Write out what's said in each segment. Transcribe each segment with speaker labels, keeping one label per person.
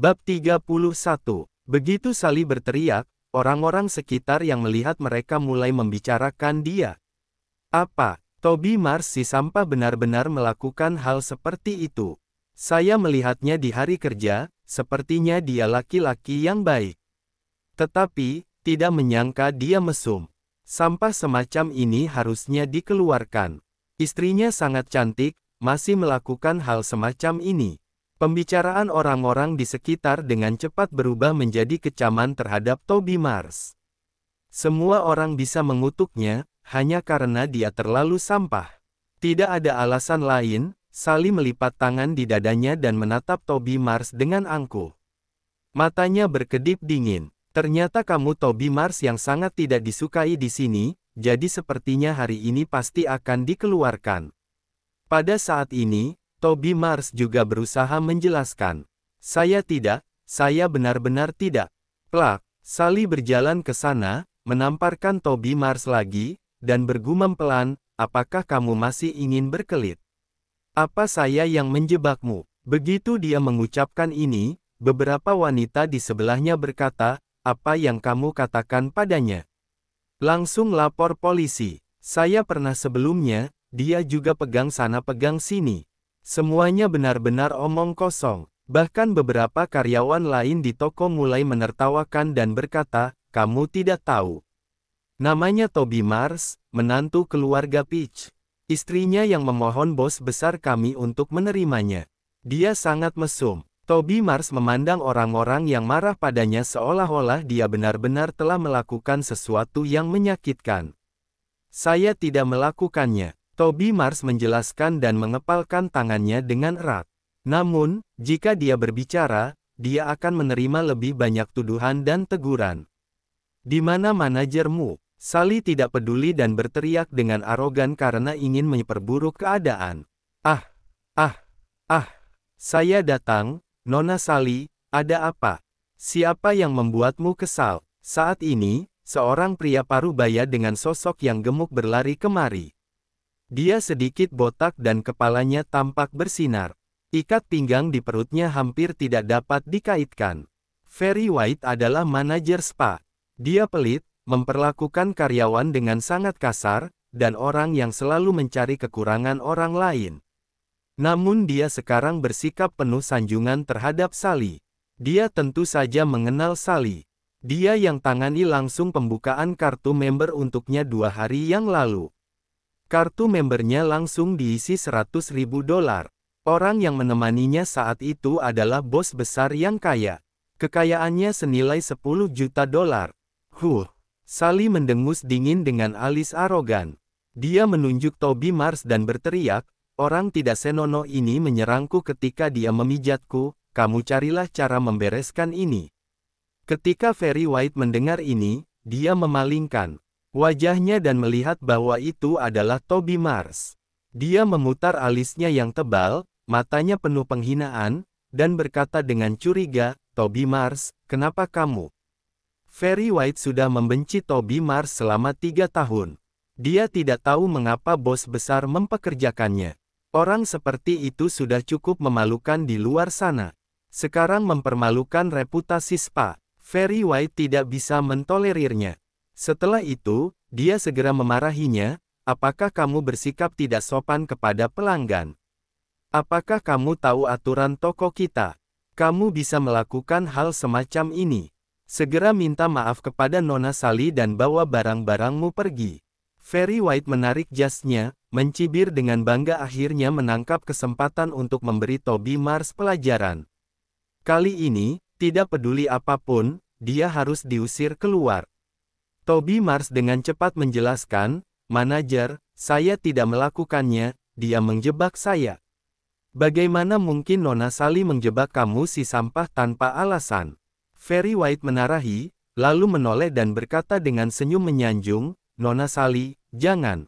Speaker 1: Bab 31 Begitu Sali berteriak, orang-orang sekitar yang melihat mereka mulai membicarakan dia. Apa, Toby Mars si sampah benar-benar melakukan hal seperti itu? Saya melihatnya di hari kerja, sepertinya dia laki-laki yang baik. Tetapi, tidak menyangka dia mesum. Sampah semacam ini harusnya dikeluarkan. Istrinya sangat cantik, masih melakukan hal semacam ini. Pembicaraan orang-orang di sekitar dengan cepat berubah menjadi kecaman terhadap Toby Mars. Semua orang bisa mengutuknya, hanya karena dia terlalu sampah. Tidak ada alasan lain, Sally melipat tangan di dadanya dan menatap Toby Mars dengan angkuh. Matanya berkedip dingin. Ternyata kamu Toby Mars yang sangat tidak disukai di sini, jadi sepertinya hari ini pasti akan dikeluarkan. Pada saat ini, Toby Mars juga berusaha menjelaskan. Saya tidak, saya benar-benar tidak. Plak, Sally berjalan ke sana, menamparkan Toby Mars lagi, dan bergumam pelan, apakah kamu masih ingin berkelit? Apa saya yang menjebakmu? Begitu dia mengucapkan ini, beberapa wanita di sebelahnya berkata, apa yang kamu katakan padanya? Langsung lapor polisi. Saya pernah sebelumnya, dia juga pegang sana pegang sini. Semuanya benar-benar omong kosong, bahkan beberapa karyawan lain di toko mulai menertawakan dan berkata, kamu tidak tahu. Namanya Toby Mars, menantu keluarga Peach. Istrinya yang memohon bos besar kami untuk menerimanya. Dia sangat mesum. Toby Mars memandang orang-orang yang marah padanya seolah-olah dia benar-benar telah melakukan sesuatu yang menyakitkan. Saya tidak melakukannya. Toby Mars menjelaskan dan mengepalkan tangannya dengan erat. Namun, jika dia berbicara, dia akan menerima lebih banyak tuduhan dan teguran. Di mana manajermu? Sally tidak peduli dan berteriak dengan arogan karena ingin memperburuk keadaan. Ah, ah, ah, saya datang, Nona Sally, ada apa? Siapa yang membuatmu kesal? Saat ini, seorang pria parubaya dengan sosok yang gemuk berlari kemari. Dia sedikit botak dan kepalanya tampak bersinar. Ikat pinggang di perutnya hampir tidak dapat dikaitkan. Ferry White adalah manajer spa. Dia pelit, memperlakukan karyawan dengan sangat kasar, dan orang yang selalu mencari kekurangan orang lain. Namun dia sekarang bersikap penuh sanjungan terhadap Sally. Dia tentu saja mengenal Sally. Dia yang tangani langsung pembukaan kartu member untuknya dua hari yang lalu. Kartu membernya langsung diisi 100 ribu dolar. Orang yang menemaninya saat itu adalah bos besar yang kaya. Kekayaannya senilai 10 juta dolar. Huh, Sally mendengus dingin dengan alis arogan. Dia menunjuk Toby Mars dan berteriak, orang tidak senono ini menyerangku ketika dia memijatku, kamu carilah cara membereskan ini. Ketika Ferry White mendengar ini, dia memalingkan wajahnya dan melihat bahwa itu adalah Toby Mars. Dia memutar alisnya yang tebal, matanya penuh penghinaan, dan berkata dengan curiga, Toby Mars, kenapa kamu? Ferry White sudah membenci Toby Mars selama tiga tahun. Dia tidak tahu mengapa bos besar mempekerjakannya. Orang seperti itu sudah cukup memalukan di luar sana. Sekarang mempermalukan reputasi SPA. Ferry White tidak bisa mentolerirnya. Setelah itu, dia segera memarahinya, apakah kamu bersikap tidak sopan kepada pelanggan? Apakah kamu tahu aturan toko kita? Kamu bisa melakukan hal semacam ini. Segera minta maaf kepada Nona Sally dan bawa barang-barangmu pergi. Ferry White menarik jasnya, mencibir dengan bangga akhirnya menangkap kesempatan untuk memberi Toby Mars pelajaran. Kali ini, tidak peduli apapun, dia harus diusir keluar. Toby Mars dengan cepat menjelaskan, Manajer, saya tidak melakukannya, dia menjebak saya. Bagaimana mungkin Nona Sally menjebak kamu si sampah tanpa alasan? Ferry White menarahi, lalu menoleh dan berkata dengan senyum menyanjung, Nona Sally, jangan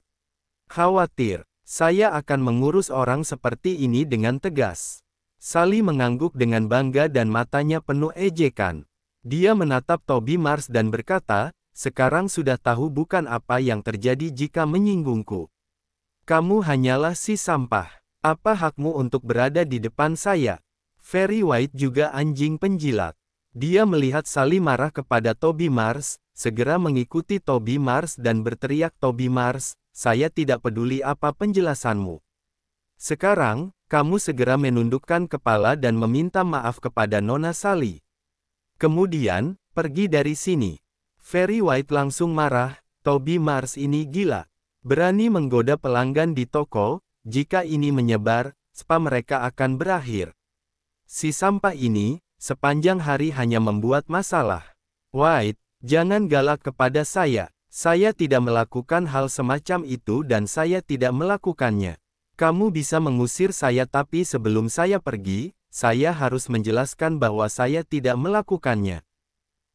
Speaker 1: khawatir, saya akan mengurus orang seperti ini dengan tegas. Sally mengangguk dengan bangga dan matanya penuh ejekan. Dia menatap Toby Mars dan berkata, sekarang sudah tahu bukan apa yang terjadi jika menyinggungku. Kamu hanyalah si sampah. Apa hakmu untuk berada di depan saya? Ferry White juga anjing penjilat. Dia melihat Sally marah kepada Toby Mars, segera mengikuti Toby Mars dan berteriak Toby Mars, saya tidak peduli apa penjelasanmu. Sekarang, kamu segera menundukkan kepala dan meminta maaf kepada Nona Sally. Kemudian, pergi dari sini. Ferry White langsung marah, Toby Mars ini gila. Berani menggoda pelanggan di toko, jika ini menyebar, spa mereka akan berakhir. Si sampah ini, sepanjang hari hanya membuat masalah. White, jangan galak kepada saya. Saya tidak melakukan hal semacam itu dan saya tidak melakukannya. Kamu bisa mengusir saya tapi sebelum saya pergi, saya harus menjelaskan bahwa saya tidak melakukannya.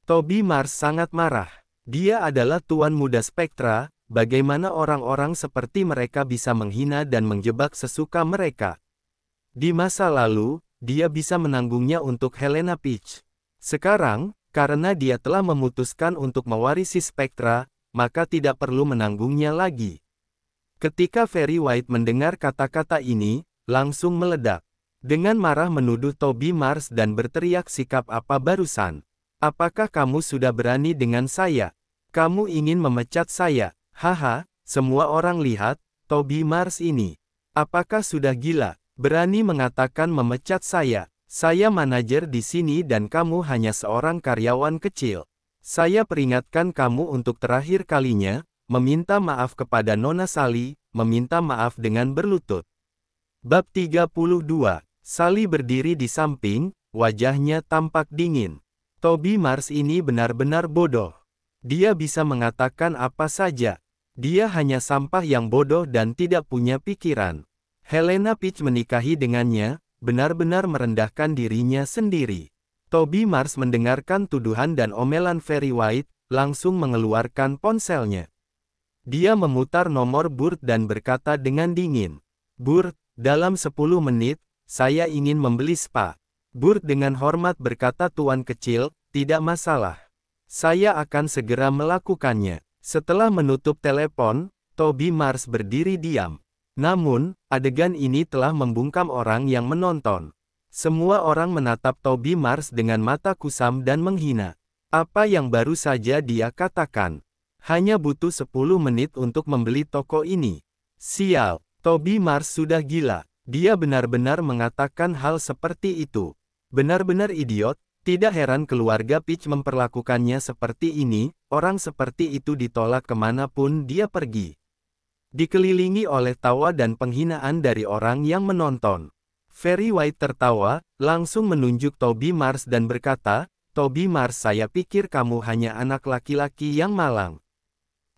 Speaker 1: Toby Mars sangat marah. Dia adalah tuan muda Spektra, bagaimana orang-orang seperti mereka bisa menghina dan menjebak sesuka mereka. Di masa lalu, dia bisa menanggungnya untuk Helena Peach. Sekarang, karena dia telah memutuskan untuk mewarisi Spektra, maka tidak perlu menanggungnya lagi. Ketika Ferry White mendengar kata-kata ini, langsung meledak. Dengan marah menuduh Toby Mars dan berteriak sikap apa barusan. Apakah kamu sudah berani dengan saya? Kamu ingin memecat saya? Haha, semua orang lihat, Toby Mars ini. Apakah sudah gila? Berani mengatakan memecat saya. Saya manajer di sini dan kamu hanya seorang karyawan kecil. Saya peringatkan kamu untuk terakhir kalinya, meminta maaf kepada Nona Sali, meminta maaf dengan berlutut. Bab 32, Sally berdiri di samping, wajahnya tampak dingin. Toby Mars ini benar-benar bodoh. Dia bisa mengatakan apa saja. Dia hanya sampah yang bodoh dan tidak punya pikiran. Helena Peach menikahi dengannya, benar-benar merendahkan dirinya sendiri. Toby Mars mendengarkan tuduhan dan omelan Ferry White, langsung mengeluarkan ponselnya. Dia memutar nomor Burt dan berkata dengan dingin, Burt, dalam 10 menit, saya ingin membeli spa. Burt dengan hormat berkata tuan kecil, tidak masalah. Saya akan segera melakukannya. Setelah menutup telepon, Toby Mars berdiri diam. Namun, adegan ini telah membungkam orang yang menonton. Semua orang menatap Toby Mars dengan mata kusam dan menghina. Apa yang baru saja dia katakan? Hanya butuh 10 menit untuk membeli toko ini. Sial, Toby Mars sudah gila. Dia benar-benar mengatakan hal seperti itu. Benar-benar idiot, tidak heran keluarga Peach memperlakukannya seperti ini, orang seperti itu ditolak kemanapun dia pergi. Dikelilingi oleh tawa dan penghinaan dari orang yang menonton. Ferry White tertawa, langsung menunjuk Toby Mars dan berkata, Toby Mars saya pikir kamu hanya anak laki-laki yang malang.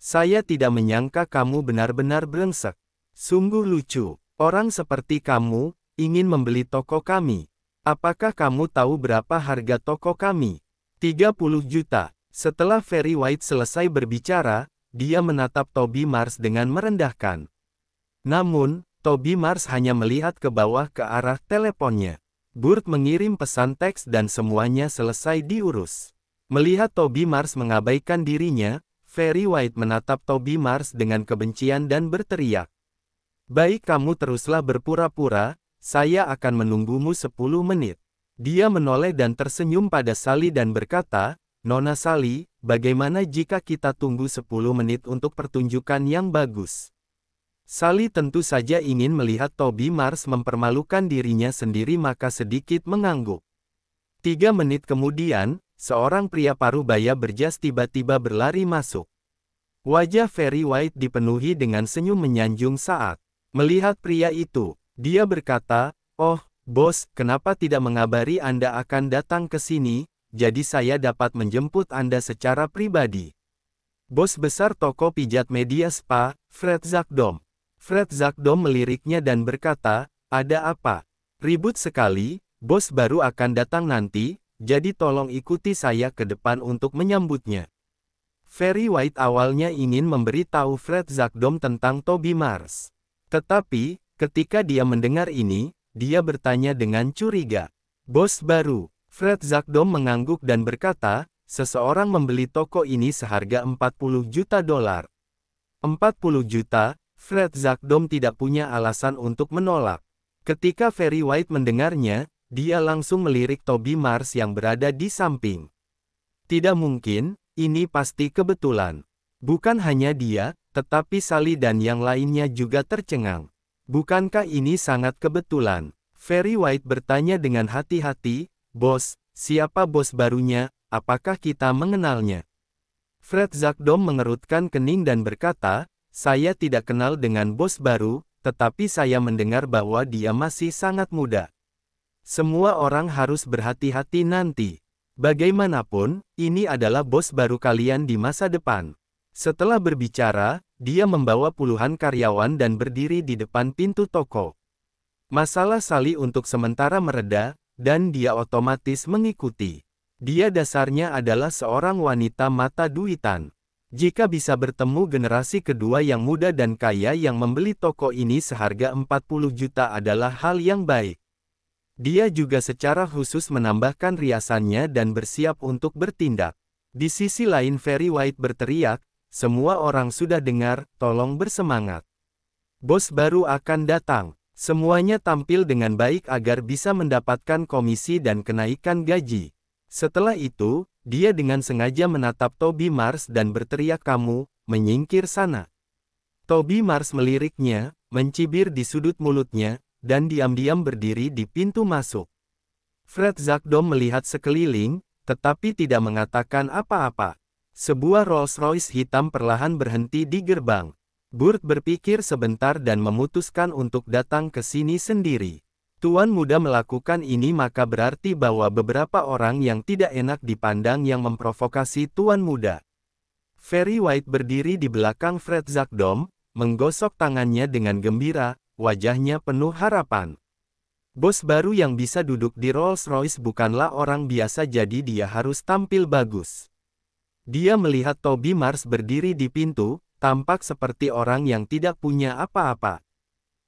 Speaker 1: Saya tidak menyangka kamu benar-benar brengsek. Sungguh lucu, orang seperti kamu, ingin membeli toko kami. Apakah kamu tahu berapa harga toko kami? 30 juta. Setelah Ferry White selesai berbicara, dia menatap Toby Mars dengan merendahkan. Namun, Toby Mars hanya melihat ke bawah ke arah teleponnya. Burt mengirim pesan teks dan semuanya selesai diurus. Melihat Toby Mars mengabaikan dirinya, Ferry White menatap Toby Mars dengan kebencian dan berteriak. Baik kamu teruslah berpura-pura, saya akan menunggumu sepuluh menit. Dia menoleh dan tersenyum pada Sally dan berkata, Nona Sally, bagaimana jika kita tunggu 10 menit untuk pertunjukan yang bagus? Sally tentu saja ingin melihat Toby Mars mempermalukan dirinya sendiri maka sedikit mengangguk. Tiga menit kemudian, seorang pria paruh baya berjas tiba-tiba berlari masuk. Wajah Ferry White dipenuhi dengan senyum menyanjung saat melihat pria itu. Dia berkata, Oh, bos, kenapa tidak mengabari Anda akan datang ke sini, jadi saya dapat menjemput Anda secara pribadi. Bos besar toko pijat media spa, Fred Zakdom. Fred Zakdom meliriknya dan berkata, ada apa? Ribut sekali, bos baru akan datang nanti, jadi tolong ikuti saya ke depan untuk menyambutnya. Ferry White awalnya ingin memberitahu Fred Zakdom tentang Toby Mars. Tetapi, Ketika dia mendengar ini, dia bertanya dengan curiga. Bos baru, Fred Zakdom mengangguk dan berkata, seseorang membeli toko ini seharga 40 juta dolar. 40 juta, Fred Zakdom tidak punya alasan untuk menolak. Ketika Ferry White mendengarnya, dia langsung melirik Toby Mars yang berada di samping. Tidak mungkin, ini pasti kebetulan. Bukan hanya dia, tetapi Sally dan yang lainnya juga tercengang. Bukankah ini sangat kebetulan? Ferry White bertanya dengan hati-hati, Bos, siapa bos barunya, apakah kita mengenalnya? Fred Zakdom mengerutkan kening dan berkata, saya tidak kenal dengan bos baru, tetapi saya mendengar bahwa dia masih sangat muda. Semua orang harus berhati-hati nanti. Bagaimanapun, ini adalah bos baru kalian di masa depan. Setelah berbicara, dia membawa puluhan karyawan dan berdiri di depan pintu toko. Masalah Sali untuk sementara mereda, dan dia otomatis mengikuti. Dia dasarnya adalah seorang wanita mata duitan. Jika bisa bertemu generasi kedua yang muda dan kaya yang membeli toko ini seharga 40 juta adalah hal yang baik. Dia juga secara khusus menambahkan riasannya dan bersiap untuk bertindak. Di sisi lain Ferry White berteriak, semua orang sudah dengar, tolong bersemangat. Bos baru akan datang. Semuanya tampil dengan baik agar bisa mendapatkan komisi dan kenaikan gaji. Setelah itu, dia dengan sengaja menatap Toby Mars dan berteriak kamu, menyingkir sana. Toby Mars meliriknya, mencibir di sudut mulutnya, dan diam-diam berdiri di pintu masuk. Fred Zakdom melihat sekeliling, tetapi tidak mengatakan apa-apa. Sebuah Rolls-Royce hitam perlahan berhenti di gerbang. Burt berpikir sebentar dan memutuskan untuk datang ke sini sendiri. Tuan muda melakukan ini maka berarti bahwa beberapa orang yang tidak enak dipandang yang memprovokasi tuan muda. Ferry White berdiri di belakang Fred Zakdom, menggosok tangannya dengan gembira, wajahnya penuh harapan. Bos baru yang bisa duduk di Rolls-Royce bukanlah orang biasa jadi dia harus tampil bagus. Dia melihat Toby Mars berdiri di pintu, tampak seperti orang yang tidak punya apa-apa.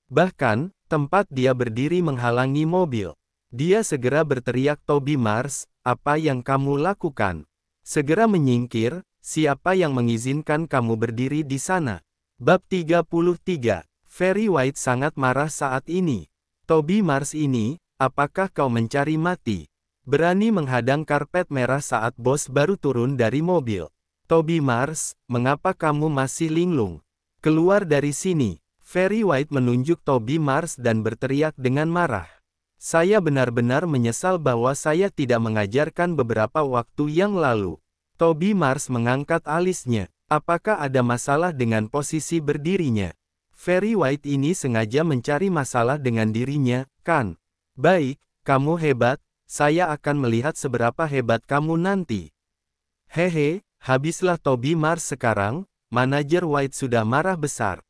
Speaker 1: Bahkan, tempat dia berdiri menghalangi mobil. Dia segera berteriak Toby Mars, apa yang kamu lakukan? Segera menyingkir, siapa yang mengizinkan kamu berdiri di sana? Bab 33, Ferry White sangat marah saat ini. Toby Mars ini, apakah kau mencari mati? Berani menghadang karpet merah saat bos baru turun dari mobil. Toby Mars, mengapa kamu masih linglung? Keluar dari sini. Ferry White menunjuk Toby Mars dan berteriak dengan marah. Saya benar-benar menyesal bahwa saya tidak mengajarkan beberapa waktu yang lalu. Toby Mars mengangkat alisnya. Apakah ada masalah dengan posisi berdirinya? Ferry White ini sengaja mencari masalah dengan dirinya, kan? Baik, kamu hebat, saya akan melihat seberapa hebat kamu nanti. Hehe, habislah Toby Mars sekarang, manajer White sudah marah besar.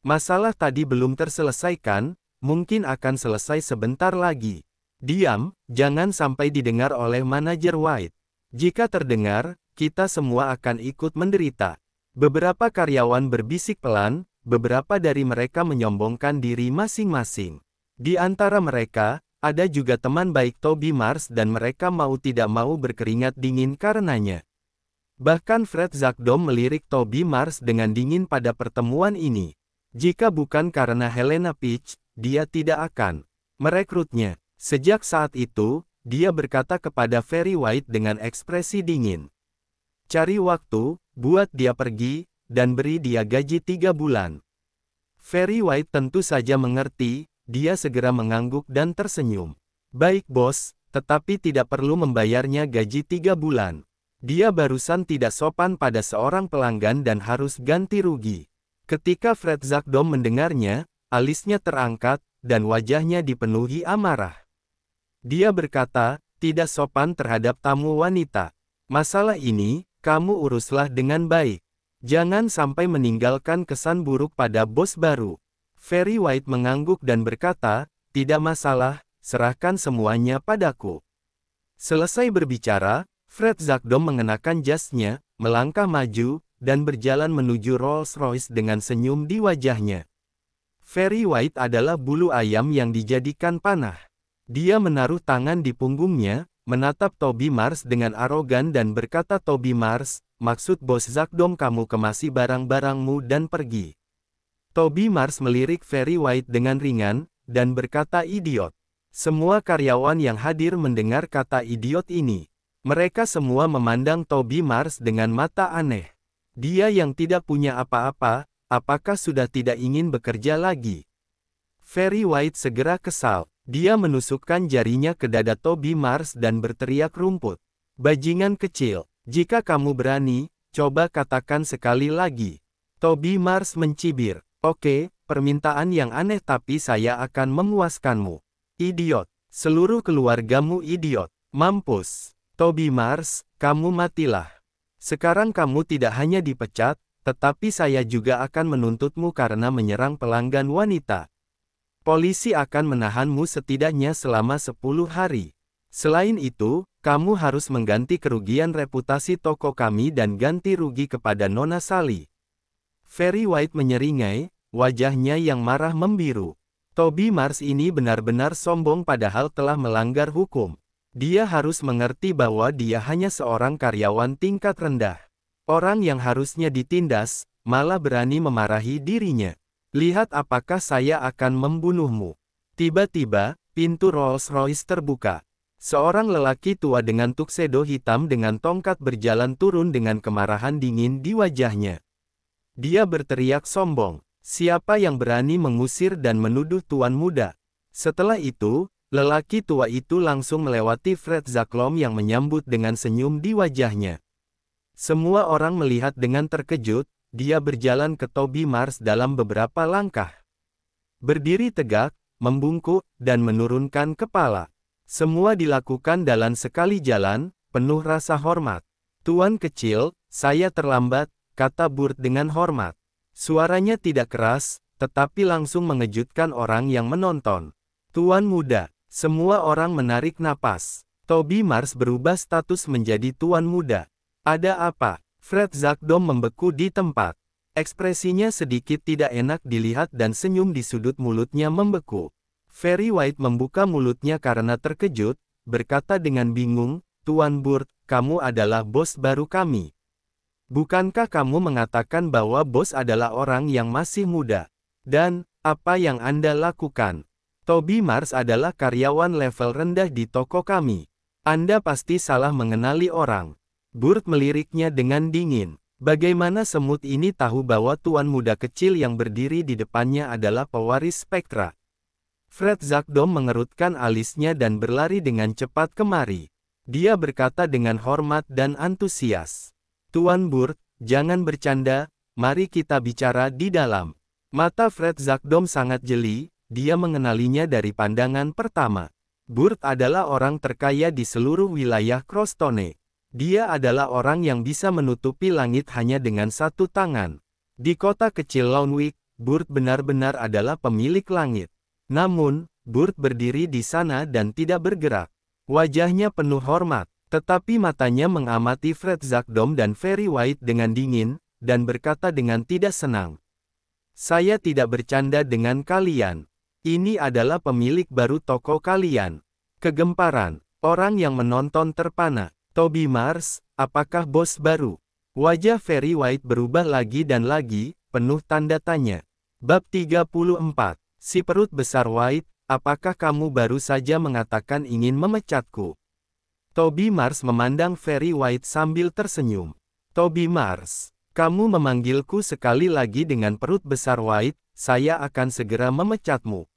Speaker 1: Masalah tadi belum terselesaikan, mungkin akan selesai sebentar lagi. Diam, jangan sampai didengar oleh manajer White. Jika terdengar, kita semua akan ikut menderita. Beberapa karyawan berbisik pelan, beberapa dari mereka menyombongkan diri masing-masing. Di antara mereka, ada juga teman baik Toby Mars dan mereka mau tidak mau berkeringat dingin karenanya. Bahkan Fred Zakdom melirik Toby Mars dengan dingin pada pertemuan ini. Jika bukan karena Helena Peach, dia tidak akan merekrutnya. Sejak saat itu, dia berkata kepada Ferry White dengan ekspresi dingin. Cari waktu, buat dia pergi, dan beri dia gaji tiga bulan. Ferry White tentu saja mengerti, dia segera mengangguk dan tersenyum. Baik bos, tetapi tidak perlu membayarnya gaji tiga bulan. Dia barusan tidak sopan pada seorang pelanggan dan harus ganti rugi. Ketika Fred Zakdom mendengarnya, alisnya terangkat, dan wajahnya dipenuhi amarah. Dia berkata, tidak sopan terhadap tamu wanita. Masalah ini, kamu uruslah dengan baik. Jangan sampai meninggalkan kesan buruk pada bos baru. Ferry White mengangguk dan berkata, tidak masalah, serahkan semuanya padaku. Selesai berbicara, Fred Zakdom mengenakan jasnya, melangkah maju, dan berjalan menuju Rolls-Royce dengan senyum di wajahnya. Ferry White adalah bulu ayam yang dijadikan panah. Dia menaruh tangan di punggungnya, menatap Toby Mars dengan arogan dan berkata Toby Mars, maksud bos Zakdom kamu kemasi barang-barangmu dan pergi. Toby Mars melirik Ferry White dengan ringan, dan berkata idiot. Semua karyawan yang hadir mendengar kata idiot ini. Mereka semua memandang Toby Mars dengan mata aneh. Dia yang tidak punya apa-apa, apakah sudah tidak ingin bekerja lagi? Ferry White segera kesal. Dia menusukkan jarinya ke dada Toby Mars dan berteriak rumput. Bajingan kecil, jika kamu berani, coba katakan sekali lagi. Toby Mars mencibir. Oke, permintaan yang aneh tapi saya akan memuaskanmu. Idiot. Seluruh keluargamu idiot. Mampus. Toby Mars, kamu matilah. Sekarang kamu tidak hanya dipecat, tetapi saya juga akan menuntutmu karena menyerang pelanggan wanita. Polisi akan menahanmu setidaknya selama 10 hari. Selain itu, kamu harus mengganti kerugian reputasi toko kami dan ganti rugi kepada Nona Sally. Ferry White menyeringai, Wajahnya yang marah membiru. Toby Mars ini benar-benar sombong padahal telah melanggar hukum. Dia harus mengerti bahwa dia hanya seorang karyawan tingkat rendah. Orang yang harusnya ditindas, malah berani memarahi dirinya. Lihat apakah saya akan membunuhmu. Tiba-tiba, pintu Rolls-Royce terbuka. Seorang lelaki tua dengan tuksedo hitam dengan tongkat berjalan turun dengan kemarahan dingin di wajahnya. Dia berteriak sombong. Siapa yang berani mengusir dan menuduh tuan muda? Setelah itu, lelaki tua itu langsung melewati Fred Zaklom yang menyambut dengan senyum di wajahnya. Semua orang melihat dengan terkejut, dia berjalan ke Toby Mars dalam beberapa langkah. Berdiri tegak, membungkuk, dan menurunkan kepala. Semua dilakukan dalam sekali jalan, penuh rasa hormat. Tuan kecil, saya terlambat, kata Burt dengan hormat. Suaranya tidak keras, tetapi langsung mengejutkan orang yang menonton. Tuan muda, semua orang menarik napas. Toby Mars berubah status menjadi tuan muda. Ada apa? Fred Zakdom membeku di tempat. Ekspresinya sedikit tidak enak dilihat dan senyum di sudut mulutnya membeku. Ferry White membuka mulutnya karena terkejut, berkata dengan bingung, Tuan Burt, kamu adalah bos baru kami. Bukankah kamu mengatakan bahwa bos adalah orang yang masih muda? Dan, apa yang Anda lakukan? Toby Mars adalah karyawan level rendah di toko kami. Anda pasti salah mengenali orang. Burt meliriknya dengan dingin. Bagaimana semut ini tahu bahwa tuan muda kecil yang berdiri di depannya adalah pewaris spektra? Fred Zakdom mengerutkan alisnya dan berlari dengan cepat kemari. Dia berkata dengan hormat dan antusias. Tuan Bur, jangan bercanda, mari kita bicara di dalam. Mata Fred Zakdom sangat jeli, dia mengenalinya dari pandangan pertama. Burt adalah orang terkaya di seluruh wilayah Crostone. Dia adalah orang yang bisa menutupi langit hanya dengan satu tangan. Di kota kecil Launwick, Burt benar-benar adalah pemilik langit. Namun, Burt berdiri di sana dan tidak bergerak. Wajahnya penuh hormat. Tetapi matanya mengamati Fred Zakdom dan Ferry White dengan dingin, dan berkata dengan tidak senang. Saya tidak bercanda dengan kalian. Ini adalah pemilik baru toko kalian. Kegemparan, orang yang menonton terpana. Toby Mars, apakah bos baru? Wajah Ferry White berubah lagi dan lagi, penuh tanda tanya. Bab 34, si perut besar White, apakah kamu baru saja mengatakan ingin memecatku? Toby Mars memandang Ferry White sambil tersenyum. Toby Mars, kamu memanggilku sekali lagi dengan perut besar White, saya akan segera memecatmu.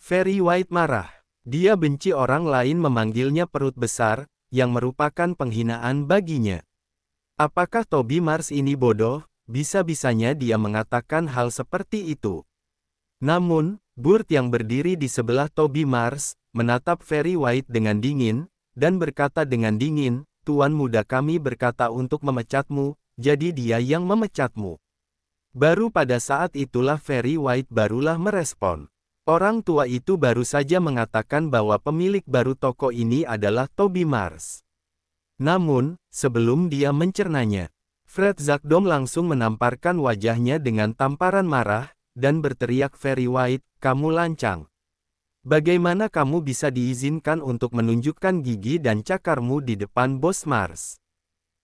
Speaker 1: Ferry White marah. Dia benci orang lain memanggilnya perut besar, yang merupakan penghinaan baginya. Apakah Toby Mars ini bodoh? Bisa-bisanya dia mengatakan hal seperti itu. Namun, Burt yang berdiri di sebelah Toby Mars, menatap Ferry White dengan dingin, dan berkata dengan dingin, Tuan muda kami berkata untuk memecatmu, jadi dia yang memecatmu. Baru pada saat itulah Ferry White barulah merespon. Orang tua itu baru saja mengatakan bahwa pemilik baru toko ini adalah Toby Mars. Namun, sebelum dia mencernanya, Fred Zakdom langsung menamparkan wajahnya dengan tamparan marah, dan berteriak Ferry White, kamu lancang. Bagaimana kamu bisa diizinkan untuk menunjukkan gigi dan cakarmu di depan bos Mars?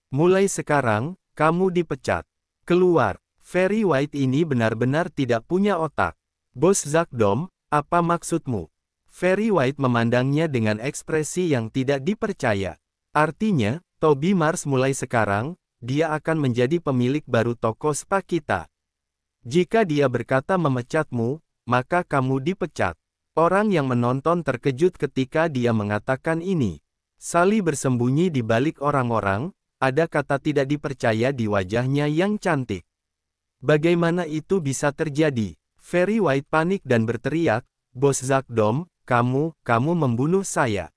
Speaker 1: Mulai sekarang, kamu dipecat. Keluar. Ferry White ini benar-benar tidak punya otak. Bos Zakdom, apa maksudmu? Ferry White memandangnya dengan ekspresi yang tidak dipercaya. Artinya, Toby Mars mulai sekarang, dia akan menjadi pemilik baru toko spa kita. Jika dia berkata memecatmu, maka kamu dipecat. Orang yang menonton terkejut ketika dia mengatakan ini. Sali bersembunyi di balik orang-orang, ada kata tidak dipercaya di wajahnya yang cantik. Bagaimana itu bisa terjadi? Ferry White panik dan berteriak, Bos Zakdom, kamu, kamu membunuh saya.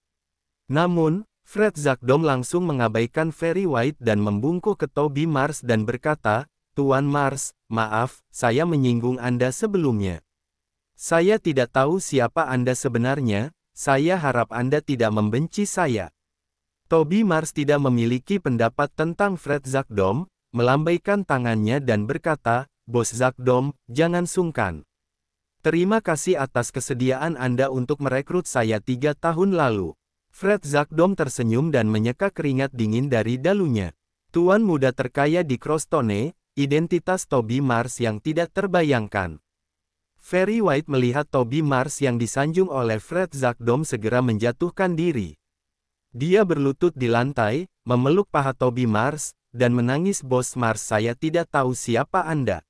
Speaker 1: Namun, Fred Zakdom langsung mengabaikan Ferry White dan membungkuk ke Toby Mars dan berkata, Tuan Mars, maaf, saya menyinggung Anda sebelumnya. Saya tidak tahu siapa Anda sebenarnya, saya harap Anda tidak membenci saya. Toby Mars tidak memiliki pendapat tentang Fred Zakdom, melambaikan tangannya dan berkata, Bos Zakdom, jangan sungkan. Terima kasih atas kesediaan Anda untuk merekrut saya tiga tahun lalu. Fred Zakdom tersenyum dan menyeka keringat dingin dari dalunya. Tuan muda terkaya di Crostone, identitas Toby Mars yang tidak terbayangkan. Ferry White melihat Toby Mars yang disanjung oleh Fred Zakdom segera menjatuhkan diri. Dia berlutut di lantai, memeluk paha Toby Mars, dan menangis Bos Mars saya tidak tahu siapa Anda.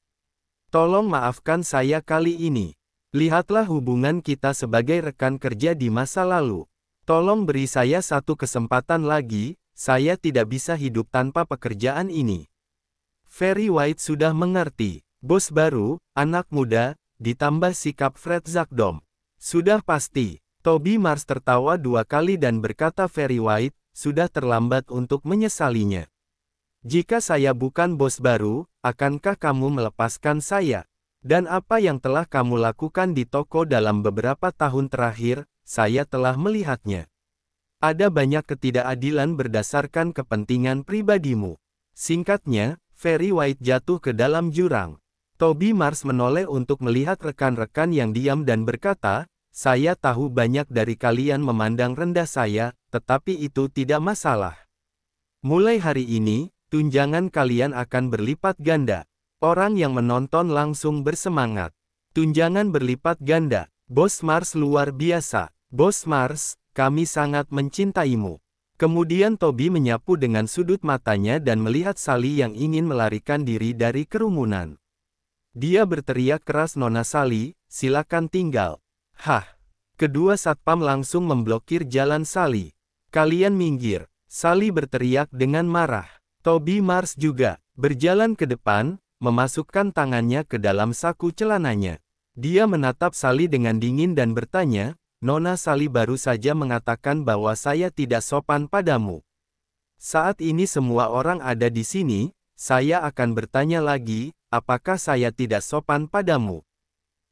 Speaker 1: Tolong maafkan saya kali ini. Lihatlah hubungan kita sebagai rekan kerja di masa lalu. Tolong beri saya satu kesempatan lagi, saya tidak bisa hidup tanpa pekerjaan ini. Ferry White sudah mengerti. Bos baru, anak muda, ditambah sikap Fred Zakdom. Sudah pasti, Toby Mars tertawa dua kali dan berkata Ferry White, sudah terlambat untuk menyesalinya. Jika saya bukan bos baru, akankah kamu melepaskan saya? Dan apa yang telah kamu lakukan di toko dalam beberapa tahun terakhir, saya telah melihatnya. Ada banyak ketidakadilan berdasarkan kepentingan pribadimu. Singkatnya, Ferry White jatuh ke dalam jurang. Toby Mars menoleh untuk melihat rekan-rekan yang diam dan berkata, saya tahu banyak dari kalian memandang rendah saya, tetapi itu tidak masalah. Mulai hari ini, tunjangan kalian akan berlipat ganda. Orang yang menonton langsung bersemangat. Tunjangan berlipat ganda. Bos Mars luar biasa. Bos Mars, kami sangat mencintaimu. Kemudian Toby menyapu dengan sudut matanya dan melihat Sally yang ingin melarikan diri dari kerumunan. Dia berteriak keras Nona Sali, silakan tinggal. Hah! Kedua satpam langsung memblokir jalan Sali. Kalian minggir. Sali berteriak dengan marah. Toby Mars juga, berjalan ke depan, memasukkan tangannya ke dalam saku celananya. Dia menatap Sali dengan dingin dan bertanya, Nona Sali baru saja mengatakan bahwa saya tidak sopan padamu. Saat ini semua orang ada di sini, saya akan bertanya lagi, apakah saya tidak sopan padamu?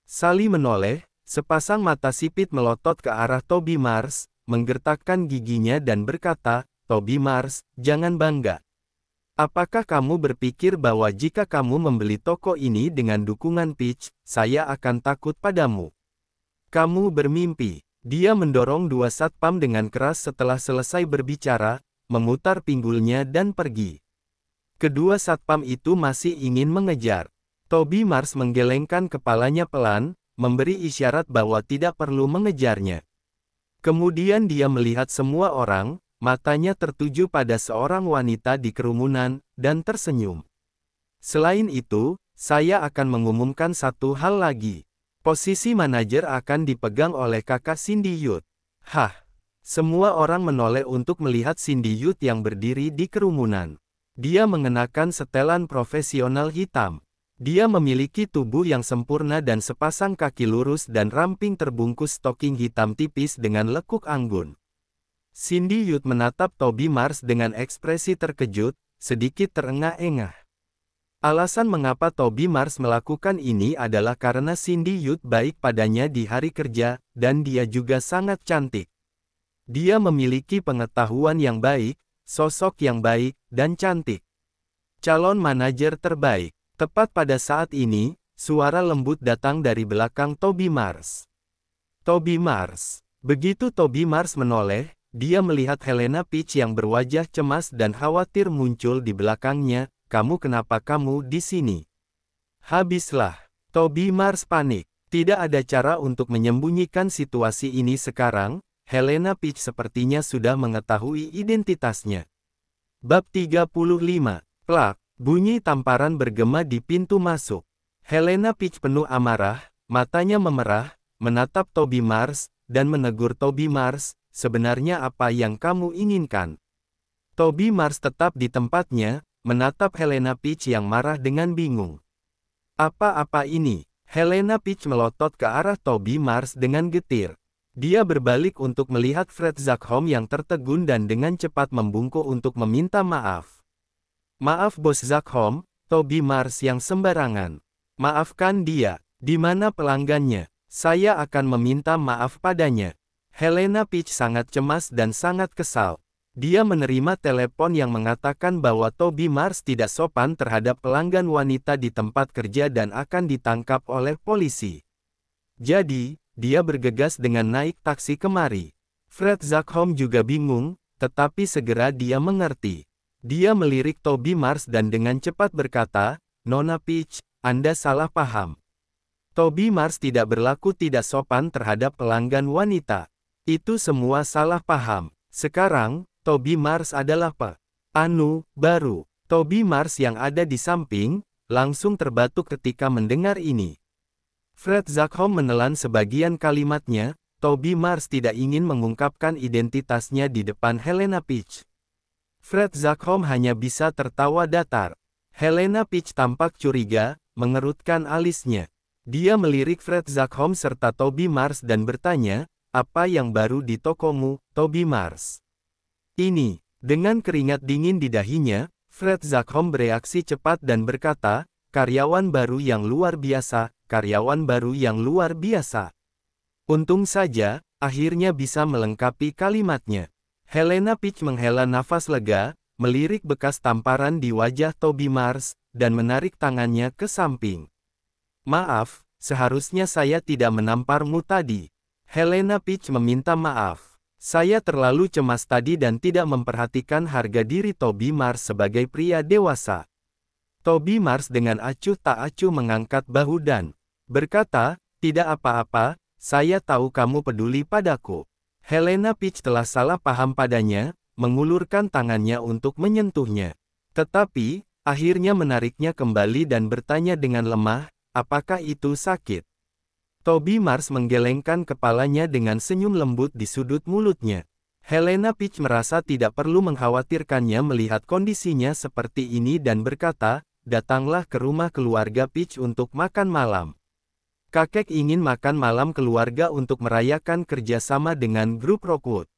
Speaker 1: Sali menoleh, sepasang mata sipit melotot ke arah Toby Mars, menggertakkan giginya dan berkata, Toby Mars, jangan bangga. Apakah kamu berpikir bahwa jika kamu membeli toko ini dengan dukungan Peach, saya akan takut padamu? Kamu bermimpi. Dia mendorong dua satpam dengan keras setelah selesai berbicara, memutar pinggulnya dan pergi. Kedua satpam itu masih ingin mengejar. Toby Mars menggelengkan kepalanya pelan, memberi isyarat bahwa tidak perlu mengejarnya. Kemudian dia melihat semua orang, matanya tertuju pada seorang wanita di kerumunan, dan tersenyum. Selain itu, saya akan mengumumkan satu hal lagi. Posisi manajer akan dipegang oleh kakak Cindy Youth. Hah! Semua orang menoleh untuk melihat Cindy Youth yang berdiri di kerumunan. Dia mengenakan setelan profesional hitam. Dia memiliki tubuh yang sempurna dan sepasang kaki lurus dan ramping terbungkus stocking hitam tipis dengan lekuk anggun. Cindy Yud menatap Toby Mars dengan ekspresi terkejut, sedikit terengah-engah. Alasan mengapa Toby Mars melakukan ini adalah karena Cindy Yud baik padanya di hari kerja, dan dia juga sangat cantik. Dia memiliki pengetahuan yang baik, sosok yang baik, dan cantik. Calon manajer terbaik. Tepat pada saat ini, suara lembut datang dari belakang Toby Mars. Toby Mars. Begitu Toby Mars menoleh, dia melihat Helena Peach yang berwajah cemas dan khawatir muncul di belakangnya, kamu kenapa kamu di sini? Habislah. Toby Mars panik. Tidak ada cara untuk menyembunyikan situasi ini sekarang, Helena Peach sepertinya sudah mengetahui identitasnya. Bab 35, Plak, bunyi tamparan bergema di pintu masuk. Helena Peach penuh amarah, matanya memerah, menatap Toby Mars, dan menegur Toby Mars, sebenarnya apa yang kamu inginkan? Toby Mars tetap di tempatnya, menatap Helena Peach yang marah dengan bingung. Apa-apa ini? Helena Peach melotot ke arah Toby Mars dengan getir. Dia berbalik untuk melihat Fred Zakholm yang tertegun dan dengan cepat membungkuk untuk meminta maaf. Maaf Bos Zakholm, Toby Mars yang sembarangan. Maafkan dia, di mana pelanggannya? Saya akan meminta maaf padanya. Helena Peach sangat cemas dan sangat kesal. Dia menerima telepon yang mengatakan bahwa Toby Mars tidak sopan terhadap pelanggan wanita di tempat kerja dan akan ditangkap oleh polisi. Jadi, dia bergegas dengan naik taksi kemari. Fred Zakholm juga bingung, tetapi segera dia mengerti. Dia melirik Toby Mars dan dengan cepat berkata, Nona Peach, Anda salah paham. Toby Mars tidak berlaku tidak sopan terhadap pelanggan wanita. Itu semua salah paham. Sekarang, Toby Mars adalah pe. Anu, baru. Toby Mars yang ada di samping, langsung terbatuk ketika mendengar ini. Fred Zakhom menelan sebagian kalimatnya, Toby Mars tidak ingin mengungkapkan identitasnya di depan Helena Peach. Fred Zakhom hanya bisa tertawa datar. Helena Peach tampak curiga, mengerutkan alisnya. Dia melirik Fred Zakhom serta Toby Mars dan bertanya, apa yang baru di tokomu, Toby Mars? Ini, dengan keringat dingin di dahinya, Fred Zakhom bereaksi cepat dan berkata, Karyawan baru yang luar biasa, karyawan baru yang luar biasa. Untung saja, akhirnya bisa melengkapi kalimatnya. Helena Peach menghela nafas lega, melirik bekas tamparan di wajah Toby Mars, dan menarik tangannya ke samping. Maaf, seharusnya saya tidak menamparmu tadi. Helena Peach meminta maaf. Saya terlalu cemas tadi dan tidak memperhatikan harga diri Toby Mars sebagai pria dewasa. Toby Mars dengan acuh tak acuh mengangkat bahu dan berkata, tidak apa-apa, saya tahu kamu peduli padaku. Helena Peach telah salah paham padanya, mengulurkan tangannya untuk menyentuhnya. Tetapi, akhirnya menariknya kembali dan bertanya dengan lemah, apakah itu sakit? Toby Mars menggelengkan kepalanya dengan senyum lembut di sudut mulutnya. Helena Peach merasa tidak perlu mengkhawatirkannya melihat kondisinya seperti ini dan berkata, datanglah ke rumah keluarga Peach untuk makan malam. Kakek ingin makan malam keluarga untuk merayakan kerjasama dengan grup Rockwood.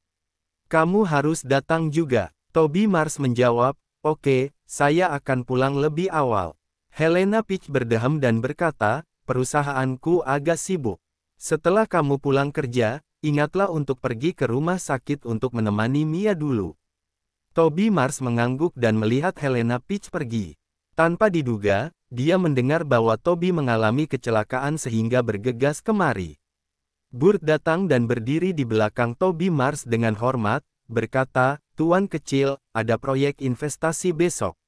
Speaker 1: Kamu harus datang juga, Toby Mars menjawab, oke, okay, saya akan pulang lebih awal. Helena Peach berdeham dan berkata, perusahaanku agak sibuk. Setelah kamu pulang kerja, ingatlah untuk pergi ke rumah sakit untuk menemani Mia dulu. Toby Mars mengangguk dan melihat Helena Peach pergi. Tanpa diduga, dia mendengar bahwa Toby mengalami kecelakaan sehingga bergegas kemari. Burt datang dan berdiri di belakang Toby Mars dengan hormat, berkata, Tuan kecil, ada proyek investasi besok.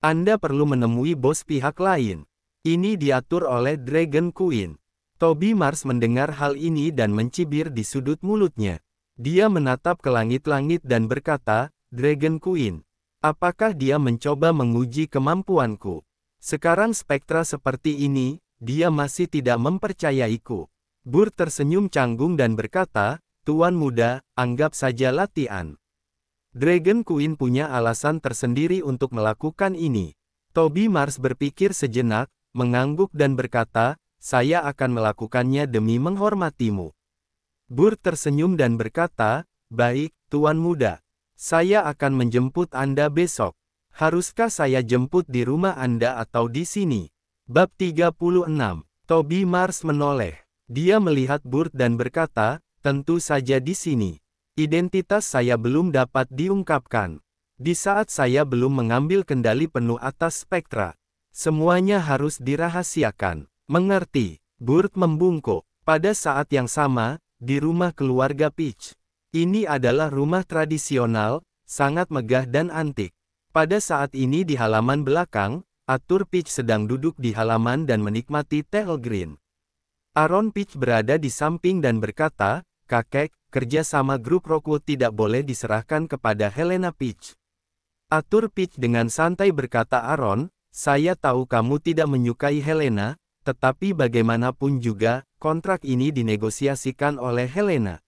Speaker 1: Anda perlu menemui bos pihak lain. Ini diatur oleh Dragon Queen. Toby Mars mendengar hal ini dan mencibir di sudut mulutnya. Dia menatap ke langit-langit dan berkata, Dragon Queen, Apakah dia mencoba menguji kemampuanku? Sekarang spektra seperti ini, dia masih tidak mempercayaiku. Bur tersenyum canggung dan berkata, Tuan muda, anggap saja latihan. Dragon Queen punya alasan tersendiri untuk melakukan ini. Toby Mars berpikir sejenak, mengangguk dan berkata, saya akan melakukannya demi menghormatimu. Bur tersenyum dan berkata, baik, Tuan muda. Saya akan menjemput Anda besok. Haruskah saya jemput di rumah Anda atau di sini? Bab 36. Toby Mars menoleh. Dia melihat Burt dan berkata, tentu saja di sini. Identitas saya belum dapat diungkapkan. Di saat saya belum mengambil kendali penuh atas spektra. Semuanya harus dirahasiakan. Mengerti, Burt membungkuk. Pada saat yang sama, di rumah keluarga Peach. Ini adalah rumah tradisional, sangat megah dan antik. Pada saat ini di halaman belakang, Arthur Peach sedang duduk di halaman dan menikmati teh green. Aaron Peach berada di samping dan berkata, kakek, kerja sama grup Rockwood tidak boleh diserahkan kepada Helena Peach. Arthur Peach dengan santai berkata Aaron, saya tahu kamu tidak menyukai Helena, tetapi bagaimanapun juga, kontrak ini dinegosiasikan oleh Helena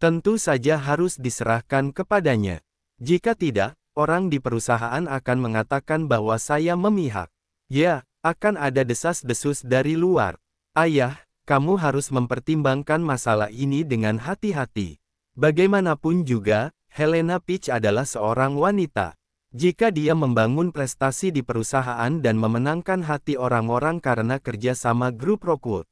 Speaker 1: tentu saja harus diserahkan kepadanya. Jika tidak, orang di perusahaan akan mengatakan bahwa saya memihak. Ya, akan ada desas-desus dari luar. Ayah, kamu harus mempertimbangkan masalah ini dengan hati-hati. Bagaimanapun juga, Helena Peach adalah seorang wanita. Jika dia membangun prestasi di perusahaan dan memenangkan hati orang-orang karena kerja sama grup Rockwood,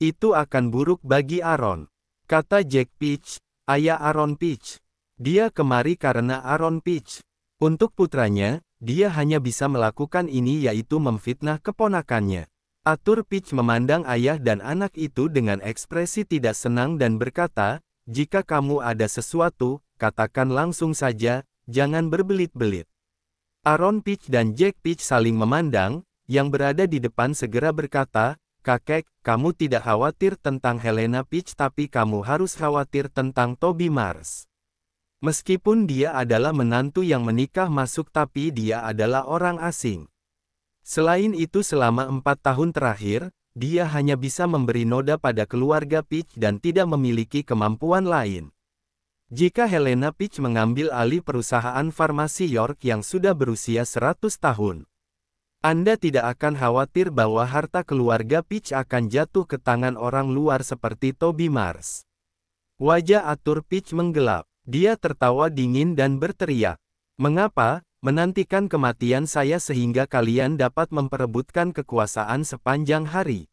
Speaker 1: itu akan buruk bagi Aaron. Kata Jack Peach, ayah Aaron Peach. Dia kemari karena Aaron Peach. Untuk putranya, dia hanya bisa melakukan ini yaitu memfitnah keponakannya. Atur Peach memandang ayah dan anak itu dengan ekspresi tidak senang dan berkata, jika kamu ada sesuatu, katakan langsung saja, jangan berbelit-belit. Aaron Peach dan Jack Peach saling memandang, yang berada di depan segera berkata, Kakek, kamu tidak khawatir tentang Helena Peach tapi kamu harus khawatir tentang Toby Mars. Meskipun dia adalah menantu yang menikah masuk tapi dia adalah orang asing. Selain itu selama empat tahun terakhir, dia hanya bisa memberi noda pada keluarga Peach dan tidak memiliki kemampuan lain. Jika Helena Peach mengambil alih perusahaan farmasi York yang sudah berusia 100 tahun, anda tidak akan khawatir bahwa harta keluarga Peach akan jatuh ke tangan orang luar seperti Toby Mars. Wajah Atur Peach menggelap. Dia tertawa dingin dan berteriak. Mengapa, menantikan kematian saya sehingga kalian dapat memperebutkan kekuasaan sepanjang hari?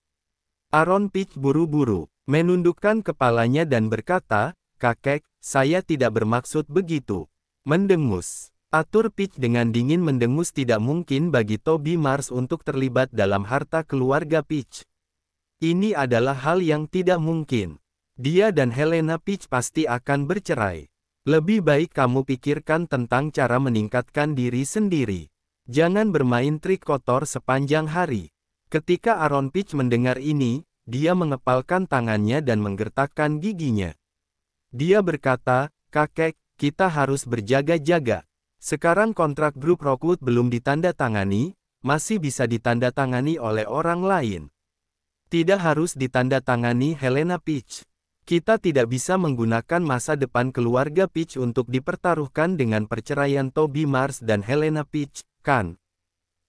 Speaker 1: Aaron Peach buru-buru, menundukkan kepalanya dan berkata, Kakek, saya tidak bermaksud begitu. Mendengus. Atur pitch dengan dingin mendengus tidak mungkin bagi Toby Mars untuk terlibat dalam harta keluarga Peach. Ini adalah hal yang tidak mungkin. Dia dan Helena Peach pasti akan bercerai. Lebih baik kamu pikirkan tentang cara meningkatkan diri sendiri. Jangan bermain trik kotor sepanjang hari. Ketika Aaron Peach mendengar ini, dia mengepalkan tangannya dan menggertakkan giginya. Dia berkata, kakek, kita harus berjaga-jaga. Sekarang kontrak grup Rockwood belum ditandatangani, masih bisa ditandatangani oleh orang lain. Tidak harus ditandatangani Helena Peach. Kita tidak bisa menggunakan masa depan keluarga Peach untuk dipertaruhkan dengan perceraian Toby Mars dan Helena Peach, kan?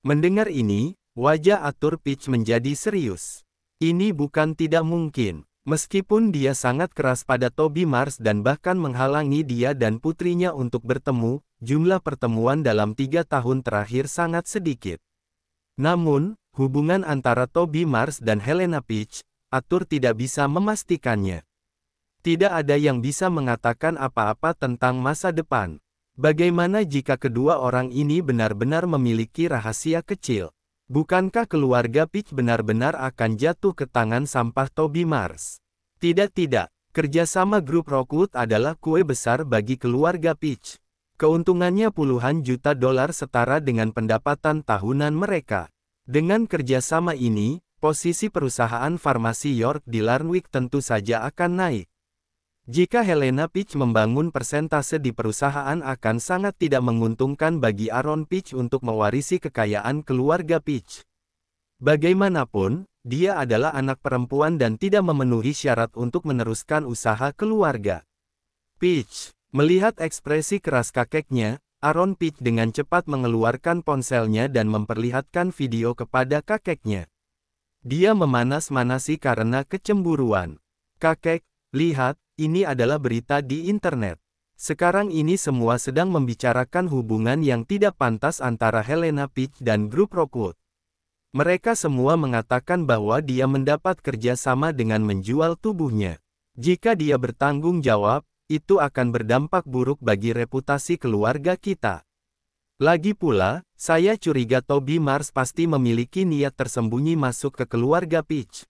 Speaker 1: Mendengar ini, wajah atur Peach menjadi serius. Ini bukan tidak mungkin. Meskipun dia sangat keras pada Toby Mars dan bahkan menghalangi dia dan putrinya untuk bertemu, jumlah pertemuan dalam tiga tahun terakhir sangat sedikit. Namun, hubungan antara Toby Mars dan Helena Peach, Atur tidak bisa memastikannya. Tidak ada yang bisa mengatakan apa-apa tentang masa depan. Bagaimana jika kedua orang ini benar-benar memiliki rahasia kecil? Bukankah keluarga Peach benar-benar akan jatuh ke tangan sampah Toby Mars? Tidak-tidak, kerjasama grup Rockwood adalah kue besar bagi keluarga Peach. Keuntungannya puluhan juta dolar setara dengan pendapatan tahunan mereka. Dengan kerjasama ini, posisi perusahaan farmasi York di Larnwick tentu saja akan naik. Jika Helena Peach membangun persentase di perusahaan akan sangat tidak menguntungkan bagi Aaron Peach untuk mewarisi kekayaan keluarga Peach. Bagaimanapun, dia adalah anak perempuan dan tidak memenuhi syarat untuk meneruskan usaha keluarga. Peach. melihat ekspresi keras kakeknya, Aaron Peach dengan cepat mengeluarkan ponselnya dan memperlihatkan video kepada kakeknya. Dia memanas-manasi karena kecemburuan. Kakek, lihat, ini adalah berita di internet. Sekarang ini semua sedang membicarakan hubungan yang tidak pantas antara Helena Peach dan grup Rockwood. Mereka semua mengatakan bahwa dia mendapat kerja sama dengan menjual tubuhnya. Jika dia bertanggung jawab, itu akan berdampak buruk bagi reputasi keluarga kita. Lagi pula, saya curiga Toby Mars pasti memiliki niat tersembunyi masuk ke keluarga Peach.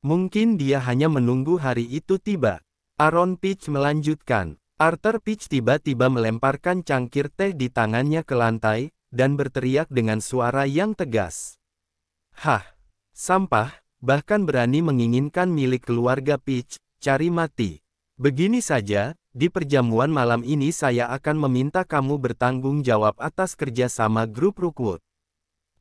Speaker 1: Mungkin dia hanya menunggu hari itu tiba. Aaron Peach melanjutkan. Arthur Peach tiba-tiba melemparkan cangkir teh di tangannya ke lantai, dan berteriak dengan suara yang tegas. Hah! Sampah, bahkan berani menginginkan milik keluarga Peach, cari mati. Begini saja, di perjamuan malam ini saya akan meminta kamu bertanggung jawab atas kerja sama grup Rookwood.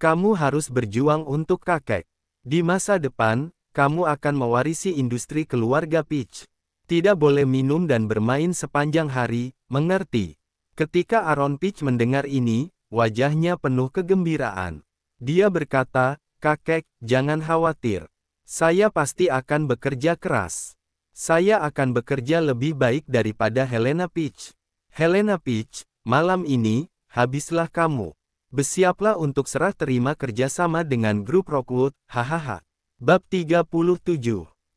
Speaker 1: Kamu harus berjuang untuk kakek. Di masa depan, kamu akan mewarisi industri keluarga Peach. Tidak boleh minum dan bermain sepanjang hari, mengerti. Ketika Aaron Pitch mendengar ini, wajahnya penuh kegembiraan. Dia berkata, kakek, jangan khawatir. Saya pasti akan bekerja keras. Saya akan bekerja lebih baik daripada Helena Pitch. Helena Pitch, malam ini, habislah kamu. Bersiaplah untuk serah terima kerjasama dengan grup Rockwood, hahaha. Bab 37.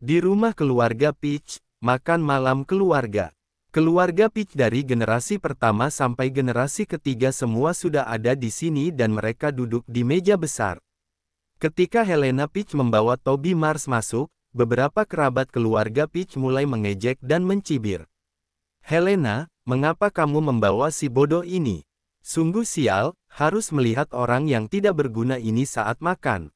Speaker 1: Di rumah keluarga Peach. Makan malam keluarga. Keluarga Peach dari generasi pertama sampai generasi ketiga semua sudah ada di sini dan mereka duduk di meja besar. Ketika Helena Peach membawa Toby Mars masuk, beberapa kerabat keluarga Peach mulai mengejek dan mencibir. Helena, mengapa kamu membawa si bodoh ini? Sungguh sial, harus melihat orang yang tidak berguna ini saat makan.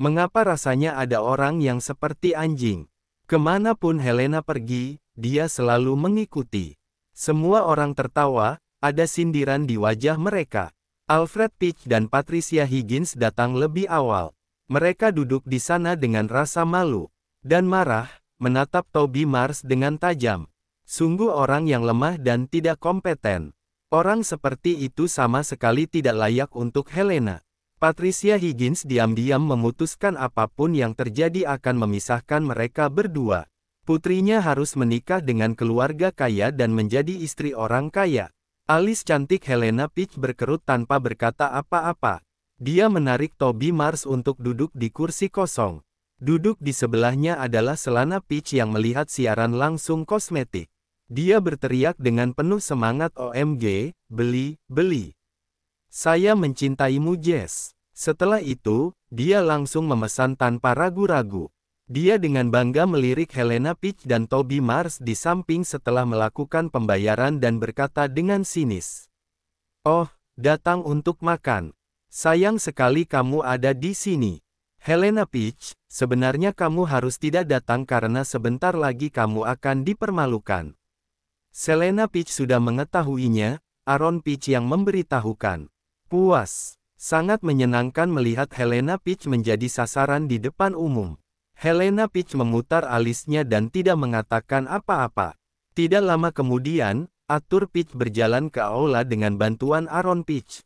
Speaker 1: Mengapa rasanya ada orang yang seperti anjing? Kemanapun Helena pergi, dia selalu mengikuti. Semua orang tertawa, ada sindiran di wajah mereka. Alfred Peach dan Patricia Higgins datang lebih awal. Mereka duduk di sana dengan rasa malu dan marah, menatap Toby Mars dengan tajam. Sungguh orang yang lemah dan tidak kompeten. Orang seperti itu sama sekali tidak layak untuk Helena. Patricia Higgins diam-diam memutuskan apapun yang terjadi akan memisahkan mereka berdua. Putrinya harus menikah dengan keluarga kaya dan menjadi istri orang kaya. Alis cantik Helena Peach berkerut tanpa berkata apa-apa. Dia menarik Toby Mars untuk duduk di kursi kosong. Duduk di sebelahnya adalah Selana Peach yang melihat siaran langsung kosmetik. Dia berteriak dengan penuh semangat OMG, beli, beli. Saya mencintaimu Jess. Setelah itu, dia langsung memesan tanpa ragu-ragu. Dia dengan bangga melirik Helena Peach dan Toby Mars di samping setelah melakukan pembayaran dan berkata dengan sinis. Oh, datang untuk makan. Sayang sekali kamu ada di sini. Helena Peach, sebenarnya kamu harus tidak datang karena sebentar lagi kamu akan dipermalukan. Selena Peach sudah mengetahuinya, Aaron Peach yang memberitahukan. Puas. Sangat menyenangkan melihat Helena Peach menjadi sasaran di depan umum. Helena Peach memutar alisnya dan tidak mengatakan apa-apa. Tidak lama kemudian, atur Peach berjalan ke aula dengan bantuan Aaron Peach.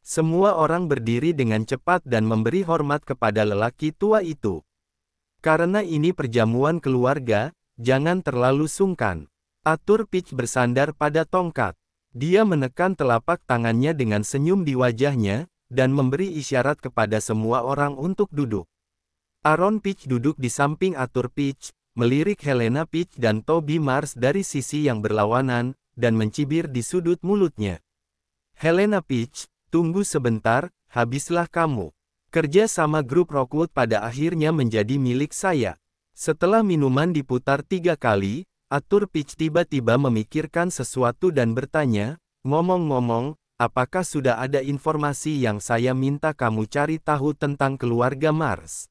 Speaker 1: Semua orang berdiri dengan cepat dan memberi hormat kepada lelaki tua itu. Karena ini perjamuan keluarga, jangan terlalu sungkan. atur Peach bersandar pada tongkat. Dia menekan telapak tangannya dengan senyum di wajahnya, dan memberi isyarat kepada semua orang untuk duduk. Aaron Pitch duduk di samping Arthur Pitch, melirik Helena Peach dan Toby Mars dari sisi yang berlawanan, dan mencibir di sudut mulutnya. Helena Peach, tunggu sebentar, habislah kamu. Kerja sama grup Rockwood pada akhirnya menjadi milik saya. Setelah minuman diputar tiga kali, Atur Pitch tiba-tiba memikirkan sesuatu dan bertanya, ngomong-ngomong, apakah sudah ada informasi yang saya minta kamu cari tahu tentang keluarga Mars?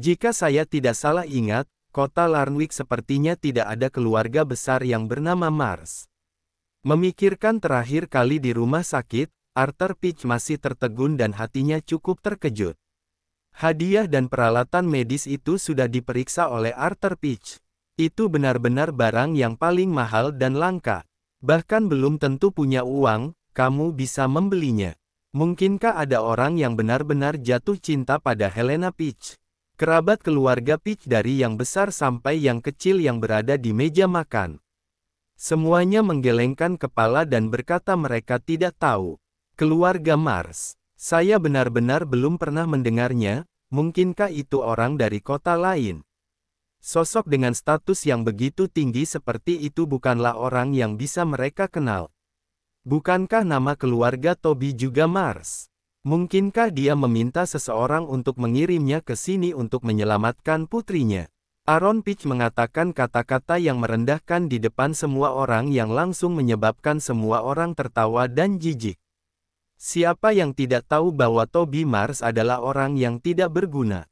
Speaker 1: Jika saya tidak salah ingat, kota Larnwick sepertinya tidak ada keluarga besar yang bernama Mars. Memikirkan terakhir kali di rumah sakit, Arthur Pitch masih tertegun dan hatinya cukup terkejut. Hadiah dan peralatan medis itu sudah diperiksa oleh Arthur Pitch. Itu benar-benar barang yang paling mahal dan langka. Bahkan belum tentu punya uang, kamu bisa membelinya. Mungkinkah ada orang yang benar-benar jatuh cinta pada Helena Peach? Kerabat keluarga Peach dari yang besar sampai yang kecil yang berada di meja makan. Semuanya menggelengkan kepala dan berkata mereka tidak tahu. Keluarga Mars. Saya benar-benar belum pernah mendengarnya, mungkinkah itu orang dari kota lain? Sosok dengan status yang begitu tinggi seperti itu bukanlah orang yang bisa mereka kenal. Bukankah nama keluarga Toby juga Mars? Mungkinkah dia meminta seseorang untuk mengirimnya ke sini untuk menyelamatkan putrinya? Aaron Pitch mengatakan kata-kata yang merendahkan di depan semua orang yang langsung menyebabkan semua orang tertawa dan jijik. Siapa yang tidak tahu bahwa Toby Mars adalah orang yang tidak berguna?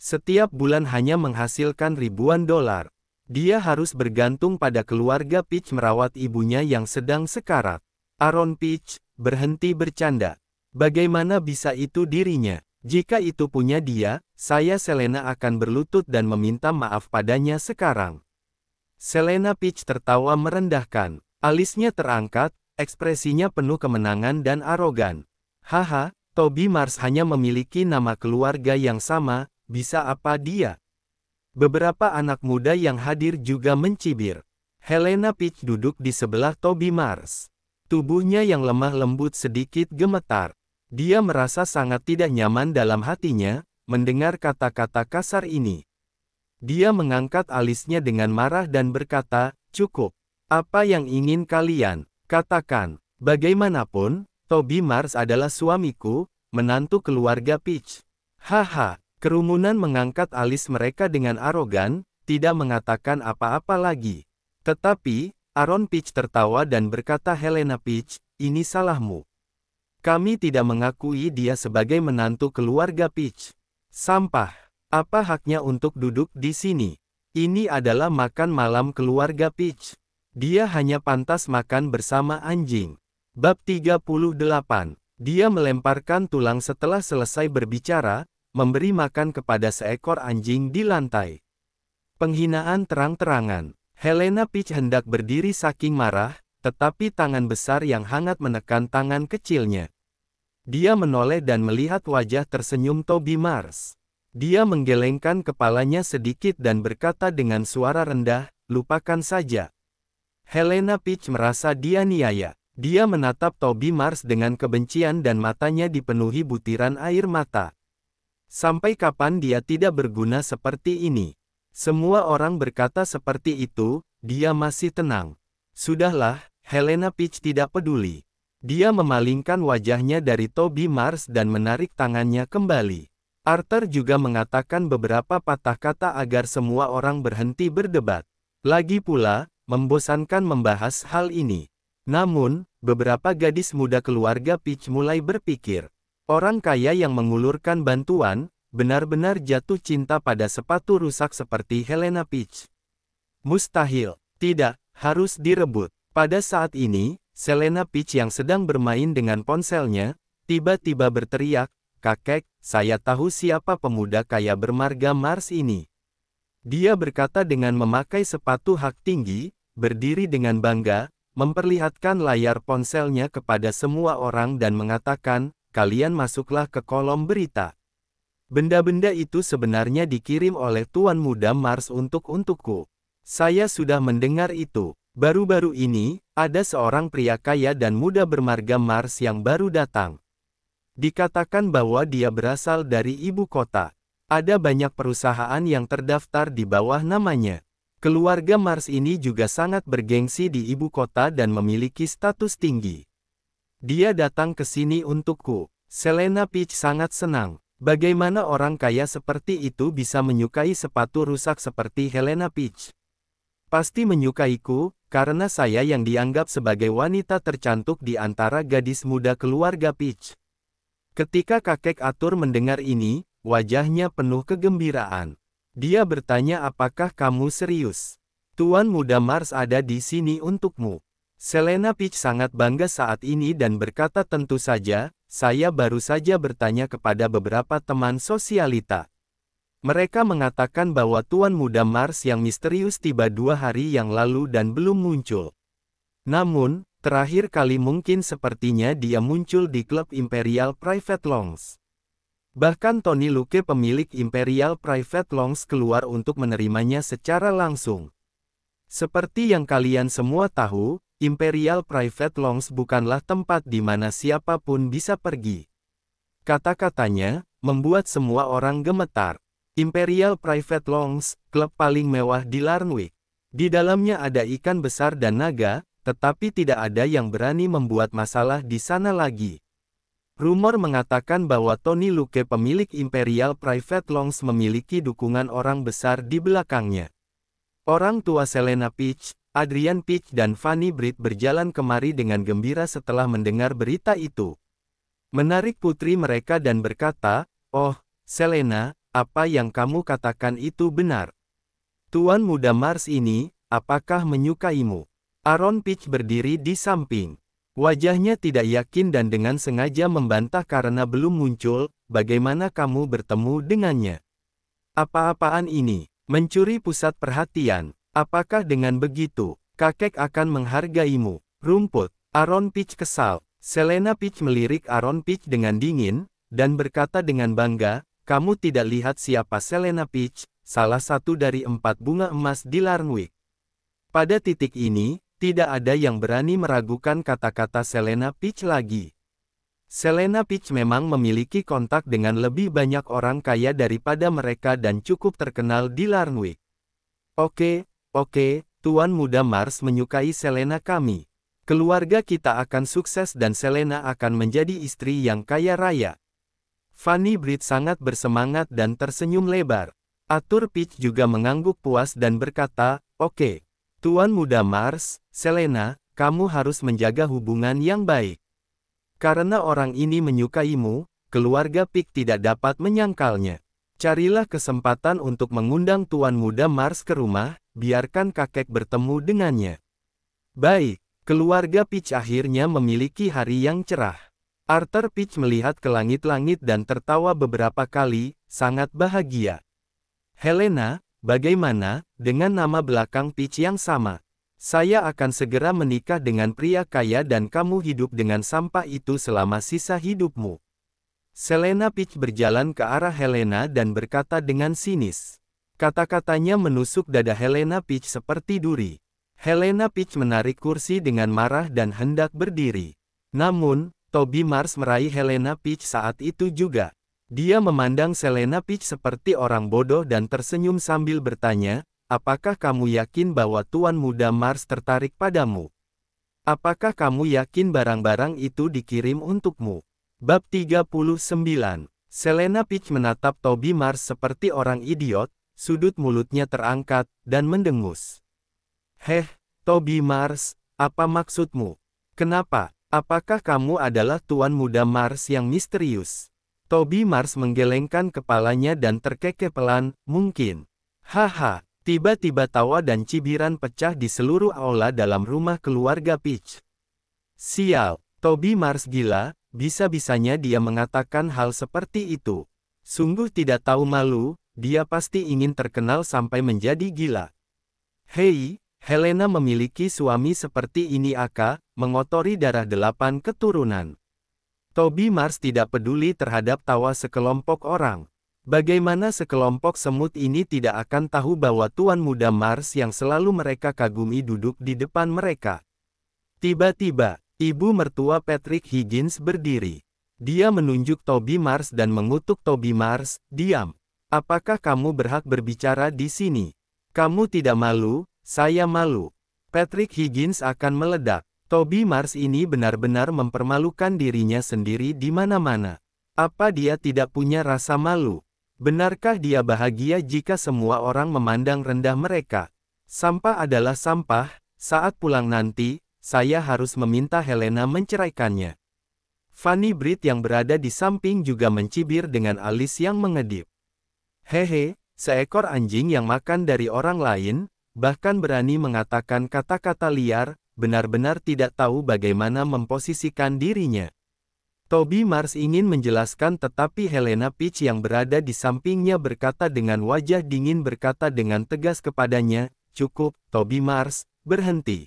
Speaker 1: Setiap bulan hanya menghasilkan ribuan dolar. Dia harus bergantung pada keluarga Peach merawat ibunya yang sedang sekarat. Aaron Peach, berhenti bercanda. Bagaimana bisa itu dirinya? Jika itu punya dia, saya Selena akan berlutut dan meminta maaf padanya sekarang. Selena Peach tertawa merendahkan. Alisnya terangkat, ekspresinya penuh kemenangan dan arogan. Haha, Toby Mars hanya memiliki nama keluarga yang sama, bisa apa dia? Beberapa anak muda yang hadir juga mencibir. Helena Peach duduk di sebelah Toby Mars. Tubuhnya yang lemah lembut sedikit gemetar. Dia merasa sangat tidak nyaman dalam hatinya, mendengar kata-kata kasar ini. Dia mengangkat alisnya dengan marah dan berkata, cukup. Apa yang ingin kalian? Katakan. Bagaimanapun, Toby Mars adalah suamiku, menantu keluarga Peach. Haha, Kerumunan mengangkat alis mereka dengan arogan, tidak mengatakan apa-apa lagi. Tetapi, Aaron Peach tertawa dan berkata Helena Peach, ini salahmu. Kami tidak mengakui dia sebagai menantu keluarga Peach. Sampah, apa haknya untuk duduk di sini? Ini adalah makan malam keluarga Peach. Dia hanya pantas makan bersama anjing. Bab 38, dia melemparkan tulang setelah selesai berbicara, memberi makan kepada seekor anjing di lantai. Penghinaan terang-terangan. Helena Peach hendak berdiri saking marah, tetapi tangan besar yang hangat menekan tangan kecilnya. Dia menoleh dan melihat wajah tersenyum Toby Mars. Dia menggelengkan kepalanya sedikit dan berkata dengan suara rendah, lupakan saja. Helena Peach merasa dia niaya. Dia menatap Toby Mars dengan kebencian dan matanya dipenuhi butiran air mata. Sampai kapan dia tidak berguna seperti ini? Semua orang berkata seperti itu, dia masih tenang. Sudahlah, Helena Peach tidak peduli. Dia memalingkan wajahnya dari Toby Mars dan menarik tangannya kembali. Arthur juga mengatakan beberapa patah kata agar semua orang berhenti berdebat. Lagi pula, membosankan membahas hal ini. Namun, beberapa gadis muda keluarga Peach mulai berpikir, Orang kaya yang mengulurkan bantuan, benar-benar jatuh cinta pada sepatu rusak seperti Helena Peach. Mustahil, tidak, harus direbut. Pada saat ini, Selena Peach yang sedang bermain dengan ponselnya, tiba-tiba berteriak, Kakek, saya tahu siapa pemuda kaya bermarga Mars ini. Dia berkata dengan memakai sepatu hak tinggi, berdiri dengan bangga, memperlihatkan layar ponselnya kepada semua orang dan mengatakan, kalian masuklah ke kolom berita. Benda-benda itu sebenarnya dikirim oleh Tuan Muda Mars untuk untukku. Saya sudah mendengar itu. Baru-baru ini, ada seorang pria kaya dan muda bermarga Mars yang baru datang. Dikatakan bahwa dia berasal dari ibu kota. Ada banyak perusahaan yang terdaftar di bawah namanya. Keluarga Mars ini juga sangat bergengsi di ibu kota dan memiliki status tinggi. Dia datang ke sini untukku. Selena Peach sangat senang. Bagaimana orang kaya seperti itu bisa menyukai sepatu rusak seperti Helena Peach? Pasti menyukaiku, karena saya yang dianggap sebagai wanita tercantik di antara gadis muda keluarga Peach. Ketika kakek Atur mendengar ini, wajahnya penuh kegembiraan. Dia bertanya apakah kamu serius? Tuan muda Mars ada di sini untukmu. Selena Peach sangat bangga saat ini dan berkata tentu saja, saya baru saja bertanya kepada beberapa teman sosialita. Mereka mengatakan bahwa Tuan Muda Mars yang misterius tiba dua hari yang lalu dan belum muncul. Namun, Terakhir kali mungkin sepertinya dia muncul di klub Imperial Private Longs. Bahkan Tony Luke pemilik Imperial Private Longs keluar untuk menerimanya secara langsung. Seperti yang kalian semua tahu, Imperial Private Longs bukanlah tempat di mana siapapun bisa pergi. Kata-katanya, membuat semua orang gemetar. Imperial Private Longs, klub paling mewah di Larnwick. Di dalamnya ada ikan besar dan naga, tetapi tidak ada yang berani membuat masalah di sana lagi. Rumor mengatakan bahwa Tony Luke pemilik Imperial Private Longs memiliki dukungan orang besar di belakangnya. Orang tua Selena Peach, Adrian Peach dan Fanny Britt berjalan kemari dengan gembira setelah mendengar berita itu. Menarik putri mereka dan berkata, Oh, Selena, apa yang kamu katakan itu benar. Tuan muda Mars ini, apakah menyukaimu? Aaron Peach berdiri di samping. Wajahnya tidak yakin dan dengan sengaja membantah karena belum muncul, bagaimana kamu bertemu dengannya? Apa-apaan ini, mencuri pusat perhatian, Apakah dengan begitu, kakek akan menghargaimu? Rumput, Aaron Peach kesal. Selena Peach melirik Aaron Peach dengan dingin, dan berkata dengan bangga, kamu tidak lihat siapa Selena Peach, salah satu dari empat bunga emas di Larnwick. Pada titik ini, tidak ada yang berani meragukan kata-kata Selena Peach lagi. Selena Peach memang memiliki kontak dengan lebih banyak orang kaya daripada mereka dan cukup terkenal di Larnwick. Oke, Oke, Tuan Muda Mars menyukai Selena kami. Keluarga kita akan sukses dan Selena akan menjadi istri yang kaya raya. Fanny Brit sangat bersemangat dan tersenyum lebar. Arthur Peach juga mengangguk puas dan berkata, Oke, Tuan Muda Mars, Selena, kamu harus menjaga hubungan yang baik. Karena orang ini menyukaimu, keluarga Pik tidak dapat menyangkalnya. Carilah kesempatan untuk mengundang Tuan Muda Mars ke rumah, biarkan kakek bertemu dengannya. Baik, keluarga Peach akhirnya memiliki hari yang cerah. Arthur Peach melihat ke langit-langit dan tertawa beberapa kali, sangat bahagia. Helena, bagaimana, dengan nama belakang Peach yang sama? Saya akan segera menikah dengan pria kaya dan kamu hidup dengan sampah itu selama sisa hidupmu. Selena Peach berjalan ke arah Helena dan berkata dengan sinis. Kata-katanya menusuk dada Helena Peach seperti duri. Helena Peach menarik kursi dengan marah dan hendak berdiri. Namun, Toby Mars meraih Helena Peach saat itu juga. Dia memandang Selena Peach seperti orang bodoh dan tersenyum sambil bertanya, Apakah kamu yakin bahwa Tuan Muda Mars tertarik padamu? Apakah kamu yakin barang-barang itu dikirim untukmu? Bab 39 Selena Peach menatap Toby Mars seperti orang idiot, sudut mulutnya terangkat, dan mendengus. Heh, Toby Mars, apa maksudmu? Kenapa? Apakah kamu adalah tuan muda Mars yang misterius? Toby Mars menggelengkan kepalanya dan terkekeh pelan, mungkin. Haha, tiba-tiba tawa dan cibiran pecah di seluruh aula dalam rumah keluarga Peach. Sial, Toby Mars gila, bisa-bisanya dia mengatakan hal seperti itu. Sungguh tidak tahu malu, dia pasti ingin terkenal sampai menjadi gila. Hei, Helena memiliki suami seperti ini Aka, mengotori darah delapan keturunan. Toby Mars tidak peduli terhadap tawa sekelompok orang. Bagaimana sekelompok semut ini tidak akan tahu bahwa Tuan Muda Mars yang selalu mereka kagumi duduk di depan mereka. Tiba-tiba, Ibu mertua Patrick Higgins berdiri. Dia menunjuk Toby Mars dan mengutuk Toby Mars, diam. Apakah kamu berhak berbicara di sini? Kamu tidak malu, saya malu. Patrick Higgins akan meledak. Toby Mars ini benar-benar mempermalukan dirinya sendiri di mana-mana. Apa dia tidak punya rasa malu? Benarkah dia bahagia jika semua orang memandang rendah mereka? Sampah adalah sampah, saat pulang nanti, saya harus meminta Helena menceraikannya. Fanny Brit yang berada di samping juga mencibir dengan alis yang mengedip. Hehe, seekor anjing yang makan dari orang lain, bahkan berani mengatakan kata-kata liar, benar-benar tidak tahu bagaimana memposisikan dirinya. Toby Mars ingin menjelaskan tetapi Helena Peach yang berada di sampingnya berkata dengan wajah dingin berkata dengan tegas kepadanya, cukup, Toby Mars, berhenti.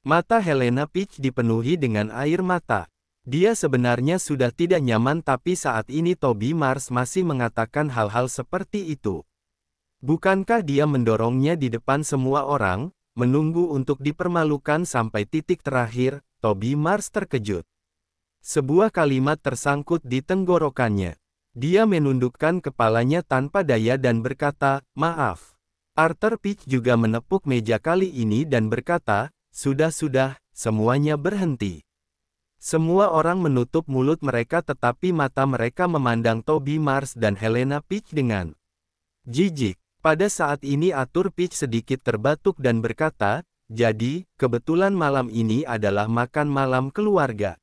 Speaker 1: Mata Helena Peach dipenuhi dengan air mata. Dia sebenarnya sudah tidak nyaman tapi saat ini Toby Mars masih mengatakan hal-hal seperti itu. Bukankah dia mendorongnya di depan semua orang, menunggu untuk dipermalukan sampai titik terakhir, Toby Mars terkejut. Sebuah kalimat tersangkut di tenggorokannya. Dia menundukkan kepalanya tanpa daya dan berkata, maaf. Arthur Peach juga menepuk meja kali ini dan berkata, sudah-sudah, semuanya berhenti. Semua orang menutup mulut mereka tetapi mata mereka memandang Toby Mars dan Helena Peach dengan jijik. Pada saat ini Atur Peach sedikit terbatuk dan berkata, jadi, kebetulan malam ini adalah makan malam keluarga.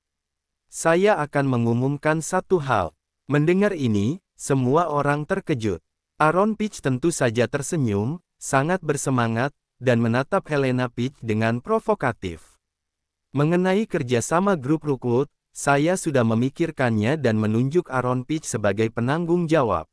Speaker 1: Saya akan mengumumkan satu hal. Mendengar ini, semua orang terkejut. Aaron Peach tentu saja tersenyum, sangat bersemangat, dan menatap Helena Peach dengan provokatif. Mengenai kerjasama grup Rukut, saya sudah memikirkannya dan menunjuk Aaron Peach sebagai penanggung jawab.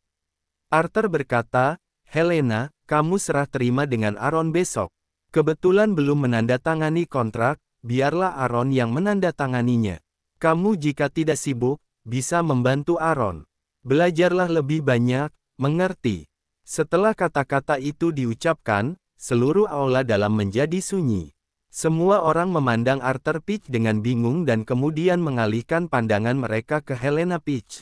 Speaker 1: Arthur berkata, Helena, kamu serah terima dengan Aaron besok. Kebetulan belum menandatangani kontrak, biarlah Aaron yang menandatanganinya. Kamu jika tidak sibuk, bisa membantu Aaron. Belajarlah lebih banyak, mengerti. Setelah kata-kata itu diucapkan, Seluruh aula dalam menjadi sunyi. Semua orang memandang Arthur Peach dengan bingung dan kemudian mengalihkan pandangan mereka ke Helena Peach.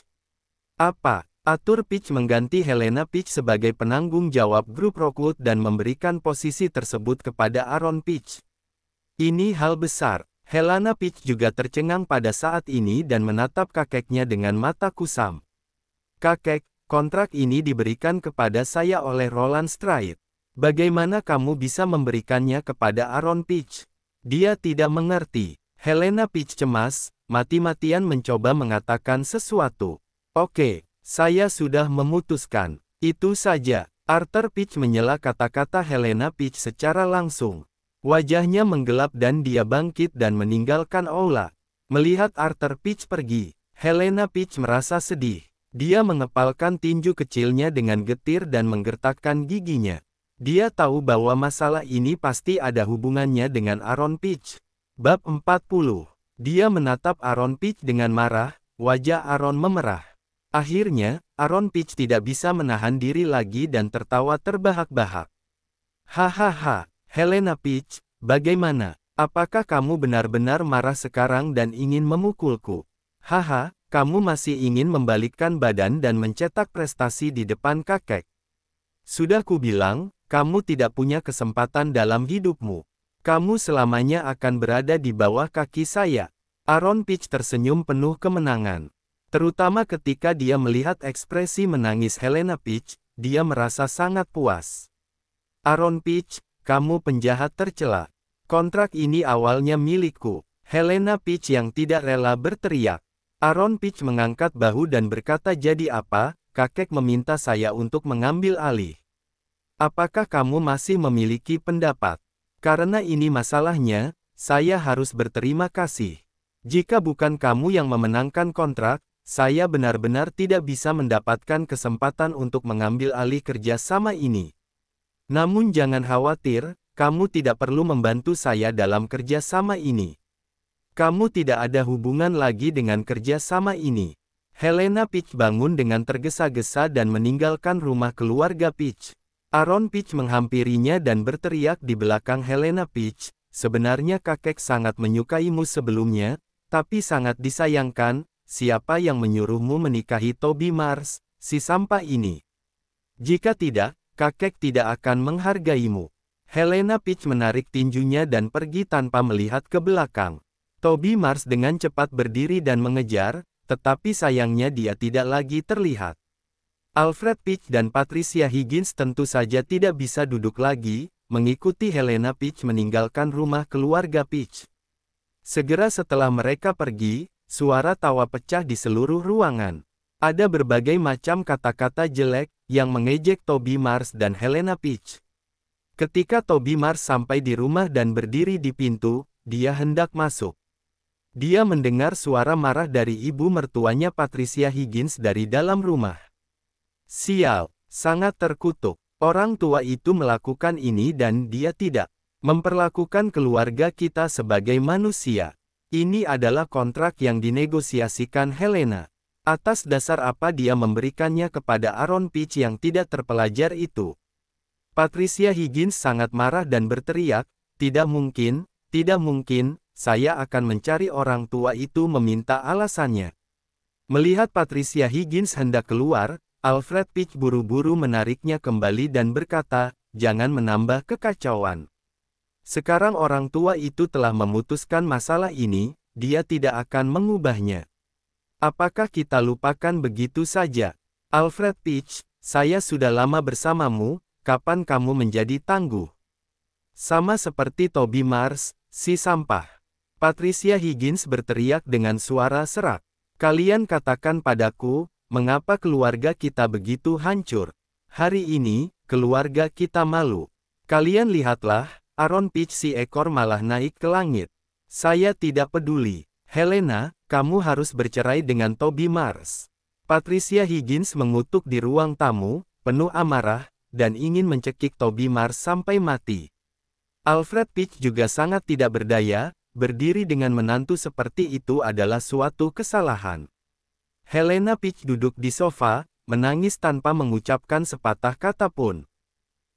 Speaker 1: Apa? Arthur Peach mengganti Helena Peach sebagai penanggung jawab grup Rockwood dan memberikan posisi tersebut kepada Aaron Peach. Ini hal besar. Helena Peach juga tercengang pada saat ini dan menatap kakeknya dengan mata kusam. Kakek, kontrak ini diberikan kepada saya oleh Roland Stride. Bagaimana kamu bisa memberikannya kepada Aaron Peach? Dia tidak mengerti. Helena Peach cemas, mati-matian mencoba mengatakan sesuatu. Oke, saya sudah memutuskan. Itu saja. Arthur Peach menyela kata-kata Helena Peach secara langsung. Wajahnya menggelap dan dia bangkit dan meninggalkan aula. Melihat Arthur Peach pergi, Helena Peach merasa sedih. Dia mengepalkan tinju kecilnya dengan getir dan menggertakkan giginya. Dia tahu bahwa masalah ini pasti ada hubungannya dengan Aaron Peach. Bab 40. Dia menatap Aaron Peach dengan marah, wajah Aaron memerah. Akhirnya, Aaron Peach tidak bisa menahan diri lagi dan tertawa terbahak-bahak. Hahaha, Helena Peach. bagaimana? Apakah kamu benar-benar marah sekarang dan ingin memukulku? Haha, kamu masih ingin membalikkan badan dan mencetak prestasi di depan kakek. Sudah kubilang. Kamu tidak punya kesempatan dalam hidupmu. Kamu selamanya akan berada di bawah kaki saya. Aaron Pitch tersenyum penuh kemenangan. Terutama ketika dia melihat ekspresi menangis Helena Pitch, dia merasa sangat puas. Aaron Pitch, kamu penjahat tercela. Kontrak ini awalnya milikku. Helena Pitch yang tidak rela berteriak. Aaron Pitch mengangkat bahu dan berkata jadi apa, kakek meminta saya untuk mengambil alih. Apakah kamu masih memiliki pendapat? Karena ini masalahnya, saya harus berterima kasih. Jika bukan kamu yang memenangkan kontrak, saya benar-benar tidak bisa mendapatkan kesempatan untuk mengambil alih kerja sama ini. Namun jangan khawatir, kamu tidak perlu membantu saya dalam kerja sama ini. Kamu tidak ada hubungan lagi dengan kerja sama ini. Helena Peach bangun dengan tergesa-gesa dan meninggalkan rumah keluarga Peach. Aaron Peach menghampirinya dan berteriak di belakang Helena Peach, sebenarnya kakek sangat menyukaimu sebelumnya, tapi sangat disayangkan, siapa yang menyuruhmu menikahi Toby Mars, si sampah ini. Jika tidak, kakek tidak akan menghargaimu. Helena Peach menarik tinjunya dan pergi tanpa melihat ke belakang. Toby Mars dengan cepat berdiri dan mengejar, tetapi sayangnya dia tidak lagi terlihat. Alfred Peach dan Patricia Higgins tentu saja tidak bisa duduk lagi, mengikuti Helena Peach meninggalkan rumah keluarga Peach. Segera setelah mereka pergi, suara tawa pecah di seluruh ruangan. Ada berbagai macam kata-kata jelek yang mengejek Toby Mars dan Helena Peach. Ketika Toby Mars sampai di rumah dan berdiri di pintu, dia hendak masuk. Dia mendengar suara marah dari ibu mertuanya Patricia Higgins dari dalam rumah. Sial, sangat terkutuk. Orang tua itu melakukan ini dan dia tidak memperlakukan keluarga kita sebagai manusia. Ini adalah kontrak yang dinegosiasikan Helena. Atas dasar apa dia memberikannya kepada Aaron Peach yang tidak terpelajar itu? Patricia Higgins sangat marah dan berteriak, tidak mungkin, tidak mungkin, saya akan mencari orang tua itu meminta alasannya. Melihat Patricia Higgins hendak keluar, Alfred Pitch buru-buru menariknya kembali dan berkata, jangan menambah kekacauan. Sekarang orang tua itu telah memutuskan masalah ini, dia tidak akan mengubahnya. Apakah kita lupakan begitu saja? Alfred Pitch, saya sudah lama bersamamu, kapan kamu menjadi tangguh? Sama seperti Toby Mars, si sampah. Patricia Higgins berteriak dengan suara serak. Kalian katakan padaku, Mengapa keluarga kita begitu hancur? Hari ini, keluarga kita malu. Kalian lihatlah, Aaron Pitch si ekor malah naik ke langit. Saya tidak peduli. Helena, kamu harus bercerai dengan Toby Mars. Patricia Higgins mengutuk di ruang tamu, penuh amarah, dan ingin mencekik Toby Mars sampai mati. Alfred Pitch juga sangat tidak berdaya, berdiri dengan menantu seperti itu adalah suatu kesalahan. Helena Peach duduk di sofa, menangis tanpa mengucapkan sepatah kata pun.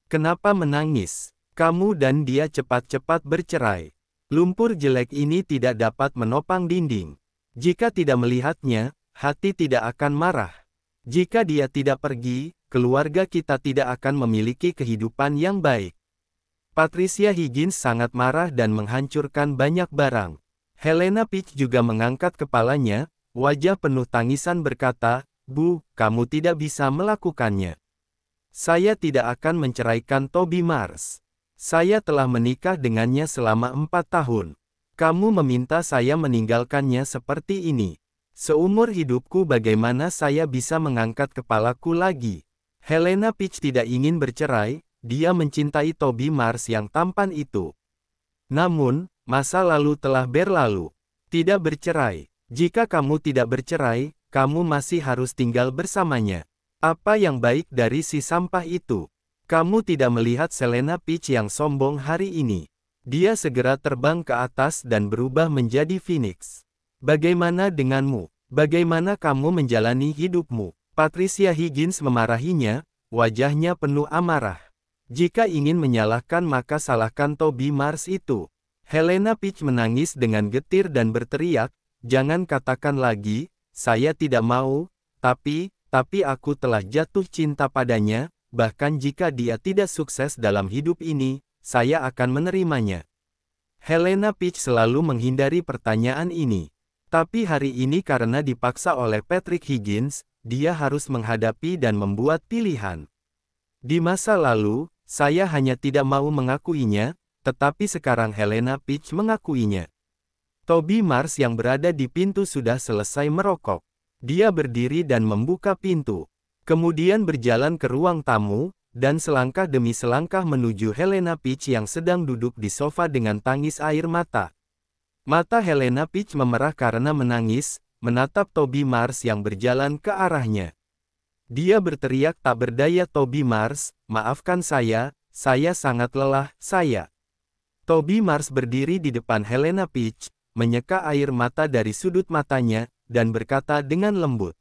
Speaker 1: Kenapa menangis? Kamu dan dia cepat-cepat bercerai. Lumpur jelek ini tidak dapat menopang dinding. Jika tidak melihatnya, hati tidak akan marah. Jika dia tidak pergi, keluarga kita tidak akan memiliki kehidupan yang baik. Patricia Higgins sangat marah dan menghancurkan banyak barang. Helena Peach juga mengangkat kepalanya, wajah penuh tangisan berkata, Bu, kamu tidak bisa melakukannya. Saya tidak akan menceraikan Toby Mars. Saya telah menikah dengannya selama empat tahun. Kamu meminta saya meninggalkannya seperti ini. Seumur hidupku bagaimana saya bisa mengangkat kepalaku lagi? Helena Peach tidak ingin bercerai, dia mencintai Toby Mars yang tampan itu. Namun, masa lalu telah berlalu. Tidak bercerai. Jika kamu tidak bercerai, kamu masih harus tinggal bersamanya. Apa yang baik dari si sampah itu? Kamu tidak melihat Selena Peach yang sombong hari ini. Dia segera terbang ke atas dan berubah menjadi Phoenix. Bagaimana denganmu? Bagaimana kamu menjalani hidupmu? Patricia Higgins memarahinya, wajahnya penuh amarah. Jika ingin menyalahkan maka salahkan Toby Mars itu. Helena Peach menangis dengan getir dan berteriak, Jangan katakan lagi, saya tidak mau, tapi, tapi aku telah jatuh cinta padanya, bahkan jika dia tidak sukses dalam hidup ini, saya akan menerimanya. Helena Peach selalu menghindari pertanyaan ini. Tapi hari ini karena dipaksa oleh Patrick Higgins, dia harus menghadapi dan membuat pilihan. Di masa lalu, saya hanya tidak mau mengakuinya, tetapi sekarang Helena Peach mengakuinya. Toby Mars yang berada di pintu sudah selesai merokok. Dia berdiri dan membuka pintu. Kemudian berjalan ke ruang tamu, dan selangkah demi selangkah menuju Helena Peach yang sedang duduk di sofa dengan tangis air mata. Mata Helena Peach memerah karena menangis, menatap Toby Mars yang berjalan ke arahnya. Dia berteriak tak berdaya Toby Mars, maafkan saya, saya sangat lelah, saya. Toby Mars berdiri di depan Helena Peach, menyeka air mata dari sudut matanya, dan berkata dengan lembut.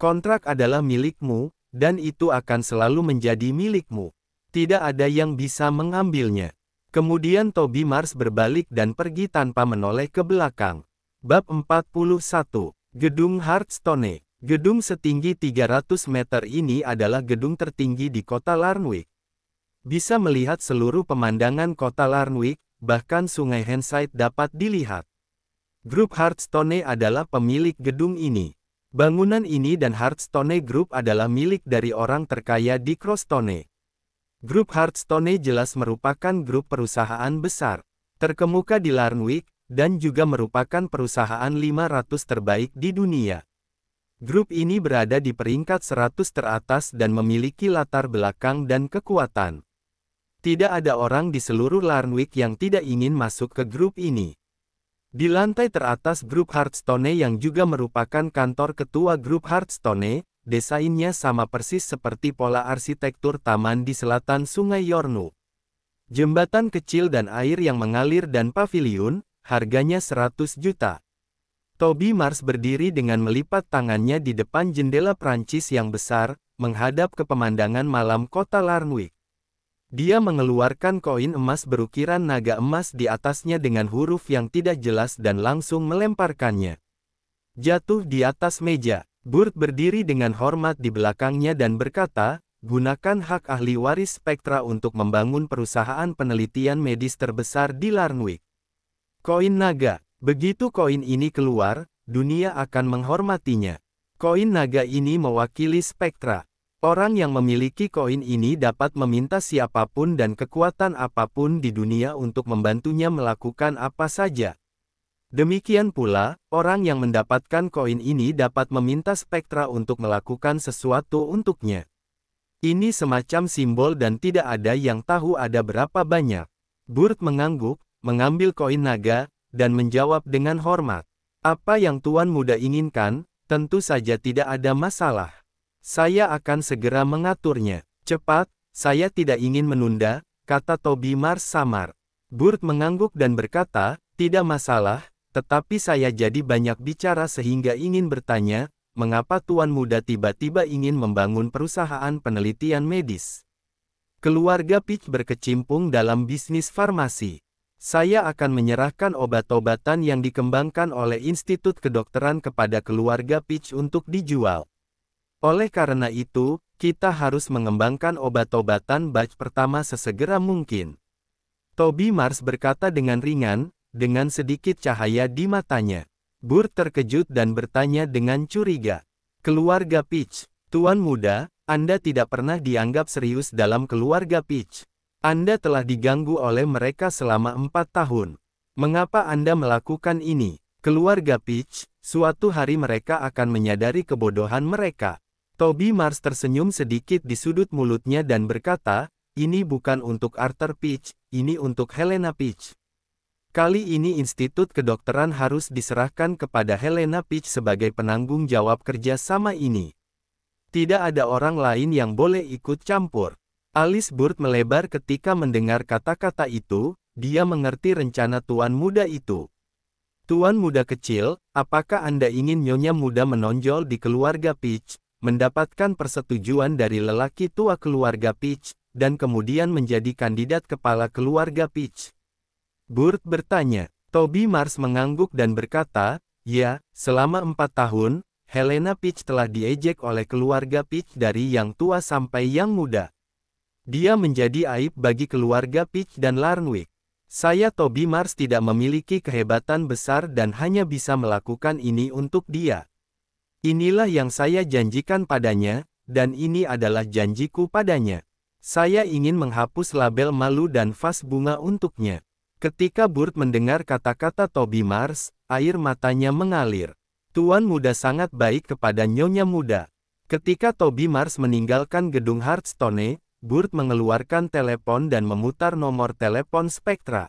Speaker 1: Kontrak adalah milikmu, dan itu akan selalu menjadi milikmu. Tidak ada yang bisa mengambilnya. Kemudian Toby Mars berbalik dan pergi tanpa menoleh ke belakang. Bab 41. Gedung Hearthstone Gedung setinggi 300 meter ini adalah gedung tertinggi di kota Larnwick. Bisa melihat seluruh pemandangan kota Larnwick, bahkan sungai Henside dapat dilihat. Grup Hearthstone adalah pemilik gedung ini. Bangunan ini dan Hearthstone Group adalah milik dari orang terkaya di Crosstone. Grup Hearthstone jelas merupakan grup perusahaan besar, terkemuka di Larnwick, dan juga merupakan perusahaan 500 terbaik di dunia. Grup ini berada di peringkat 100 teratas dan memiliki latar belakang dan kekuatan. Tidak ada orang di seluruh Larnwick yang tidak ingin masuk ke grup ini. Di lantai teratas grup Hearthstone yang juga merupakan kantor ketua grup Hearthstone, desainnya sama persis seperti pola arsitektur taman di selatan Sungai Yornu. Jembatan kecil dan air yang mengalir dan pavilion, harganya 100 juta. Toby Mars berdiri dengan melipat tangannya di depan jendela Prancis yang besar, menghadap ke pemandangan malam kota Larnwick. Dia mengeluarkan koin emas berukiran naga emas di atasnya dengan huruf yang tidak jelas dan langsung melemparkannya. Jatuh di atas meja, Burt berdiri dengan hormat di belakangnya dan berkata, gunakan hak ahli waris Spektra untuk membangun perusahaan penelitian medis terbesar di Larnwick. Koin naga, begitu koin ini keluar, dunia akan menghormatinya. Koin naga ini mewakili Spektra, Orang yang memiliki koin ini dapat meminta siapapun dan kekuatan apapun di dunia untuk membantunya melakukan apa saja. Demikian pula, orang yang mendapatkan koin ini dapat meminta spektra untuk melakukan sesuatu untuknya. Ini semacam simbol dan tidak ada yang tahu ada berapa banyak. Burt mengangguk, mengambil koin naga, dan menjawab dengan hormat. Apa yang Tuan Muda inginkan, tentu saja tidak ada masalah. Saya akan segera mengaturnya. Cepat, saya tidak ingin menunda, kata Toby Mars samar. Burt mengangguk dan berkata, tidak masalah, tetapi saya jadi banyak bicara sehingga ingin bertanya, mengapa Tuan Muda tiba-tiba ingin membangun perusahaan penelitian medis? Keluarga Peach berkecimpung dalam bisnis farmasi. Saya akan menyerahkan obat-obatan yang dikembangkan oleh Institut Kedokteran kepada keluarga Peach untuk dijual. Oleh karena itu, kita harus mengembangkan obat-obatan batch pertama sesegera mungkin. Toby Mars berkata dengan ringan, dengan sedikit cahaya di matanya. Bur terkejut dan bertanya dengan curiga. Keluarga Peach, Tuan Muda, Anda tidak pernah dianggap serius dalam keluarga Peach. Anda telah diganggu oleh mereka selama empat tahun. Mengapa Anda melakukan ini? Keluarga Peach, suatu hari mereka akan menyadari kebodohan mereka. Toby Mars tersenyum sedikit di sudut mulutnya dan berkata, ini bukan untuk Arthur Peach, ini untuk Helena Peach. Kali ini Institut Kedokteran harus diserahkan kepada Helena Peach sebagai penanggung jawab kerja sama ini. Tidak ada orang lain yang boleh ikut campur. Alis Burt melebar ketika mendengar kata-kata itu, dia mengerti rencana tuan muda itu. Tuan muda kecil, apakah Anda ingin nyonya muda menonjol di keluarga Peach? mendapatkan persetujuan dari lelaki tua keluarga Peach, dan kemudian menjadi kandidat kepala keluarga Peach. Burt bertanya, Toby Mars mengangguk dan berkata, Ya, selama empat tahun, Helena Peach telah diejek oleh keluarga Peach dari yang tua sampai yang muda. Dia menjadi aib bagi keluarga Peach dan Larnwick. Saya Toby Mars tidak memiliki kehebatan besar dan hanya bisa melakukan ini untuk dia. Inilah yang saya janjikan padanya, dan ini adalah janjiku padanya. Saya ingin menghapus label malu dan vas bunga untuknya. Ketika Burt mendengar kata-kata Toby Mars, air matanya mengalir. Tuan muda sangat baik kepada nyonya muda. Ketika Toby Mars meninggalkan gedung Hearthstone, Burt mengeluarkan telepon dan memutar nomor telepon Spectra.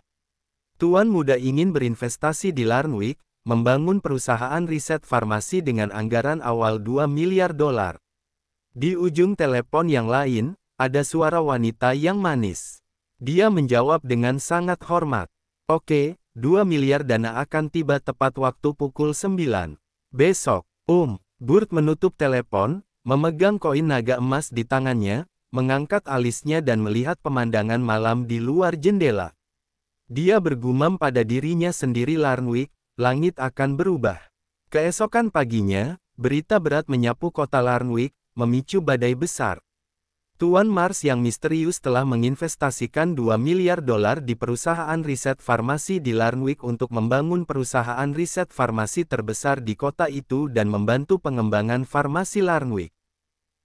Speaker 1: Tuan muda ingin berinvestasi di Larnwick, membangun perusahaan riset farmasi dengan anggaran awal 2 miliar dolar. Di ujung telepon yang lain, ada suara wanita yang manis. Dia menjawab dengan sangat hormat. Oke, 2 miliar dana akan tiba tepat waktu pukul 9. Besok, Um, Burt menutup telepon, memegang koin naga emas di tangannya, mengangkat alisnya dan melihat pemandangan malam di luar jendela. Dia bergumam pada dirinya sendiri Larnwick, langit akan berubah. Keesokan paginya, berita berat menyapu kota Larnwick, memicu badai besar. Tuan Mars yang misterius telah menginvestasikan 2 miliar dolar di perusahaan riset farmasi di Larnwick untuk membangun perusahaan riset farmasi terbesar di kota itu dan membantu pengembangan farmasi Larnwick.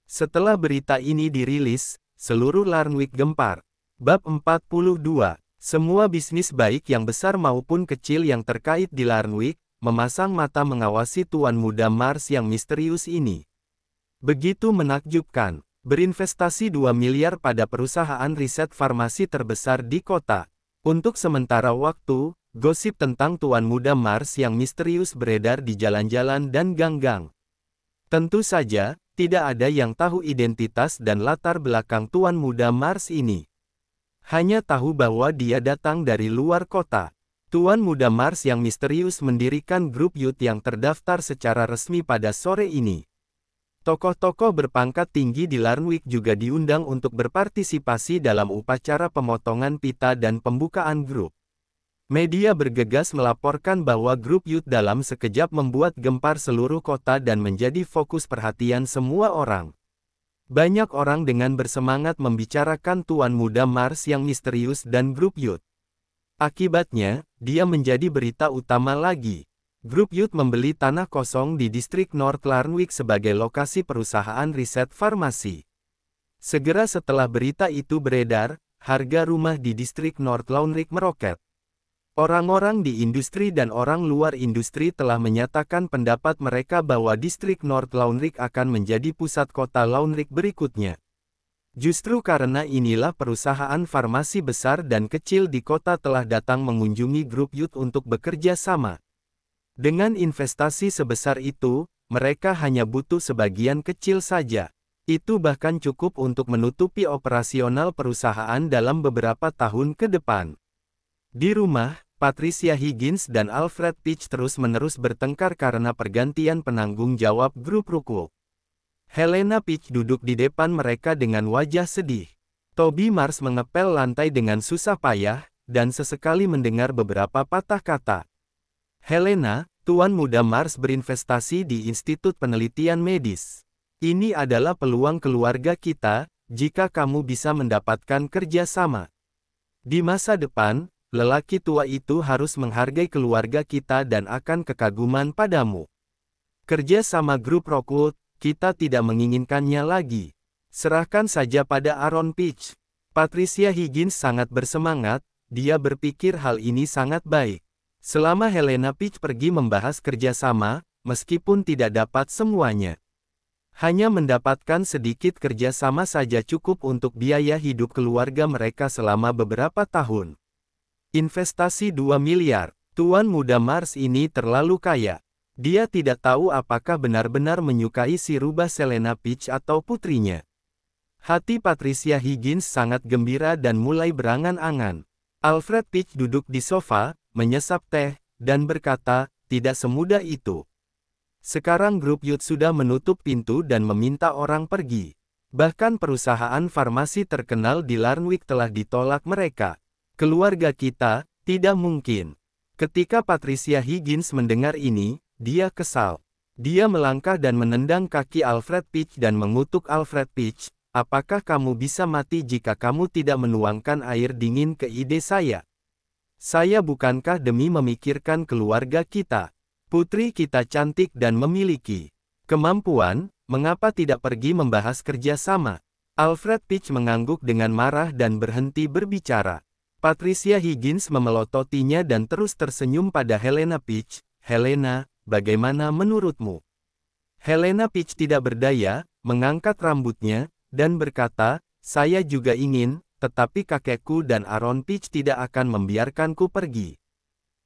Speaker 1: Setelah berita ini dirilis, seluruh Larnwick gempar. Bab 42 semua bisnis baik yang besar maupun kecil yang terkait di Larnwick, memasang mata mengawasi tuan muda Mars yang misterius ini. Begitu menakjubkan, berinvestasi 2 miliar pada perusahaan riset farmasi terbesar di kota. Untuk sementara waktu, gosip tentang tuan muda Mars yang misterius beredar di jalan-jalan dan gang-gang. Tentu saja, tidak ada yang tahu identitas dan latar belakang tuan muda Mars ini. Hanya tahu bahwa dia datang dari luar kota. Tuan muda Mars yang misterius mendirikan grup Youth yang terdaftar secara resmi pada sore ini. Tokoh-tokoh berpangkat tinggi di Larnwick juga diundang untuk berpartisipasi dalam upacara pemotongan pita dan pembukaan grup. Media bergegas melaporkan bahwa grup Youth dalam sekejap membuat gempar seluruh kota dan menjadi fokus perhatian semua orang. Banyak orang dengan bersemangat membicarakan Tuan Muda Mars yang misterius dan grup Youth. Akibatnya, dia menjadi berita utama lagi. Grup Youth membeli tanah kosong di distrik North Larnwick sebagai lokasi perusahaan riset farmasi. Segera setelah berita itu beredar, harga rumah di distrik North Larnwick meroket. Orang-orang di industri dan orang luar industri telah menyatakan pendapat mereka bahwa distrik North Launrik akan menjadi pusat kota Launrik berikutnya. Justru karena inilah perusahaan farmasi besar dan kecil di kota telah datang mengunjungi grup Youth untuk bekerja sama. Dengan investasi sebesar itu, mereka hanya butuh sebagian kecil saja. Itu bahkan cukup untuk menutupi operasional perusahaan dalam beberapa tahun ke depan. Di rumah, Patricia Higgins dan Alfred Pitch terus-menerus bertengkar karena pergantian penanggung jawab grup rukuk. Helena Peach duduk di depan mereka dengan wajah sedih. Toby Mars mengepel lantai dengan susah payah, dan sesekali mendengar beberapa patah kata. Helena, Tuan Muda Mars berinvestasi di Institut Penelitian Medis. Ini adalah peluang keluarga kita, jika kamu bisa mendapatkan kerja sama. Di masa depan, Lelaki tua itu harus menghargai keluarga kita dan akan kekaguman padamu. Kerja sama grup Rockwood, kita tidak menginginkannya lagi. Serahkan saja pada Aaron Peach. Patricia Higgins sangat bersemangat, dia berpikir hal ini sangat baik. Selama Helena Peach pergi membahas kerjasama, meskipun tidak dapat semuanya. Hanya mendapatkan sedikit kerjasama saja cukup untuk biaya hidup keluarga mereka selama beberapa tahun. Investasi 2 miliar, Tuan Muda Mars ini terlalu kaya. Dia tidak tahu apakah benar-benar menyukai si rubah Selena Peach atau putrinya. Hati Patricia Higgins sangat gembira dan mulai berangan-angan. Alfred Peach duduk di sofa, menyesap teh, dan berkata, tidak semudah itu. Sekarang grup Yud sudah menutup pintu dan meminta orang pergi. Bahkan perusahaan farmasi terkenal di Larnwick telah ditolak mereka. Keluarga kita, tidak mungkin. Ketika Patricia Higgins mendengar ini, dia kesal. Dia melangkah dan menendang kaki Alfred Peach dan mengutuk Alfred Peach. apakah kamu bisa mati jika kamu tidak menuangkan air dingin ke ide saya? Saya bukankah demi memikirkan keluarga kita? Putri kita cantik dan memiliki kemampuan, mengapa tidak pergi membahas kerjasama? Alfred Peach mengangguk dengan marah dan berhenti berbicara. Patricia Higgins memelototinya dan terus tersenyum pada Helena Peach. Helena, bagaimana menurutmu? Helena Peach tidak berdaya, mengangkat rambutnya, dan berkata, saya juga ingin, tetapi kakekku dan Aaron Peach tidak akan membiarkanku pergi.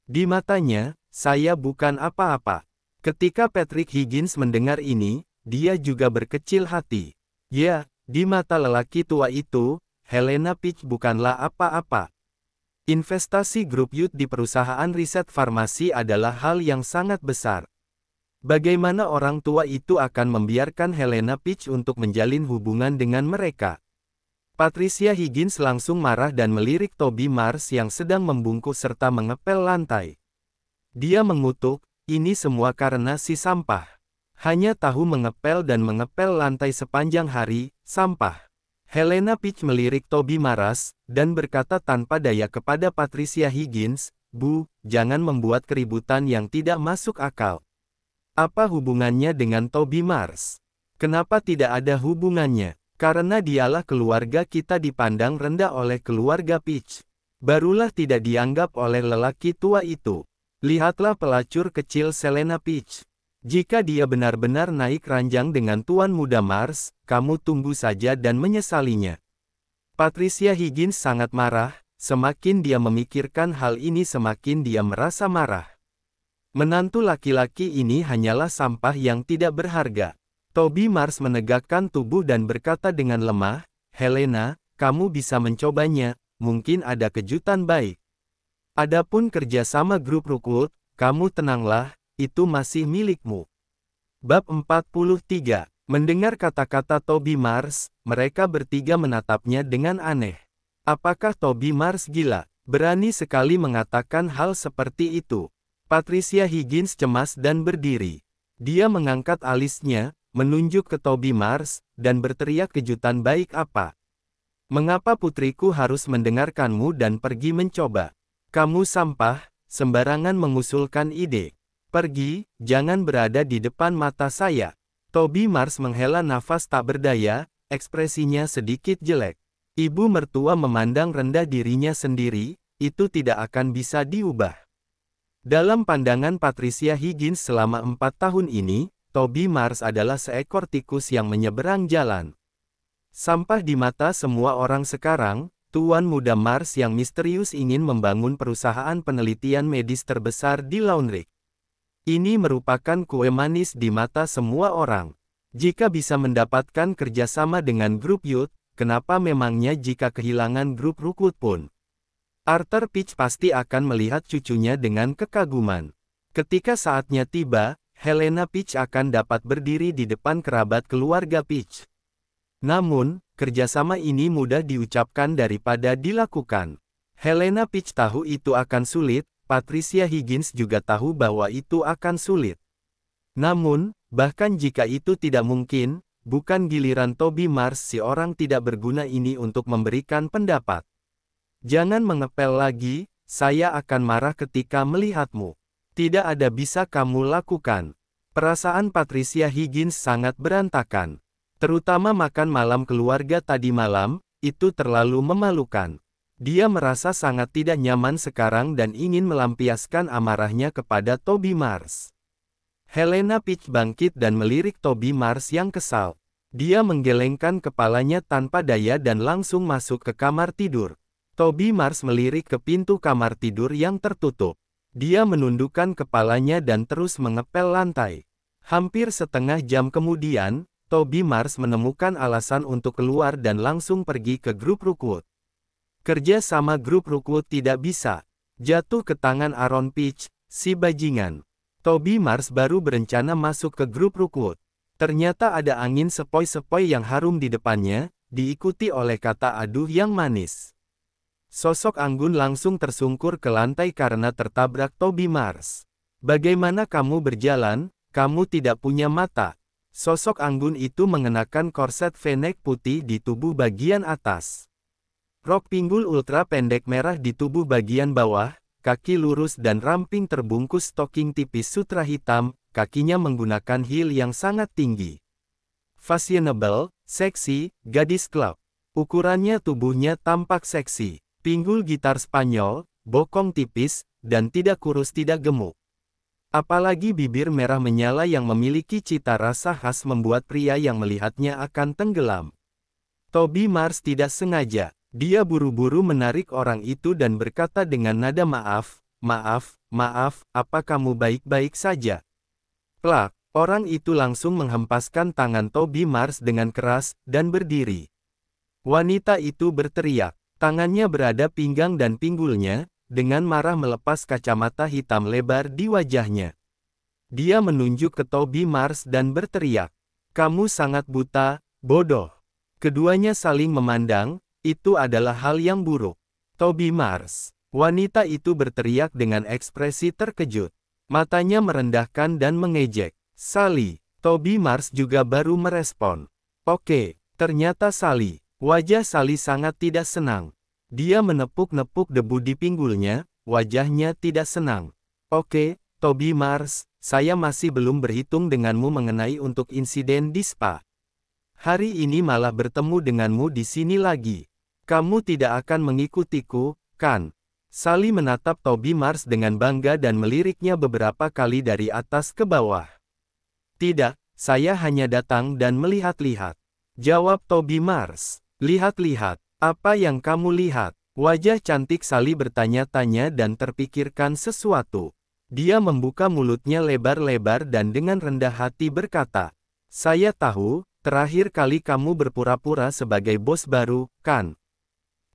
Speaker 1: Di matanya, saya bukan apa-apa. Ketika Patrick Higgins mendengar ini, dia juga berkecil hati. Ya, di mata lelaki tua itu, Helena Peach bukanlah apa-apa. Investasi grup Yud di perusahaan riset farmasi adalah hal yang sangat besar. Bagaimana orang tua itu akan membiarkan Helena Peach untuk menjalin hubungan dengan mereka? Patricia Higgins langsung marah dan melirik Toby Mars yang sedang membungkuk serta mengepel lantai. Dia mengutuk, ini semua karena si sampah. Hanya tahu mengepel dan mengepel lantai sepanjang hari, sampah. Helena Peach melirik Toby Maras, dan berkata tanpa daya kepada Patricia Higgins, Bu, jangan membuat keributan yang tidak masuk akal. Apa hubungannya dengan Toby Mars? Kenapa tidak ada hubungannya? Karena dialah keluarga kita dipandang rendah oleh keluarga Peach. Barulah tidak dianggap oleh lelaki tua itu. Lihatlah pelacur kecil Selena Peach. Jika dia benar-benar naik ranjang dengan Tuan Muda Mars, kamu tunggu saja dan menyesalinya. Patricia Higgins sangat marah, semakin dia memikirkan hal ini semakin dia merasa marah. Menantu laki-laki ini hanyalah sampah yang tidak berharga. Toby Mars menegakkan tubuh dan berkata dengan lemah, Helena, kamu bisa mencobanya, mungkin ada kejutan baik. Adapun kerja sama grup Rukul, kamu tenanglah, itu masih milikmu. Bab 43 Mendengar kata-kata Toby Mars, mereka bertiga menatapnya dengan aneh. Apakah Toby Mars gila? Berani sekali mengatakan hal seperti itu. Patricia Higgins cemas dan berdiri. Dia mengangkat alisnya, menunjuk ke Toby Mars, dan berteriak kejutan baik apa. Mengapa putriku harus mendengarkanmu dan pergi mencoba? Kamu sampah, sembarangan mengusulkan ide. Pergi, jangan berada di depan mata saya. Toby Mars menghela nafas tak berdaya, ekspresinya sedikit jelek. Ibu mertua memandang rendah dirinya sendiri, itu tidak akan bisa diubah. Dalam pandangan Patricia Higgins selama empat tahun ini, Toby Mars adalah seekor tikus yang menyeberang jalan. Sampah di mata semua orang sekarang, Tuan Muda Mars yang misterius ingin membangun perusahaan penelitian medis terbesar di Laundry. Ini merupakan kue manis di mata semua orang. Jika bisa mendapatkan kerjasama dengan grup Youth, kenapa memangnya jika kehilangan grup Rukut pun? Arthur Peach pasti akan melihat cucunya dengan kekaguman. Ketika saatnya tiba, Helena Peach akan dapat berdiri di depan kerabat keluarga Peach. Namun, kerjasama ini mudah diucapkan daripada dilakukan. Helena Peach tahu itu akan sulit, Patricia Higgins juga tahu bahwa itu akan sulit. Namun, bahkan jika itu tidak mungkin, bukan giliran Toby Mars si orang tidak berguna ini untuk memberikan pendapat. Jangan mengepel lagi, saya akan marah ketika melihatmu. Tidak ada bisa kamu lakukan. Perasaan Patricia Higgins sangat berantakan. Terutama makan malam keluarga tadi malam, itu terlalu memalukan. Dia merasa sangat tidak nyaman sekarang dan ingin melampiaskan amarahnya kepada Toby Mars. Helena Pitch bangkit dan melirik Toby Mars yang kesal. Dia menggelengkan kepalanya tanpa daya dan langsung masuk ke kamar tidur. Toby Mars melirik ke pintu kamar tidur yang tertutup. Dia menundukkan kepalanya dan terus mengepel lantai. Hampir setengah jam kemudian, Toby Mars menemukan alasan untuk keluar dan langsung pergi ke grup rukut. Kerja sama grup Rookwood tidak bisa. Jatuh ke tangan Aaron Peach, si bajingan. Toby Mars baru berencana masuk ke grup Rookwood. Ternyata ada angin sepoi-sepoi yang harum di depannya, diikuti oleh kata aduh yang manis. Sosok Anggun langsung tersungkur ke lantai karena tertabrak Toby Mars. Bagaimana kamu berjalan, kamu tidak punya mata. Sosok Anggun itu mengenakan korset venek putih di tubuh bagian atas. Rok pinggul ultra pendek merah di tubuh bagian bawah, kaki lurus dan ramping terbungkus stocking tipis sutra hitam, kakinya menggunakan heel yang sangat tinggi. Fashionable, seksi, gadis club. Ukurannya tubuhnya tampak seksi. Pinggul gitar Spanyol, bokong tipis, dan tidak kurus tidak gemuk. Apalagi bibir merah menyala yang memiliki cita rasa khas membuat pria yang melihatnya akan tenggelam. Toby Mars tidak sengaja dia buru-buru menarik orang itu dan berkata dengan nada maaf, maaf, maaf, apa kamu baik-baik saja? Plak, orang itu langsung menghempaskan tangan Toby Mars dengan keras, dan berdiri. Wanita itu berteriak, tangannya berada pinggang dan pinggulnya, dengan marah melepas kacamata hitam lebar di wajahnya. Dia menunjuk ke Toby Mars dan berteriak, Kamu sangat buta, bodoh. Keduanya saling memandang, itu adalah hal yang buruk. Toby Mars. Wanita itu berteriak dengan ekspresi terkejut. Matanya merendahkan dan mengejek. Sally. Toby Mars juga baru merespon. Oke, ternyata Sally. Wajah Sally sangat tidak senang. Dia menepuk-nepuk debu di pinggulnya, wajahnya tidak senang. Oke, Toby Mars, saya masih belum berhitung denganmu mengenai untuk insiden di spa. Hari ini malah bertemu denganmu di sini lagi. Kamu tidak akan mengikutiku, kan? Sally menatap Toby Mars dengan bangga dan meliriknya beberapa kali dari atas ke bawah. Tidak, saya hanya datang dan melihat-lihat. Jawab Toby Mars. Lihat-lihat. Apa yang kamu lihat? Wajah cantik Sally bertanya-tanya dan terpikirkan sesuatu. Dia membuka mulutnya lebar-lebar dan dengan rendah hati berkata, Saya tahu, terakhir kali kamu berpura-pura sebagai bos baru, kan?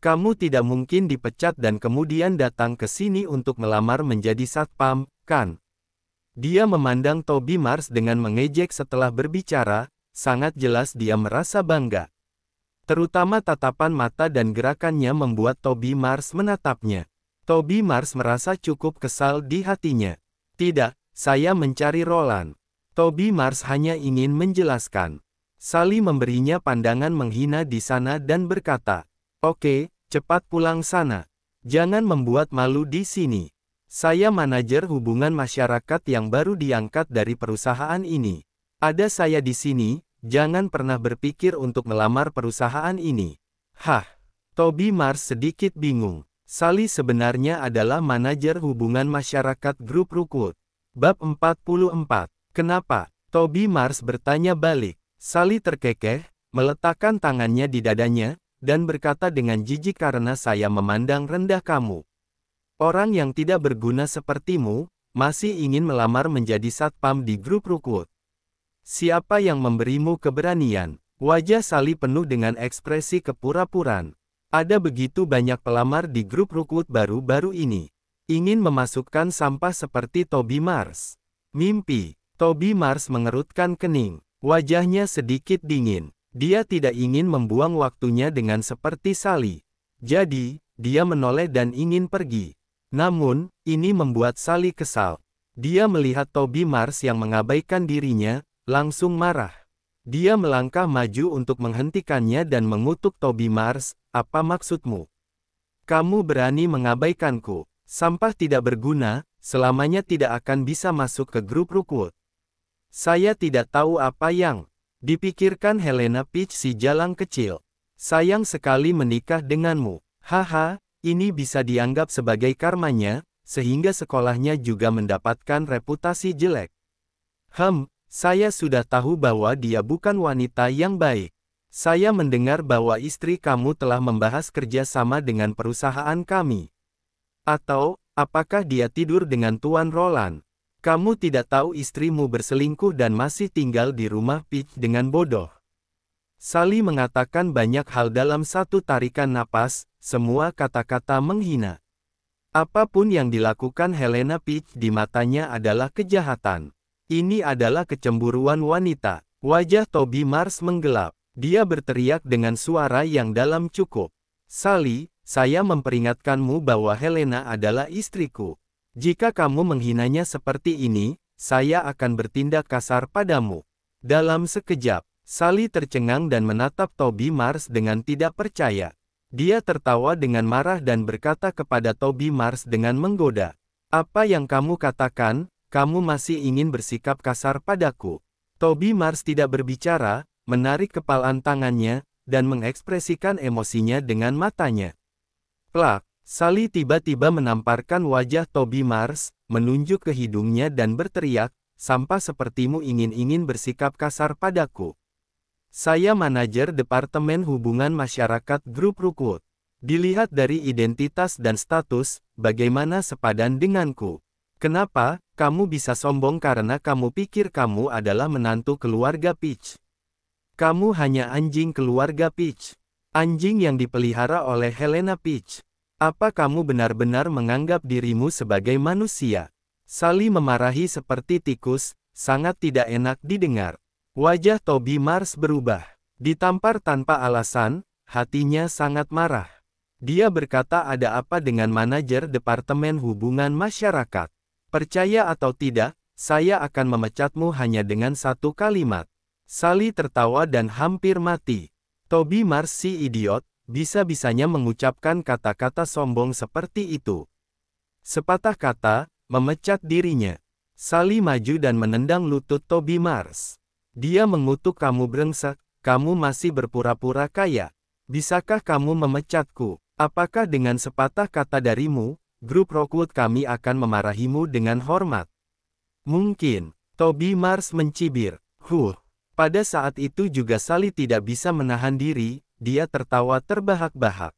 Speaker 1: Kamu tidak mungkin dipecat dan kemudian datang ke sini untuk melamar menjadi satpam, kan? Dia memandang Toby Mars dengan mengejek setelah berbicara, sangat jelas dia merasa bangga. Terutama tatapan mata dan gerakannya membuat Toby Mars menatapnya. Toby Mars merasa cukup kesal di hatinya. Tidak, saya mencari Roland. Toby Mars hanya ingin menjelaskan. Sally memberinya pandangan menghina di sana dan berkata, Oke, okay, Cepat pulang sana. Jangan membuat malu di sini. Saya manajer hubungan masyarakat yang baru diangkat dari perusahaan ini. Ada saya di sini, jangan pernah berpikir untuk melamar perusahaan ini. Hah. Toby Mars sedikit bingung. Sally sebenarnya adalah manajer hubungan masyarakat grup Rukut. Bab 44. Kenapa? Toby Mars bertanya balik. Sally terkekeh, meletakkan tangannya di dadanya, dan berkata dengan jijik karena saya memandang rendah kamu. Orang yang tidak berguna sepertimu, masih ingin melamar menjadi satpam di grup Rukut. Siapa yang memberimu keberanian? Wajah Sali penuh dengan ekspresi kepura-puran. Ada begitu banyak pelamar di grup Rukut baru-baru ini. Ingin memasukkan sampah seperti Toby Mars. Mimpi, Toby Mars mengerutkan kening. Wajahnya sedikit dingin. Dia tidak ingin membuang waktunya dengan seperti Sali, Jadi, dia menoleh dan ingin pergi. Namun, ini membuat Sali kesal. Dia melihat Toby Mars yang mengabaikan dirinya, langsung marah. Dia melangkah maju untuk menghentikannya dan mengutuk Toby Mars, apa maksudmu? Kamu berani mengabaikanku. Sampah tidak berguna, selamanya tidak akan bisa masuk ke grup Rookwood. Saya tidak tahu apa yang Dipikirkan Helena Peach si jalang kecil. Sayang sekali menikah denganmu. Haha, ini bisa dianggap sebagai karmanya, sehingga sekolahnya juga mendapatkan reputasi jelek. Hem, saya sudah tahu bahwa dia bukan wanita yang baik. Saya mendengar bahwa istri kamu telah membahas kerja sama dengan perusahaan kami. Atau, apakah dia tidur dengan Tuan Roland? Kamu tidak tahu istrimu berselingkuh dan masih tinggal di rumah Peach dengan bodoh. Sally mengatakan banyak hal dalam satu tarikan napas, semua kata-kata menghina. Apapun yang dilakukan Helena Peach di matanya adalah kejahatan. Ini adalah kecemburuan wanita. Wajah Toby Mars menggelap. Dia berteriak dengan suara yang dalam cukup. Sally, saya memperingatkanmu bahwa Helena adalah istriku. Jika kamu menghinanya seperti ini, saya akan bertindak kasar padamu. Dalam sekejap, Sally tercengang dan menatap Toby Mars dengan tidak percaya. Dia tertawa dengan marah dan berkata kepada Toby Mars dengan menggoda. Apa yang kamu katakan, kamu masih ingin bersikap kasar padaku. Toby Mars tidak berbicara, menarik kepalan tangannya, dan mengekspresikan emosinya dengan matanya. Plak, Sally tiba-tiba menamparkan wajah Toby Mars, menunjuk ke hidungnya dan berteriak, sampah sepertimu ingin-ingin bersikap kasar padaku. Saya manajer Departemen Hubungan Masyarakat Grup Rukut. Dilihat dari identitas dan status, bagaimana sepadan denganku. Kenapa, kamu bisa sombong karena kamu pikir kamu adalah menantu keluarga Peach. Kamu hanya anjing keluarga Peach. Anjing yang dipelihara oleh Helena Peach. Apa kamu benar-benar menganggap dirimu sebagai manusia? Sali memarahi seperti tikus, sangat tidak enak didengar. Wajah Toby Mars berubah. Ditampar tanpa alasan, hatinya sangat marah. Dia berkata ada apa dengan manajer Departemen Hubungan Masyarakat. Percaya atau tidak, saya akan memecatmu hanya dengan satu kalimat. Sali tertawa dan hampir mati. Toby Mars si idiot, bisa-bisanya mengucapkan kata-kata sombong seperti itu. Sepatah kata, memecat dirinya. Sali maju dan menendang lutut Toby Mars. Dia mengutuk kamu brengsek, kamu masih berpura-pura kaya. Bisakah kamu memecatku? Apakah dengan sepatah kata darimu, grup Rockwood kami akan memarahimu dengan hormat? Mungkin, Toby Mars mencibir. Huh. Pada saat itu juga Sally tidak bisa menahan diri, dia tertawa terbahak-bahak.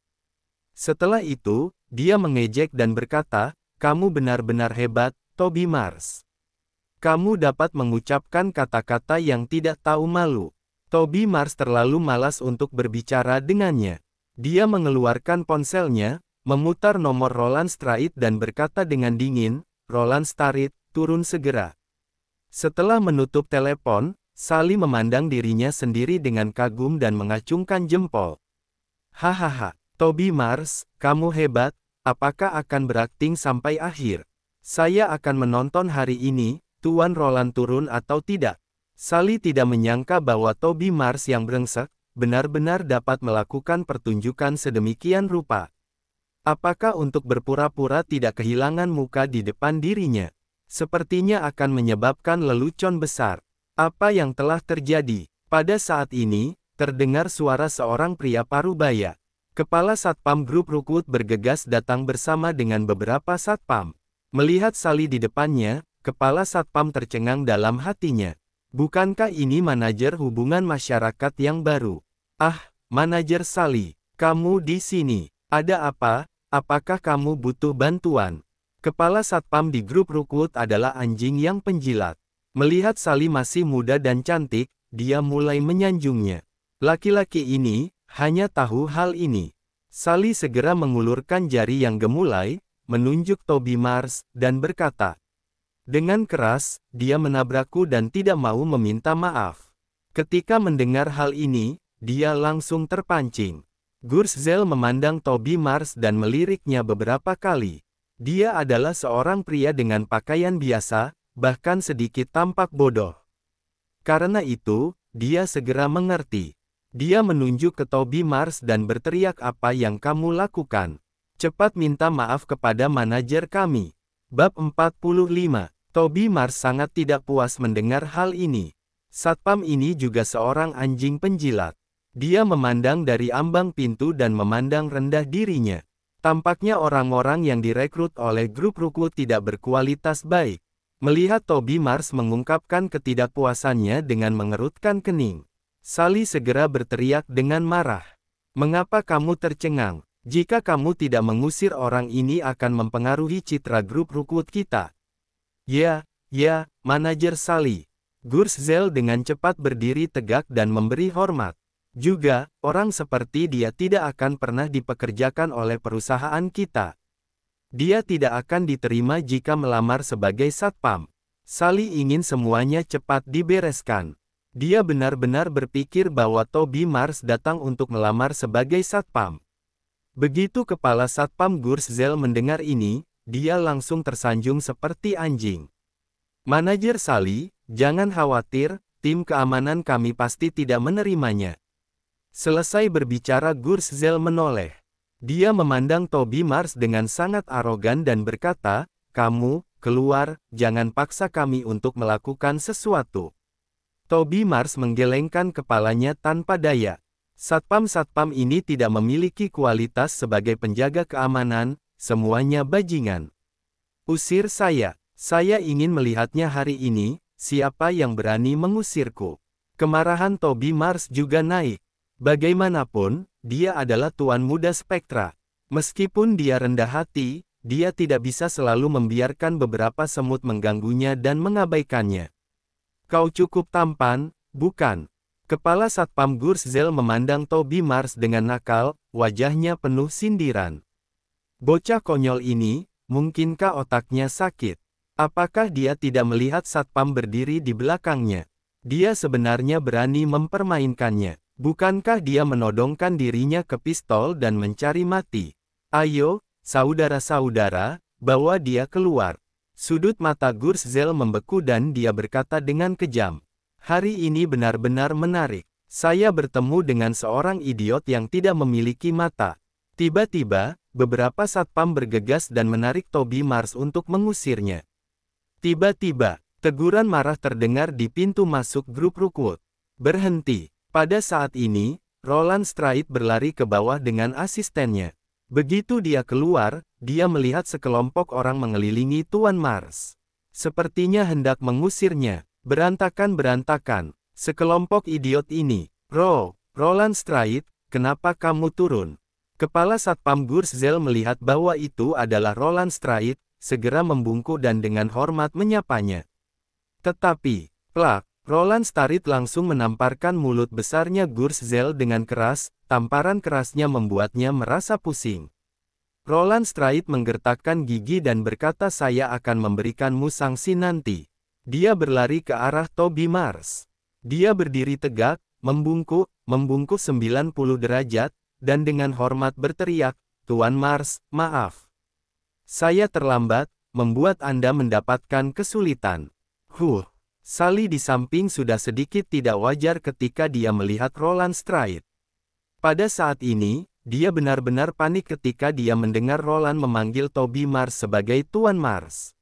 Speaker 1: Setelah itu, dia mengejek dan berkata, kamu benar-benar hebat, Toby Mars. Kamu dapat mengucapkan kata-kata yang tidak tahu malu. Toby Mars terlalu malas untuk berbicara dengannya. Dia mengeluarkan ponselnya, memutar nomor Roland Strait dan berkata dengan dingin, Roland Strait, turun segera. Setelah menutup telepon, Sali memandang dirinya sendiri dengan kagum dan mengacungkan jempol. Hahaha, Toby Mars, kamu hebat, apakah akan berakting sampai akhir? Saya akan menonton hari ini, Tuan Roland turun atau tidak. Sali tidak menyangka bahwa Toby Mars yang brengsek, benar-benar dapat melakukan pertunjukan sedemikian rupa. Apakah untuk berpura-pura tidak kehilangan muka di depan dirinya? Sepertinya akan menyebabkan lelucon besar. Apa yang telah terjadi? Pada saat ini, terdengar suara seorang pria parubaya. Kepala Satpam Grup Rukut bergegas datang bersama dengan beberapa Satpam. Melihat Sali di depannya, kepala Satpam tercengang dalam hatinya. Bukankah ini manajer hubungan masyarakat yang baru? Ah, manajer Sali, kamu di sini. Ada apa? Apakah kamu butuh bantuan? Kepala Satpam di grup Rukut adalah anjing yang penjilat. Melihat Sali masih muda dan cantik, dia mulai menyanjungnya. Laki-laki ini hanya tahu hal ini. Sali segera mengulurkan jari yang gemulai, menunjuk Toby Mars, dan berkata. Dengan keras, dia menabrakku dan tidak mau meminta maaf. Ketika mendengar hal ini, dia langsung terpancing. Gurzel memandang Toby Mars dan meliriknya beberapa kali. Dia adalah seorang pria dengan pakaian biasa, bahkan sedikit tampak bodoh. Karena itu, dia segera mengerti. Dia menunjuk ke Toby Mars dan berteriak apa yang kamu lakukan. Cepat minta maaf kepada manajer kami. Bab 45, Toby Mars sangat tidak puas mendengar hal ini. Satpam ini juga seorang anjing penjilat. Dia memandang dari ambang pintu dan memandang rendah dirinya. Tampaknya orang-orang yang direkrut oleh grup ruku tidak berkualitas baik. Melihat Toby Mars mengungkapkan ketidakpuasannya dengan mengerutkan kening, Sally segera berteriak dengan marah. Mengapa kamu tercengang? Jika kamu tidak mengusir orang ini akan mempengaruhi citra grup rukut kita. Ya, ya, manajer Sally. Gurszel dengan cepat berdiri tegak dan memberi hormat. Juga, orang seperti dia tidak akan pernah dipekerjakan oleh perusahaan kita. Dia tidak akan diterima jika melamar sebagai satpam. Sally ingin semuanya cepat dibereskan. Dia benar-benar berpikir bahwa Toby Mars datang untuk melamar sebagai satpam. Begitu kepala satpam Gurszel mendengar ini, dia langsung tersanjung seperti anjing. Manajer Sally, jangan khawatir, tim keamanan kami pasti tidak menerimanya. Selesai berbicara Gurszel menoleh. Dia memandang Toby Mars dengan sangat arogan dan berkata, kamu, keluar, jangan paksa kami untuk melakukan sesuatu. Toby Mars menggelengkan kepalanya tanpa daya. Satpam-satpam ini tidak memiliki kualitas sebagai penjaga keamanan, semuanya bajingan. Usir saya, saya ingin melihatnya hari ini, siapa yang berani mengusirku. Kemarahan Toby Mars juga naik. Bagaimanapun, dia adalah tuan muda Spektra. Meskipun dia rendah hati, dia tidak bisa selalu membiarkan beberapa semut mengganggunya dan mengabaikannya. Kau cukup tampan, bukan? Kepala Satpam Gurzel memandang Toby Mars dengan nakal, wajahnya penuh sindiran. Bocah konyol ini, mungkinkah otaknya sakit? Apakah dia tidak melihat Satpam berdiri di belakangnya? Dia sebenarnya berani mempermainkannya. Bukankah dia menodongkan dirinya ke pistol dan mencari mati? Ayo, saudara-saudara, bawa dia keluar. Sudut mata Gurzel membeku dan dia berkata dengan kejam. Hari ini benar-benar menarik. Saya bertemu dengan seorang idiot yang tidak memiliki mata. Tiba-tiba, beberapa satpam bergegas dan menarik Toby Mars untuk mengusirnya. Tiba-tiba, teguran marah terdengar di pintu masuk grup Rookwood. Berhenti, pada saat ini, Roland Strait berlari ke bawah dengan asistennya. Begitu dia keluar, dia melihat sekelompok orang mengelilingi Tuan Mars. Sepertinya hendak mengusirnya. Berantakan-berantakan. Sekelompok idiot ini. Ro, Roland Strait, kenapa kamu turun? Kepala Satpam Gurzel melihat bahwa itu adalah Roland Strait, segera membungkuk dan dengan hormat menyapanya. Tetapi, plak, Roland Starit langsung menamparkan mulut besarnya Gurzel dengan keras, tamparan kerasnya membuatnya merasa pusing. Roland Strait menggertakkan gigi dan berkata saya akan memberikanmu sanksi nanti. Dia berlari ke arah Toby Mars. Dia berdiri tegak, membungkuk, membungkuk 90 derajat, dan dengan hormat berteriak, Tuan Mars, maaf. Saya terlambat, membuat Anda mendapatkan kesulitan. Huh. Sally di samping sudah sedikit tidak wajar ketika dia melihat Roland Stride. Pada saat ini, dia benar-benar panik ketika dia mendengar Roland memanggil Toby Mars sebagai Tuan Mars.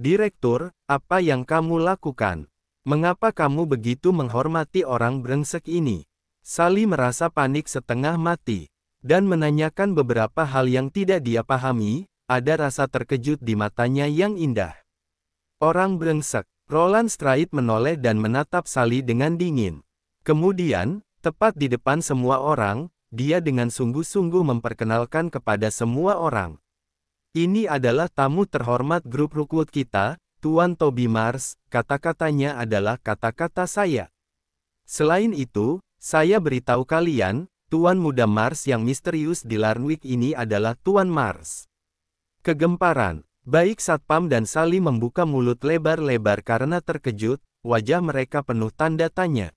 Speaker 1: Direktur, apa yang kamu lakukan? Mengapa kamu begitu menghormati orang brengsek ini? Sally merasa panik setengah mati, dan menanyakan beberapa hal yang tidak dia pahami, ada rasa terkejut di matanya yang indah. Orang brengsek, Roland Strait menoleh dan menatap Sally dengan dingin. Kemudian, tepat di depan semua orang, dia dengan sungguh-sungguh memperkenalkan kepada semua orang. Ini adalah tamu terhormat grup Rookwood kita, Tuan Toby Mars, kata-katanya adalah kata-kata saya. Selain itu, saya beritahu kalian, Tuan Muda Mars yang misterius di Larnwick ini adalah Tuan Mars. Kegemparan, Baik Satpam dan Sali membuka mulut lebar-lebar karena terkejut, wajah mereka penuh tanda tanya.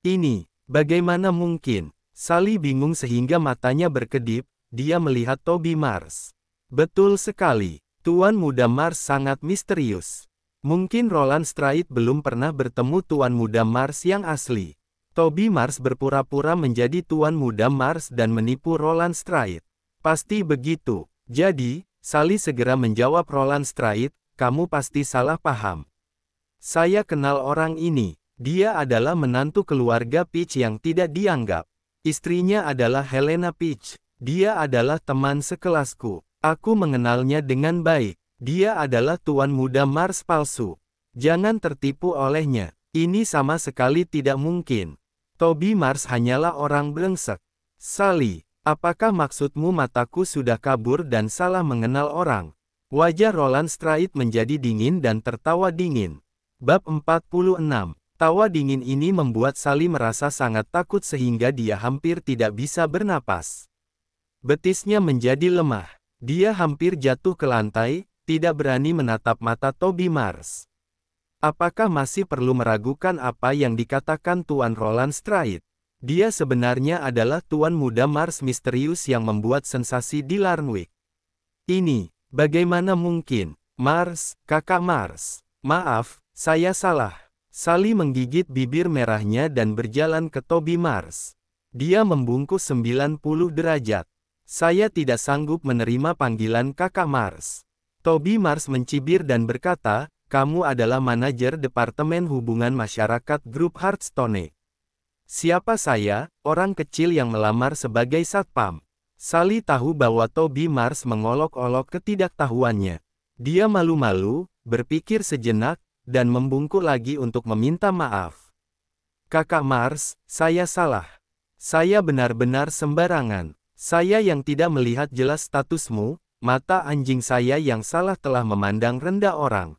Speaker 1: Ini, bagaimana mungkin? Sali bingung sehingga matanya berkedip, dia melihat Toby Mars. Betul sekali, Tuan Muda Mars sangat misterius. Mungkin Roland Strait belum pernah bertemu Tuan Muda Mars yang asli. Toby Mars berpura-pura menjadi Tuan Muda Mars dan menipu Roland Strait. Pasti begitu. Jadi, Sali segera menjawab Roland Strait, kamu pasti salah paham. Saya kenal orang ini, dia adalah menantu keluarga Peach yang tidak dianggap. Istrinya adalah Helena Peach, dia adalah teman sekelasku. Aku mengenalnya dengan baik. Dia adalah tuan muda Mars palsu. Jangan tertipu olehnya. Ini sama sekali tidak mungkin. Toby Mars hanyalah orang brengsek. Sali. Apakah maksudmu mataku sudah kabur dan salah mengenal orang? Wajah Roland Strait menjadi dingin dan tertawa dingin. Bab 46 Tawa dingin ini membuat Sally merasa sangat takut sehingga dia hampir tidak bisa bernapas. Betisnya menjadi lemah. Dia hampir jatuh ke lantai, tidak berani menatap mata Toby Mars. Apakah masih perlu meragukan apa yang dikatakan Tuan Roland Strait? Dia sebenarnya adalah tuan muda Mars misterius yang membuat sensasi di Larnwick. Ini, bagaimana mungkin? Mars, kakak Mars. Maaf, saya salah. Sally menggigit bibir merahnya dan berjalan ke Toby Mars. Dia membungkus 90 derajat. Saya tidak sanggup menerima panggilan kakak Mars. Toby Mars mencibir dan berkata, kamu adalah manajer Departemen Hubungan Masyarakat Grup Hearthstone. Siapa saya, orang kecil yang melamar sebagai satpam? Sali tahu bahwa Toby Mars mengolok-olok ketidaktahuannya. Dia malu-malu, berpikir sejenak, dan membungkuk lagi untuk meminta maaf. Kakak Mars, saya salah. Saya benar-benar sembarangan. Saya yang tidak melihat jelas statusmu, mata anjing saya yang salah telah memandang rendah orang.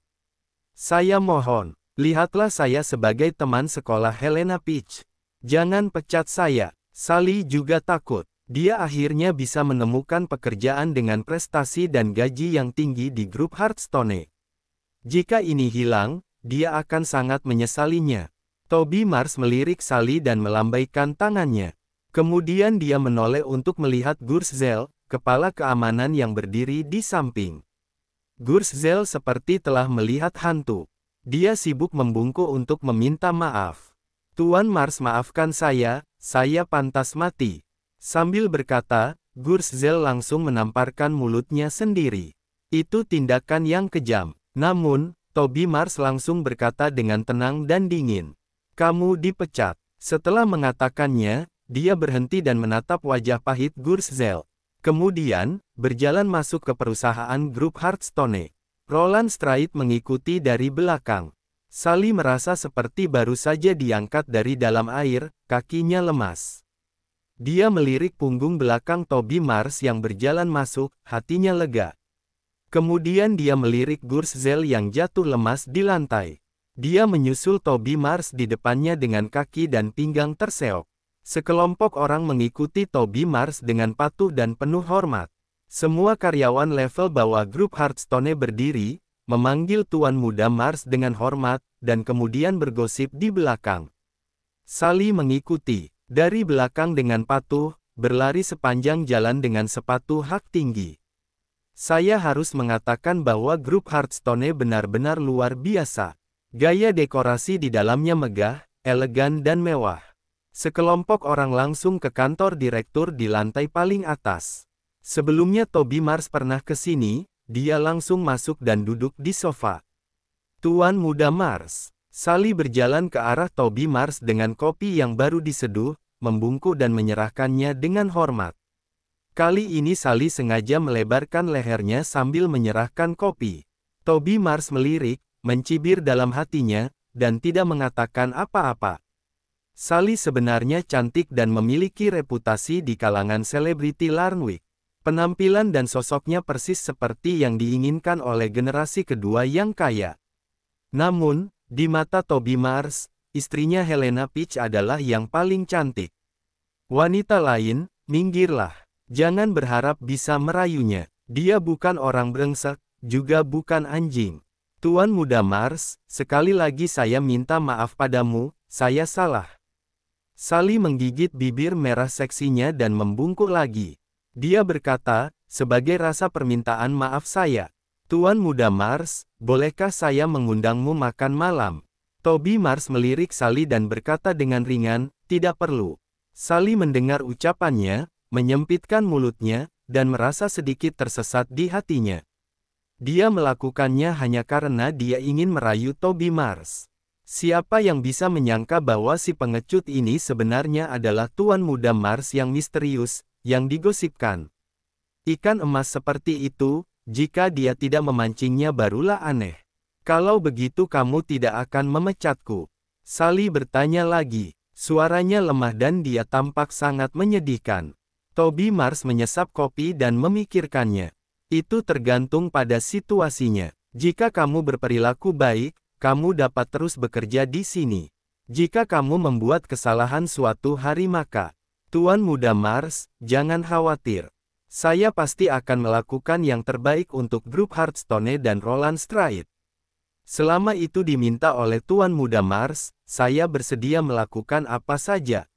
Speaker 1: Saya mohon, lihatlah saya sebagai teman sekolah Helena Peach. Jangan pecat saya. Sally juga takut. Dia akhirnya bisa menemukan pekerjaan dengan prestasi dan gaji yang tinggi di grup Hearthstone. Jika ini hilang, dia akan sangat menyesalinya. Toby Mars melirik Sally dan melambaikan tangannya. Kemudian dia menoleh untuk melihat Gurszel, kepala keamanan yang berdiri di samping. Gurszel seperti telah melihat hantu. Dia sibuk membungkuk untuk meminta maaf. Tuan Mars maafkan saya, saya pantas mati. Sambil berkata, Gurzel langsung menamparkan mulutnya sendiri. Itu tindakan yang kejam. Namun, Toby Mars langsung berkata dengan tenang dan dingin. Kamu dipecat. Setelah mengatakannya, dia berhenti dan menatap wajah pahit Gurzel. Kemudian, berjalan masuk ke perusahaan grup Hearthstone. Roland Strait mengikuti dari belakang. Sali merasa seperti baru saja diangkat dari dalam air, kakinya lemas. Dia melirik punggung belakang Toby Mars yang berjalan masuk, hatinya lega. Kemudian dia melirik Gurzel yang jatuh lemas di lantai. Dia menyusul Toby Mars di depannya dengan kaki dan pinggang terseok. Sekelompok orang mengikuti Toby Mars dengan patuh dan penuh hormat. Semua karyawan level bawah grup Hearthstone berdiri, memanggil Tuan Muda Mars dengan hormat, dan kemudian bergosip di belakang. Sally mengikuti, dari belakang dengan patuh, berlari sepanjang jalan dengan sepatu hak tinggi. Saya harus mengatakan bahwa grup Hearthstone benar-benar luar biasa. Gaya dekorasi di dalamnya megah, elegan dan mewah. Sekelompok orang langsung ke kantor direktur di lantai paling atas. Sebelumnya Toby Mars pernah ke sini, dia langsung masuk dan duduk di sofa. Tuan muda Mars. Sally berjalan ke arah Toby Mars dengan kopi yang baru diseduh, membungkuk dan menyerahkannya dengan hormat. Kali ini Sally sengaja melebarkan lehernya sambil menyerahkan kopi. Toby Mars melirik, mencibir dalam hatinya, dan tidak mengatakan apa-apa. Sally sebenarnya cantik dan memiliki reputasi di kalangan selebriti Larnwick. Penampilan dan sosoknya persis seperti yang diinginkan oleh generasi kedua yang kaya. Namun, di mata Toby Mars, istrinya Helena Peach adalah yang paling cantik. Wanita lain, minggirlah. Jangan berharap bisa merayunya. Dia bukan orang brengsek, juga bukan anjing. Tuan muda Mars, sekali lagi saya minta maaf padamu, saya salah. Sally menggigit bibir merah seksinya dan membungkuk lagi. Dia berkata, sebagai rasa permintaan maaf saya. Tuan Muda Mars, bolehkah saya mengundangmu makan malam? Toby Mars melirik Sally dan berkata dengan ringan, tidak perlu. Sally mendengar ucapannya, menyempitkan mulutnya, dan merasa sedikit tersesat di hatinya. Dia melakukannya hanya karena dia ingin merayu Toby Mars. Siapa yang bisa menyangka bahwa si pengecut ini sebenarnya adalah Tuan Muda Mars yang misterius, yang digosipkan. Ikan emas seperti itu, jika dia tidak memancingnya barulah aneh. Kalau begitu kamu tidak akan memecatku. sali bertanya lagi, suaranya lemah dan dia tampak sangat menyedihkan. Toby Mars menyesap kopi dan memikirkannya. Itu tergantung pada situasinya. Jika kamu berperilaku baik, kamu dapat terus bekerja di sini. Jika kamu membuat kesalahan suatu hari maka, Tuan Muda Mars, jangan khawatir. Saya pasti akan melakukan yang terbaik untuk grup Hearthstone dan Roland Stride. Selama itu diminta oleh Tuan Muda Mars, saya bersedia melakukan apa saja.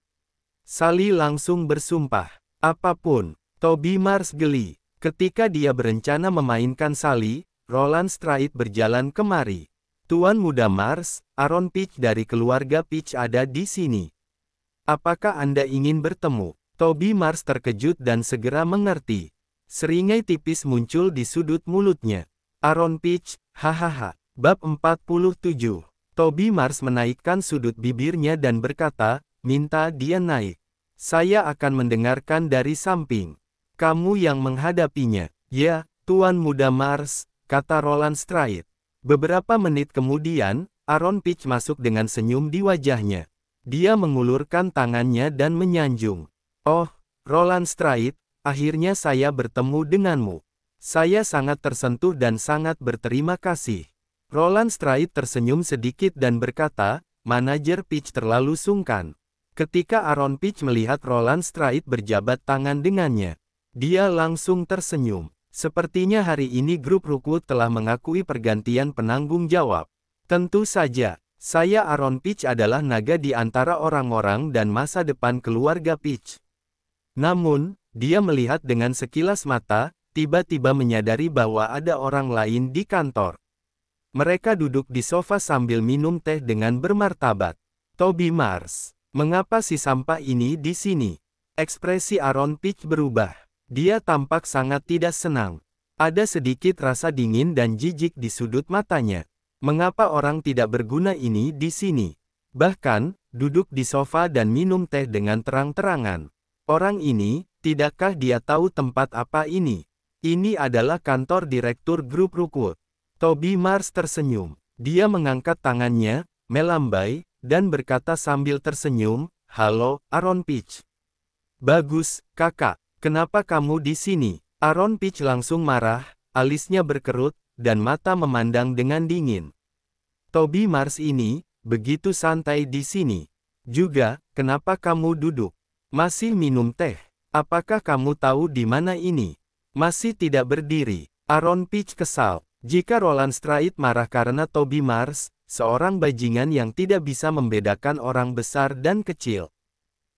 Speaker 1: Sali langsung bersumpah. Apapun, Toby Mars geli. Ketika dia berencana memainkan Sali, Roland Stride berjalan kemari. Tuan Muda Mars, Aaron Peach dari keluarga Peach ada di sini. Apakah Anda ingin bertemu? Toby Mars terkejut dan segera mengerti. Seringai tipis muncul di sudut mulutnya. Aaron Peach, hahaha. Bab 47. Toby Mars menaikkan sudut bibirnya dan berkata, minta dia naik. Saya akan mendengarkan dari samping. Kamu yang menghadapinya. Ya, Tuan Muda Mars, kata Roland Stride. Beberapa menit kemudian, Aaron Peach masuk dengan senyum di wajahnya. Dia mengulurkan tangannya dan menyanjung. Oh, Roland Strait, akhirnya saya bertemu denganmu. Saya sangat tersentuh dan sangat berterima kasih. Roland Strait tersenyum sedikit dan berkata, manajer Peach terlalu sungkan. Ketika Aaron Peach melihat Roland Strait berjabat tangan dengannya, dia langsung tersenyum. Sepertinya hari ini grup Rookwood telah mengakui pergantian penanggung jawab. Tentu saja, saya Aaron Peach adalah naga di antara orang-orang dan masa depan keluarga Peach. Namun, dia melihat dengan sekilas mata, tiba-tiba menyadari bahwa ada orang lain di kantor. Mereka duduk di sofa sambil minum teh dengan bermartabat. Toby Mars, mengapa si sampah ini di sini? Ekspresi Aaron Peach berubah. Dia tampak sangat tidak senang. Ada sedikit rasa dingin dan jijik di sudut matanya. Mengapa orang tidak berguna ini di sini? Bahkan, duduk di sofa dan minum teh dengan terang-terangan. Orang ini, tidakkah dia tahu tempat apa ini? Ini adalah kantor direktur grup Rukut. Toby Mars tersenyum. Dia mengangkat tangannya, melambai, dan berkata sambil tersenyum, Halo, Aaron Peach. Bagus, kakak. Kenapa kamu di sini? Aaron Peach langsung marah, alisnya berkerut, dan mata memandang dengan dingin. Toby Mars ini, begitu santai di sini. Juga, kenapa kamu duduk? Masih minum teh? Apakah kamu tahu di mana ini? Masih tidak berdiri. Aaron Pitch kesal. Jika Roland Strait marah karena Toby Mars, seorang bajingan yang tidak bisa membedakan orang besar dan kecil.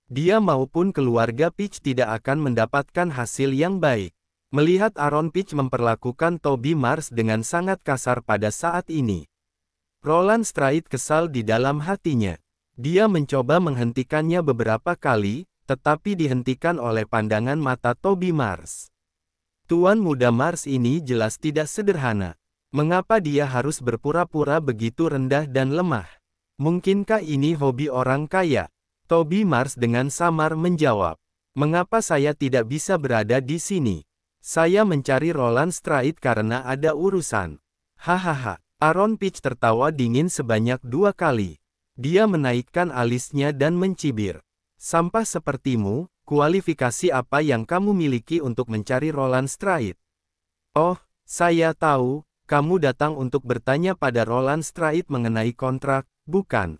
Speaker 1: Dia maupun keluarga Peach tidak akan mendapatkan hasil yang baik. Melihat Aaron Pitch memperlakukan Toby Mars dengan sangat kasar pada saat ini. Roland Strait kesal di dalam hatinya. Dia mencoba menghentikannya beberapa kali, tetapi dihentikan oleh pandangan mata Toby Mars. Tuan muda Mars ini jelas tidak sederhana. Mengapa dia harus berpura-pura begitu rendah dan lemah? Mungkinkah ini hobi orang kaya? Toby Mars dengan samar menjawab. Mengapa saya tidak bisa berada di sini? Saya mencari Roland Strait karena ada urusan. Hahaha. Aaron Pitch tertawa dingin sebanyak dua kali. Dia menaikkan alisnya dan mencibir. Sampah sepertimu, kualifikasi apa yang kamu miliki untuk mencari Roland Strait? Oh, saya tahu, kamu datang untuk bertanya pada Roland Strait mengenai kontrak, bukan?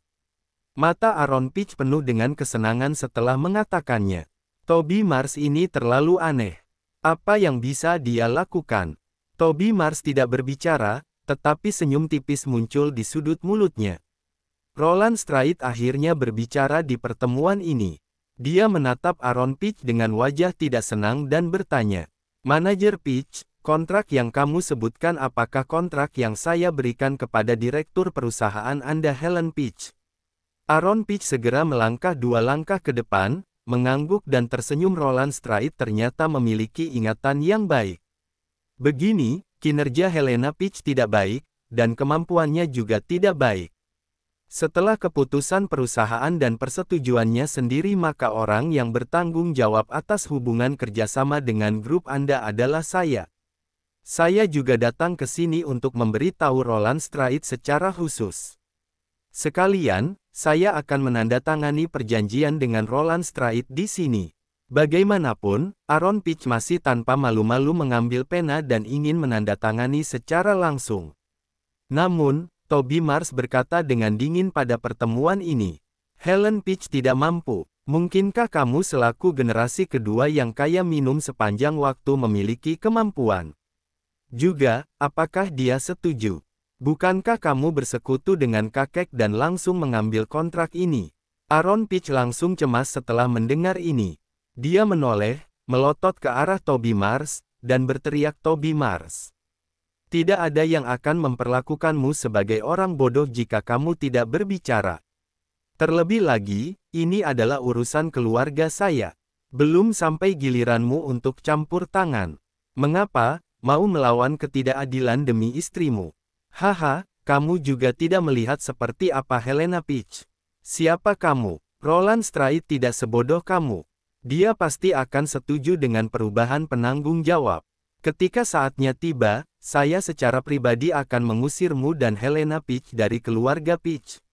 Speaker 1: Mata Aaron Pitch penuh dengan kesenangan setelah mengatakannya. Toby Mars ini terlalu aneh. Apa yang bisa dia lakukan? Toby Mars tidak berbicara, tetapi senyum tipis muncul di sudut mulutnya. Roland Strait akhirnya berbicara di pertemuan ini. Dia menatap Aaron Peach dengan wajah tidak senang dan bertanya, Manajer Peach, kontrak yang kamu sebutkan apakah kontrak yang saya berikan kepada Direktur Perusahaan Anda Helen Peach?" Aaron Peach segera melangkah dua langkah ke depan, Mengangguk dan tersenyum Roland Strait ternyata memiliki ingatan yang baik. Begini, kinerja Helena Peach tidak baik, dan kemampuannya juga tidak baik. Setelah keputusan perusahaan dan persetujuannya sendiri maka orang yang bertanggung jawab atas hubungan kerjasama dengan grup Anda adalah saya. Saya juga datang ke sini untuk memberi tahu Roland Strait secara khusus. Sekalian, saya akan menandatangani perjanjian dengan Roland Strait di sini. Bagaimanapun, Aaron Pitch masih tanpa malu-malu mengambil pena dan ingin menandatangani secara langsung. Namun, Toby Mars berkata dengan dingin pada pertemuan ini, Helen Pitch tidak mampu. Mungkinkah kamu selaku generasi kedua yang kaya minum sepanjang waktu memiliki kemampuan? Juga, apakah dia setuju? Bukankah kamu bersekutu dengan kakek dan langsung mengambil kontrak ini? Aaron Pitch langsung cemas setelah mendengar ini. Dia menoleh, melotot ke arah Toby Mars, dan berteriak Toby Mars. Tidak ada yang akan memperlakukanmu sebagai orang bodoh jika kamu tidak berbicara. Terlebih lagi, ini adalah urusan keluarga saya. Belum sampai giliranmu untuk campur tangan. Mengapa, mau melawan ketidakadilan demi istrimu? Haha, kamu juga tidak melihat seperti apa Helena Peach. Siapa kamu? Roland Strait tidak sebodoh kamu. Dia pasti akan setuju dengan perubahan penanggung jawab. Ketika saatnya tiba, saya secara pribadi akan mengusirmu dan Helena Peach dari keluarga Peach.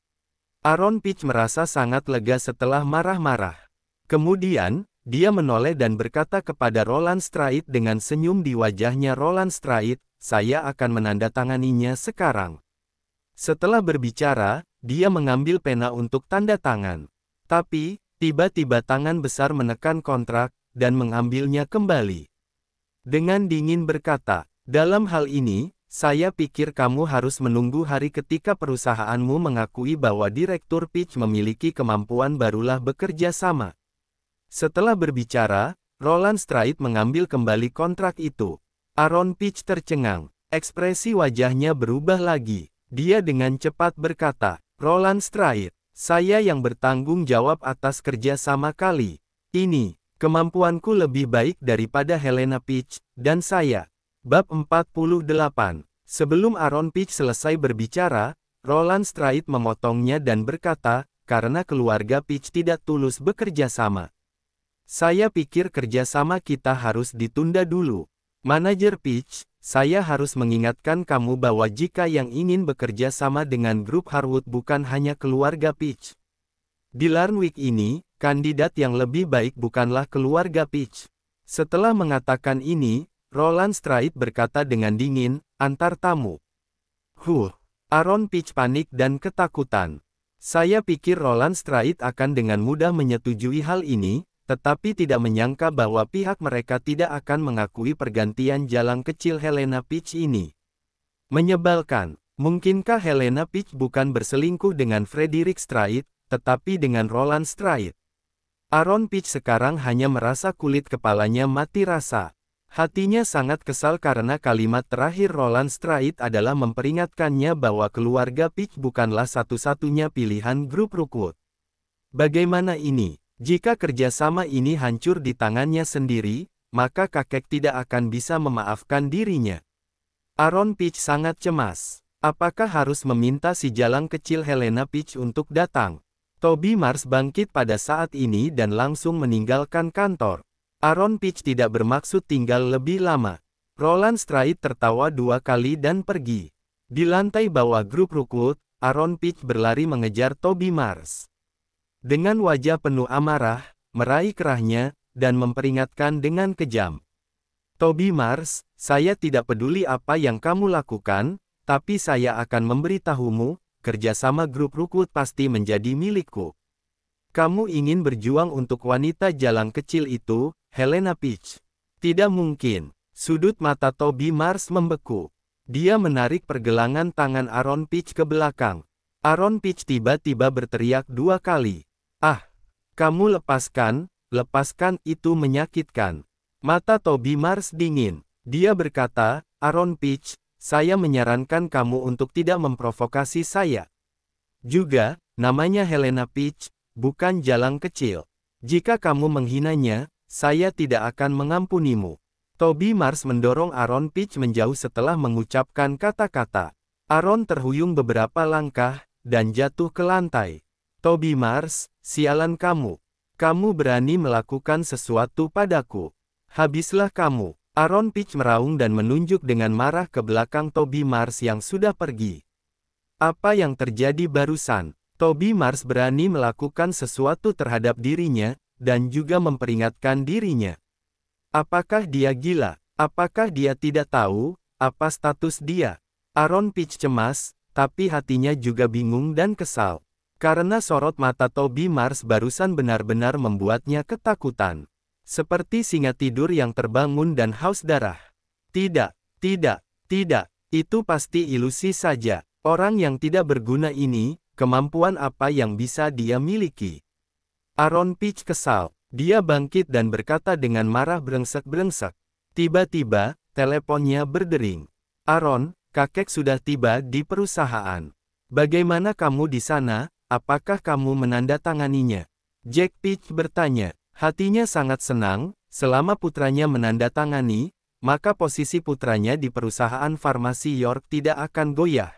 Speaker 1: Aaron Peach merasa sangat lega setelah marah-marah. Kemudian, dia menoleh dan berkata kepada Roland Strait dengan senyum di wajahnya Roland Strait, saya akan menandatanganinya sekarang. Setelah berbicara, dia mengambil pena untuk tanda tangan. Tapi, tiba-tiba tangan besar menekan kontrak, dan mengambilnya kembali. Dengan dingin berkata, dalam hal ini, saya pikir kamu harus menunggu hari ketika perusahaanmu mengakui bahwa Direktur Pitch memiliki kemampuan barulah bekerja sama. Setelah berbicara, Roland Strait mengambil kembali kontrak itu. Aaron Peach tercengang. Ekspresi wajahnya berubah lagi. Dia dengan cepat berkata, Roland Strait, saya yang bertanggung jawab atas kerja sama kali. Ini, kemampuanku lebih baik daripada Helena Peach, dan saya. Bab 48. Sebelum Aaron Peach selesai berbicara, Roland Strait memotongnya dan berkata, karena keluarga Peach tidak tulus bekerja sama. Saya pikir kerjasama kita harus ditunda dulu. Manager Peach, saya harus mengingatkan kamu bahwa jika yang ingin bekerja sama dengan grup Harwood bukan hanya keluarga Peach. Di Learn Week ini, kandidat yang lebih baik bukanlah keluarga Peach. Setelah mengatakan ini, Roland Stride berkata dengan dingin, antar tamu. Huh, Aaron Peach panik dan ketakutan. Saya pikir Roland Stride akan dengan mudah menyetujui hal ini, tetapi tidak menyangka bahwa pihak mereka tidak akan mengakui pergantian jalan kecil Helena Peach ini. Menyebalkan, mungkinkah Helena Peach bukan berselingkuh dengan Frederick Straight, tetapi dengan Roland Straight? Aaron Peach sekarang hanya merasa kulit kepalanya mati rasa. Hatinya sangat kesal karena kalimat terakhir Roland Strait adalah memperingatkannya bahwa keluarga Peach bukanlah satu-satunya pilihan grup Rookwood. Bagaimana ini? Jika kerjasama ini hancur di tangannya sendiri, maka kakek tidak akan bisa memaafkan dirinya. Aaron Peach sangat cemas. Apakah harus meminta si jalang kecil Helena Peach untuk datang? Toby Mars bangkit pada saat ini dan langsung meninggalkan kantor. Aaron Peach tidak bermaksud tinggal lebih lama. Roland Strait tertawa dua kali dan pergi. Di lantai bawah grup rukut, Aaron Peach berlari mengejar Toby Mars. Dengan wajah penuh amarah, meraih kerahnya, dan memperingatkan dengan kejam. Toby Mars, saya tidak peduli apa yang kamu lakukan, tapi saya akan memberitahumu, kerjasama grup rukut pasti menjadi milikku. Kamu ingin berjuang untuk wanita jalan kecil itu, Helena Peach. Tidak mungkin. Sudut mata Toby Mars membeku. Dia menarik pergelangan tangan Aaron Peach ke belakang. Aaron Peach tiba-tiba berteriak dua kali. Ah! Kamu lepaskan, lepaskan itu menyakitkan. Mata Toby Mars dingin. Dia berkata, Aaron Peach, saya menyarankan kamu untuk tidak memprovokasi saya. Juga, namanya Helena Peach, bukan jalan kecil. Jika kamu menghinanya, saya tidak akan mengampunimu. Toby Mars mendorong Aaron Peach menjauh setelah mengucapkan kata-kata. Aaron terhuyung beberapa langkah, dan jatuh ke lantai. Toby Mars, sialan kamu. Kamu berani melakukan sesuatu padaku. Habislah kamu. Aaron Pitch meraung dan menunjuk dengan marah ke belakang Toby Mars yang sudah pergi. Apa yang terjadi barusan? Toby Mars berani melakukan sesuatu terhadap dirinya, dan juga memperingatkan dirinya. Apakah dia gila? Apakah dia tidak tahu, apa status dia? Aaron Pitch cemas, tapi hatinya juga bingung dan kesal. Karena sorot mata Toby Mars barusan benar-benar membuatnya ketakutan. Seperti singa tidur yang terbangun dan haus darah. Tidak, tidak, tidak, itu pasti ilusi saja. Orang yang tidak berguna ini, kemampuan apa yang bisa dia miliki? Aaron Peach kesal. Dia bangkit dan berkata dengan marah brengsek-brengsek. Tiba-tiba, teleponnya berdering. Aaron, kakek sudah tiba di perusahaan. Bagaimana kamu di sana? apakah kamu menandatanganinya? Jack Peach bertanya. Hatinya sangat senang, selama putranya menandatangani, maka posisi putranya di perusahaan farmasi York tidak akan goyah.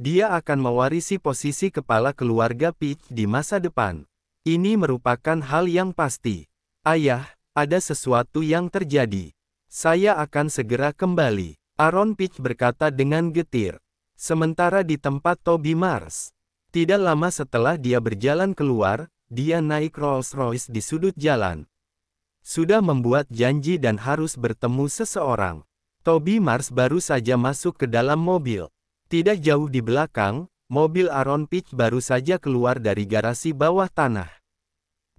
Speaker 1: Dia akan mewarisi posisi kepala keluarga Peach di masa depan. Ini merupakan hal yang pasti. Ayah, ada sesuatu yang terjadi. Saya akan segera kembali. Aaron Peach berkata dengan getir. Sementara di tempat Toby Mars, tidak lama setelah dia berjalan keluar, dia naik Rolls-Royce di sudut jalan. Sudah membuat janji dan harus bertemu seseorang. Toby Mars baru saja masuk ke dalam mobil. Tidak jauh di belakang, mobil Aaron Pitch baru saja keluar dari garasi bawah tanah.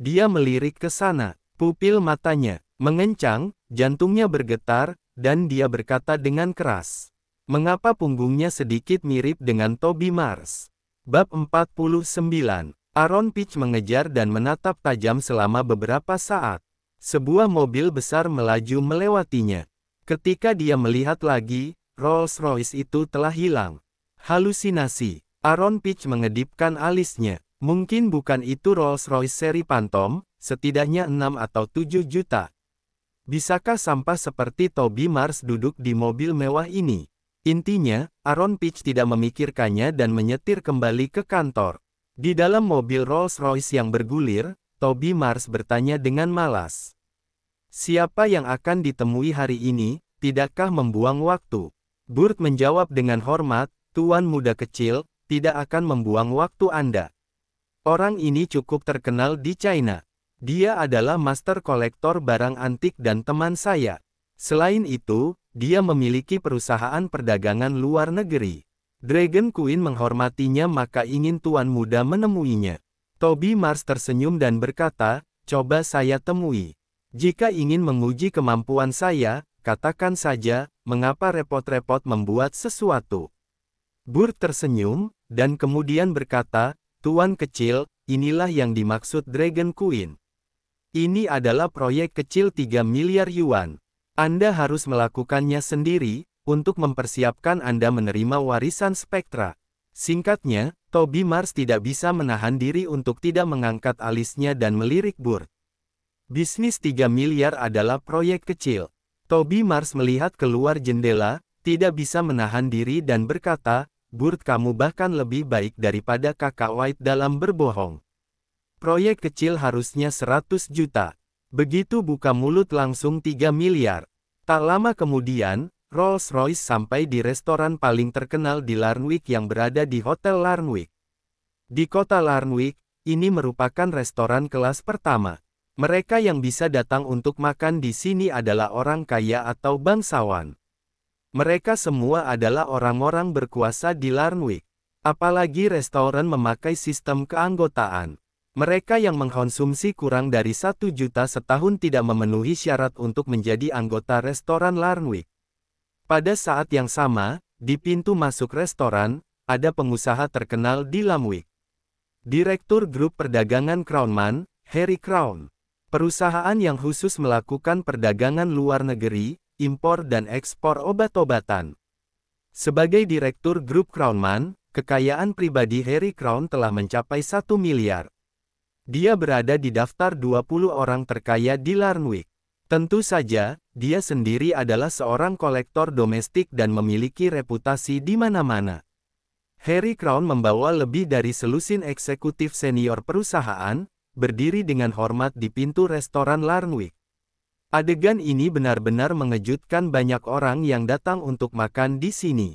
Speaker 1: Dia melirik ke sana, pupil matanya mengencang, jantungnya bergetar, dan dia berkata dengan keras. Mengapa punggungnya sedikit mirip dengan Toby Mars? Bab 49, Aaron Pitch mengejar dan menatap tajam selama beberapa saat. Sebuah mobil besar melaju melewatinya. Ketika dia melihat lagi, Rolls-Royce itu telah hilang. Halusinasi. Aaron Pitch mengedipkan alisnya. Mungkin bukan itu Rolls-Royce seri Phantom, setidaknya 6 atau 7 juta. Bisakah sampah seperti Toby Mars duduk di mobil mewah ini? Intinya, Aaron Pitch tidak memikirkannya dan menyetir kembali ke kantor. Di dalam mobil Rolls-Royce yang bergulir, Toby Mars bertanya dengan malas. Siapa yang akan ditemui hari ini, tidakkah membuang waktu? Burt menjawab dengan hormat, Tuan muda kecil, tidak akan membuang waktu Anda. Orang ini cukup terkenal di China. Dia adalah master kolektor barang antik dan teman saya. Selain itu, dia memiliki perusahaan perdagangan luar negeri. Dragon Queen menghormatinya maka ingin tuan muda menemuinya. Toby Mars tersenyum dan berkata, coba saya temui. Jika ingin menguji kemampuan saya, katakan saja, mengapa repot-repot membuat sesuatu. Bur tersenyum, dan kemudian berkata, Tuan kecil, inilah yang dimaksud Dragon Queen. Ini adalah proyek kecil 3 miliar yuan. Anda harus melakukannya sendiri, untuk mempersiapkan Anda menerima warisan spektra. Singkatnya, Toby Mars tidak bisa menahan diri untuk tidak mengangkat alisnya dan melirik Burt. Bisnis 3 miliar adalah proyek kecil. Toby Mars melihat keluar jendela, tidak bisa menahan diri dan berkata, Burt kamu bahkan lebih baik daripada kakak White dalam berbohong. Proyek kecil harusnya 100 juta. Begitu buka mulut langsung 3 miliar. Tak lama kemudian, Rolls-Royce sampai di restoran paling terkenal di Larnwick yang berada di Hotel Larnwick. Di kota Larnwick, ini merupakan restoran kelas pertama. Mereka yang bisa datang untuk makan di sini adalah orang kaya atau bangsawan. Mereka semua adalah orang-orang berkuasa di Larnwick. Apalagi restoran memakai sistem keanggotaan. Mereka yang mengkonsumsi kurang dari satu juta setahun tidak memenuhi syarat untuk menjadi anggota restoran Larnwick. Pada saat yang sama, di pintu masuk restoran, ada pengusaha terkenal di Lamwick. Direktur Grup Perdagangan Crownman, Harry Crown. Perusahaan yang khusus melakukan perdagangan luar negeri, impor dan ekspor obat-obatan. Sebagai Direktur Grup Crownman, kekayaan pribadi Harry Crown telah mencapai 1 miliar. Dia berada di daftar 20 orang terkaya di Larnwick. Tentu saja, dia sendiri adalah seorang kolektor domestik dan memiliki reputasi di mana-mana. Harry Crown membawa lebih dari selusin eksekutif senior perusahaan, berdiri dengan hormat di pintu restoran Larnwick. Adegan ini benar-benar mengejutkan banyak orang yang datang untuk makan di sini.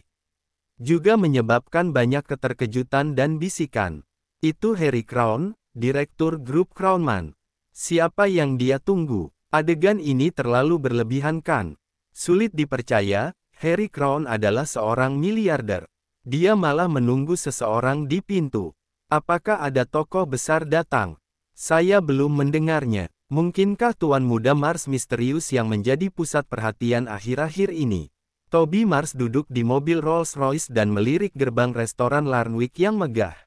Speaker 1: Juga menyebabkan banyak keterkejutan dan bisikan. Itu Harry Crown, Direktur Grup Crownman. Siapa yang dia tunggu? Adegan ini terlalu berlebihan kan? Sulit dipercaya, Harry Crown adalah seorang miliarder. Dia malah menunggu seseorang di pintu. Apakah ada tokoh besar datang? Saya belum mendengarnya. Mungkinkah Tuan Muda Mars misterius yang menjadi pusat perhatian akhir-akhir ini? Toby Mars duduk di mobil Rolls-Royce dan melirik gerbang restoran Larnwick yang megah.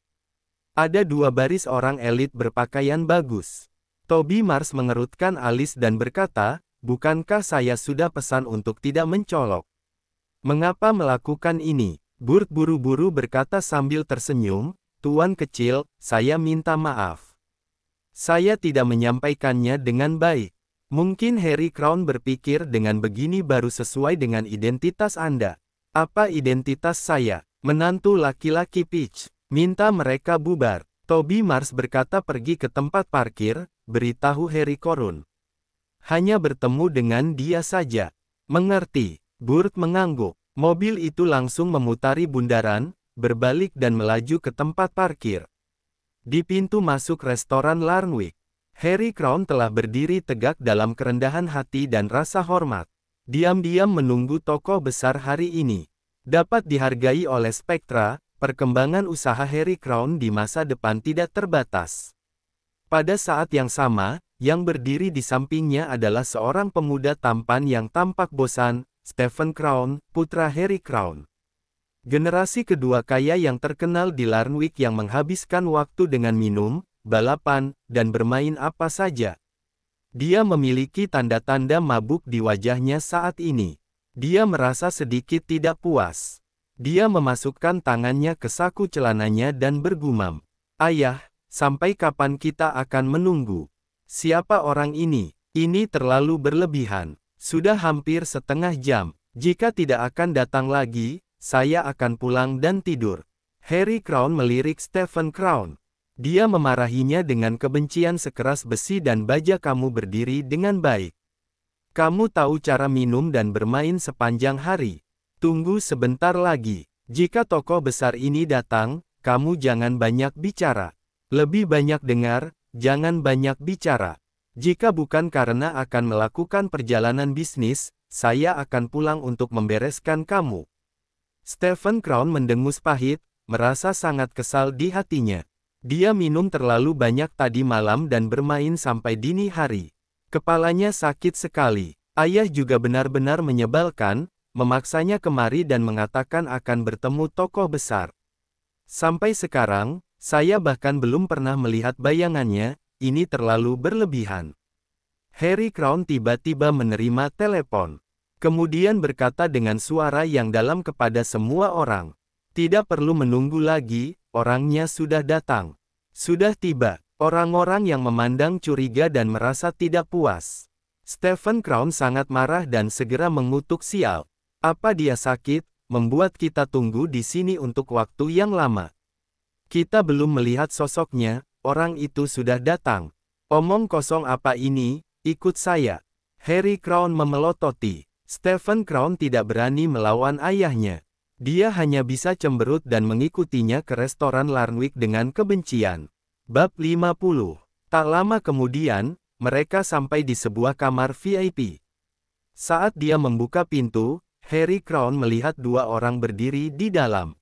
Speaker 1: Ada dua baris orang elit berpakaian bagus. Toby Mars mengerutkan alis dan berkata, Bukankah saya sudah pesan untuk tidak mencolok? Mengapa melakukan ini? Burt buru-buru berkata sambil tersenyum, Tuan kecil, saya minta maaf. Saya tidak menyampaikannya dengan baik. Mungkin Harry Crown berpikir dengan begini baru sesuai dengan identitas Anda. Apa identitas saya? Menantu laki-laki Peach. Minta mereka bubar. Toby Mars berkata pergi ke tempat parkir, beritahu Harry Korun. Hanya bertemu dengan dia saja. Mengerti, Burt mengangguk. Mobil itu langsung memutari bundaran, berbalik dan melaju ke tempat parkir. Di pintu masuk restoran Larnwick, Harry Crown telah berdiri tegak dalam kerendahan hati dan rasa hormat. Diam-diam menunggu tokoh besar hari ini. Dapat dihargai oleh Spectra, perkembangan usaha Harry Crown di masa depan tidak terbatas. Pada saat yang sama, yang berdiri di sampingnya adalah seorang pemuda tampan yang tampak bosan, Stephen Crown, putra Harry Crown. Generasi kedua kaya yang terkenal di Larnwick yang menghabiskan waktu dengan minum, balapan, dan bermain apa saja. Dia memiliki tanda-tanda mabuk di wajahnya saat ini. Dia merasa sedikit tidak puas. Dia memasukkan tangannya ke saku celananya dan bergumam. Ayah, sampai kapan kita akan menunggu? Siapa orang ini? Ini terlalu berlebihan. Sudah hampir setengah jam. Jika tidak akan datang lagi, saya akan pulang dan tidur. Harry Crown melirik Stephen Crown. Dia memarahinya dengan kebencian sekeras besi dan baja kamu berdiri dengan baik. Kamu tahu cara minum dan bermain sepanjang hari. Tunggu sebentar lagi. Jika tokoh besar ini datang, kamu jangan banyak bicara. Lebih banyak dengar, jangan banyak bicara. Jika bukan karena akan melakukan perjalanan bisnis, saya akan pulang untuk membereskan kamu. Stephen Crown mendengus pahit, merasa sangat kesal di hatinya. Dia minum terlalu banyak tadi malam dan bermain sampai dini hari. Kepalanya sakit sekali. Ayah juga benar-benar menyebalkan, memaksanya kemari dan mengatakan akan bertemu tokoh besar. Sampai sekarang, saya bahkan belum pernah melihat bayangannya, ini terlalu berlebihan. Harry Crown tiba-tiba menerima telepon. Kemudian berkata dengan suara yang dalam kepada semua orang. Tidak perlu menunggu lagi, orangnya sudah datang. Sudah tiba, orang-orang yang memandang curiga dan merasa tidak puas. Stephen Crown sangat marah dan segera mengutuk Sial. Apa dia sakit, membuat kita tunggu di sini untuk waktu yang lama. Kita belum melihat sosoknya, orang itu sudah datang. Omong kosong apa ini, ikut saya. Harry Crown memelototi. Stephen Crown tidak berani melawan ayahnya. Dia hanya bisa cemberut dan mengikutinya ke restoran Larnwick dengan kebencian. Bab 50. Tak lama kemudian, mereka sampai di sebuah kamar VIP. Saat dia membuka pintu, Harry Crown melihat dua orang berdiri di dalam.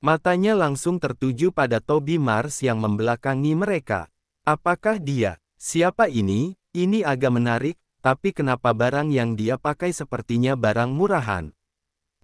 Speaker 1: Matanya langsung tertuju pada Toby Mars yang membelakangi mereka. Apakah dia? Siapa ini? Ini agak menarik, tapi kenapa barang yang dia pakai sepertinya barang murahan?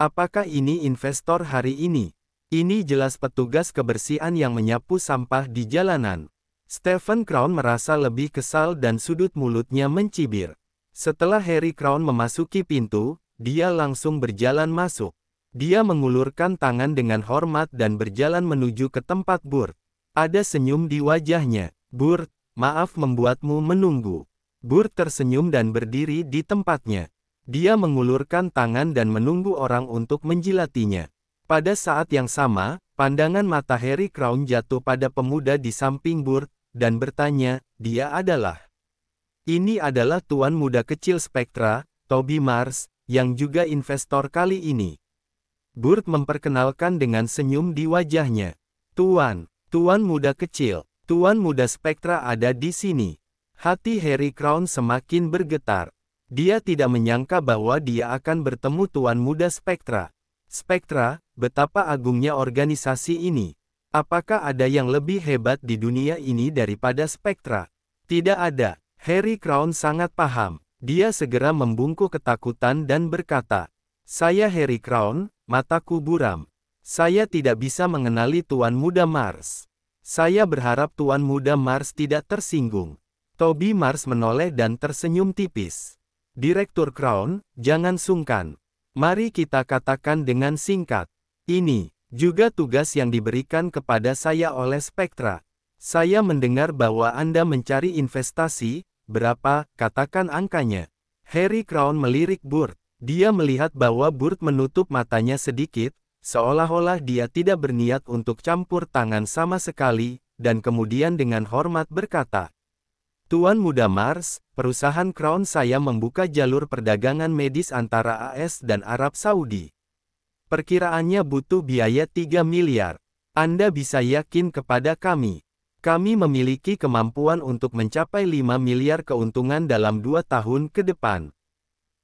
Speaker 1: Apakah ini investor hari ini? Ini jelas petugas kebersihan yang menyapu sampah di jalanan. Stephen Crown merasa lebih kesal dan sudut mulutnya mencibir. Setelah Harry Crown memasuki pintu, dia langsung berjalan masuk. Dia mengulurkan tangan dengan hormat dan berjalan menuju ke tempat Bur. Ada senyum di wajahnya. Bur, maaf membuatmu menunggu. Bur tersenyum dan berdiri di tempatnya. Dia mengulurkan tangan dan menunggu orang untuk menjilatinya. Pada saat yang sama, pandangan mata Harry Crown jatuh pada pemuda di samping Bur dan bertanya, dia adalah. Ini adalah tuan muda kecil Spektra, Toby Mars, yang juga investor kali ini. Burt memperkenalkan dengan senyum di wajahnya. Tuan, tuan muda kecil, tuan muda spektra ada di sini. Hati Harry Crown semakin bergetar. Dia tidak menyangka bahwa dia akan bertemu tuan muda spektra. Spektra, betapa agungnya organisasi ini. Apakah ada yang lebih hebat di dunia ini daripada Spektra? Tidak ada. Harry Crown sangat paham. Dia segera membungkuk ketakutan dan berkata, Saya Harry Crown, mataku buram. Saya tidak bisa mengenali Tuan Muda Mars. Saya berharap Tuan Muda Mars tidak tersinggung. Toby Mars menoleh dan tersenyum tipis. Direktur Crown, jangan sungkan. Mari kita katakan dengan singkat. Ini, juga tugas yang diberikan kepada saya oleh Spectra. Saya mendengar bahwa Anda mencari investasi, Berapa, katakan angkanya. Harry Crown melirik Burt. Dia melihat bahwa Burt menutup matanya sedikit, seolah-olah dia tidak berniat untuk campur tangan sama sekali, dan kemudian dengan hormat berkata, Tuan Muda Mars, perusahaan Crown saya membuka jalur perdagangan medis antara AS dan Arab Saudi. Perkiraannya butuh biaya 3 miliar. Anda bisa yakin kepada kami. Kami memiliki kemampuan untuk mencapai 5 miliar keuntungan dalam dua tahun ke depan.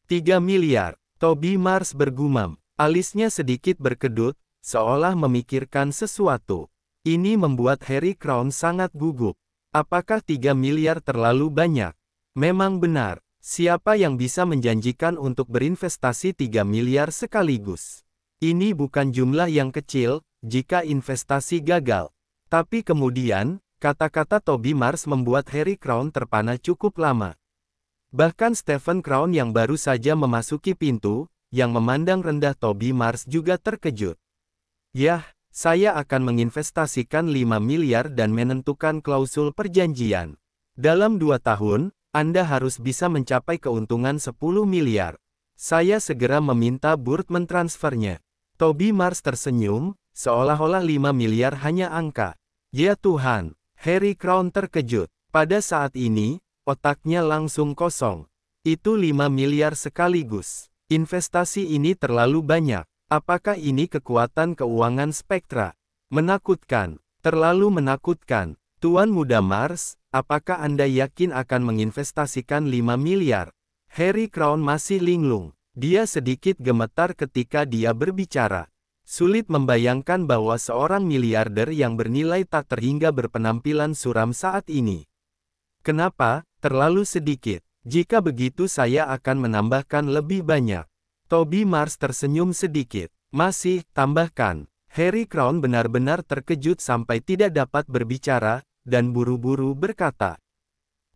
Speaker 1: 3 miliar, Toby Mars bergumam. Alisnya sedikit berkedut, seolah memikirkan sesuatu. Ini membuat Harry Crown sangat gugup. Apakah 3 miliar terlalu banyak? Memang benar, siapa yang bisa menjanjikan untuk berinvestasi 3 miliar sekaligus? Ini bukan jumlah yang kecil, jika investasi gagal. Tapi kemudian, Kata-kata Toby Mars membuat Harry Crown terpana cukup lama. Bahkan Stephen Crown yang baru saja memasuki pintu, yang memandang rendah Toby Mars juga terkejut. Yah, saya akan menginvestasikan 5 miliar dan menentukan klausul perjanjian. Dalam dua tahun, Anda harus bisa mencapai keuntungan 10 miliar. Saya segera meminta Burt mentransfernya. Toby Mars tersenyum, seolah-olah 5 miliar hanya angka. Ya Tuhan, Harry Crown terkejut. Pada saat ini, otaknya langsung kosong. Itu 5 miliar sekaligus. Investasi ini terlalu banyak. Apakah ini kekuatan keuangan spektra? Menakutkan. Terlalu menakutkan. Tuan Muda Mars, apakah Anda yakin akan menginvestasikan 5 miliar? Harry Crown masih linglung. Dia sedikit gemetar ketika dia berbicara. Sulit membayangkan bahwa seorang miliarder yang bernilai tak terhingga berpenampilan suram saat ini. Kenapa? Terlalu sedikit. Jika begitu saya akan menambahkan lebih banyak. Toby Mars tersenyum sedikit. Masih, tambahkan. Harry Crown benar-benar terkejut sampai tidak dapat berbicara, dan buru-buru berkata.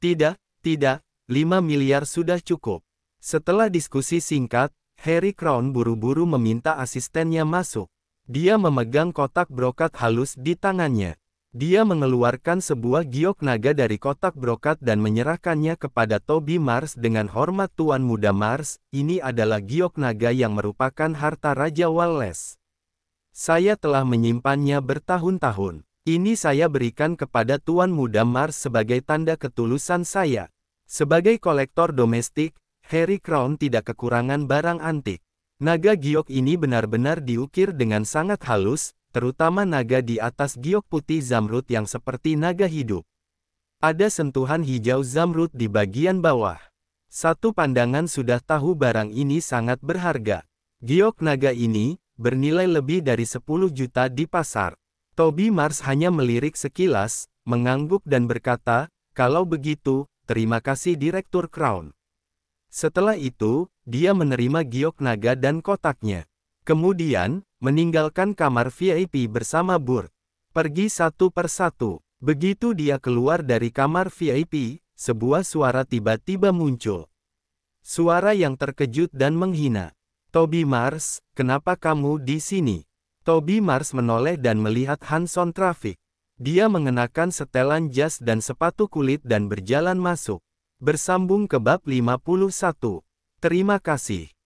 Speaker 1: Tidak, tidak, 5 miliar sudah cukup. Setelah diskusi singkat, Harry Crown buru-buru meminta asistennya masuk. Dia memegang kotak brokat halus di tangannya. Dia mengeluarkan sebuah giok naga dari kotak brokat dan menyerahkannya kepada Toby Mars dengan hormat Tuan Muda Mars, ini adalah giok naga yang merupakan harta Raja Wallace. Saya telah menyimpannya bertahun-tahun. Ini saya berikan kepada Tuan Muda Mars sebagai tanda ketulusan saya. Sebagai kolektor domestik, Harry Crown tidak kekurangan barang antik. Naga giok ini benar-benar diukir dengan sangat halus, terutama naga di atas giok putih zamrud yang seperti naga hidup. Ada sentuhan hijau zamrud di bagian bawah. Satu pandangan sudah tahu barang ini sangat berharga. Giok naga ini, bernilai lebih dari 10 juta di pasar. Toby Mars hanya melirik sekilas, mengangguk dan berkata, kalau begitu, terima kasih Direktur Crown. Setelah itu, dia menerima giok naga dan kotaknya. Kemudian, meninggalkan kamar VIP bersama Bur. Pergi satu persatu. Begitu dia keluar dari kamar VIP, sebuah suara tiba-tiba muncul. Suara yang terkejut dan menghina. Toby Mars, kenapa kamu di sini? Toby Mars menoleh dan melihat Hanson Traffic. Dia mengenakan setelan jas dan sepatu kulit dan berjalan masuk. Bersambung ke bab 51. Terima kasih.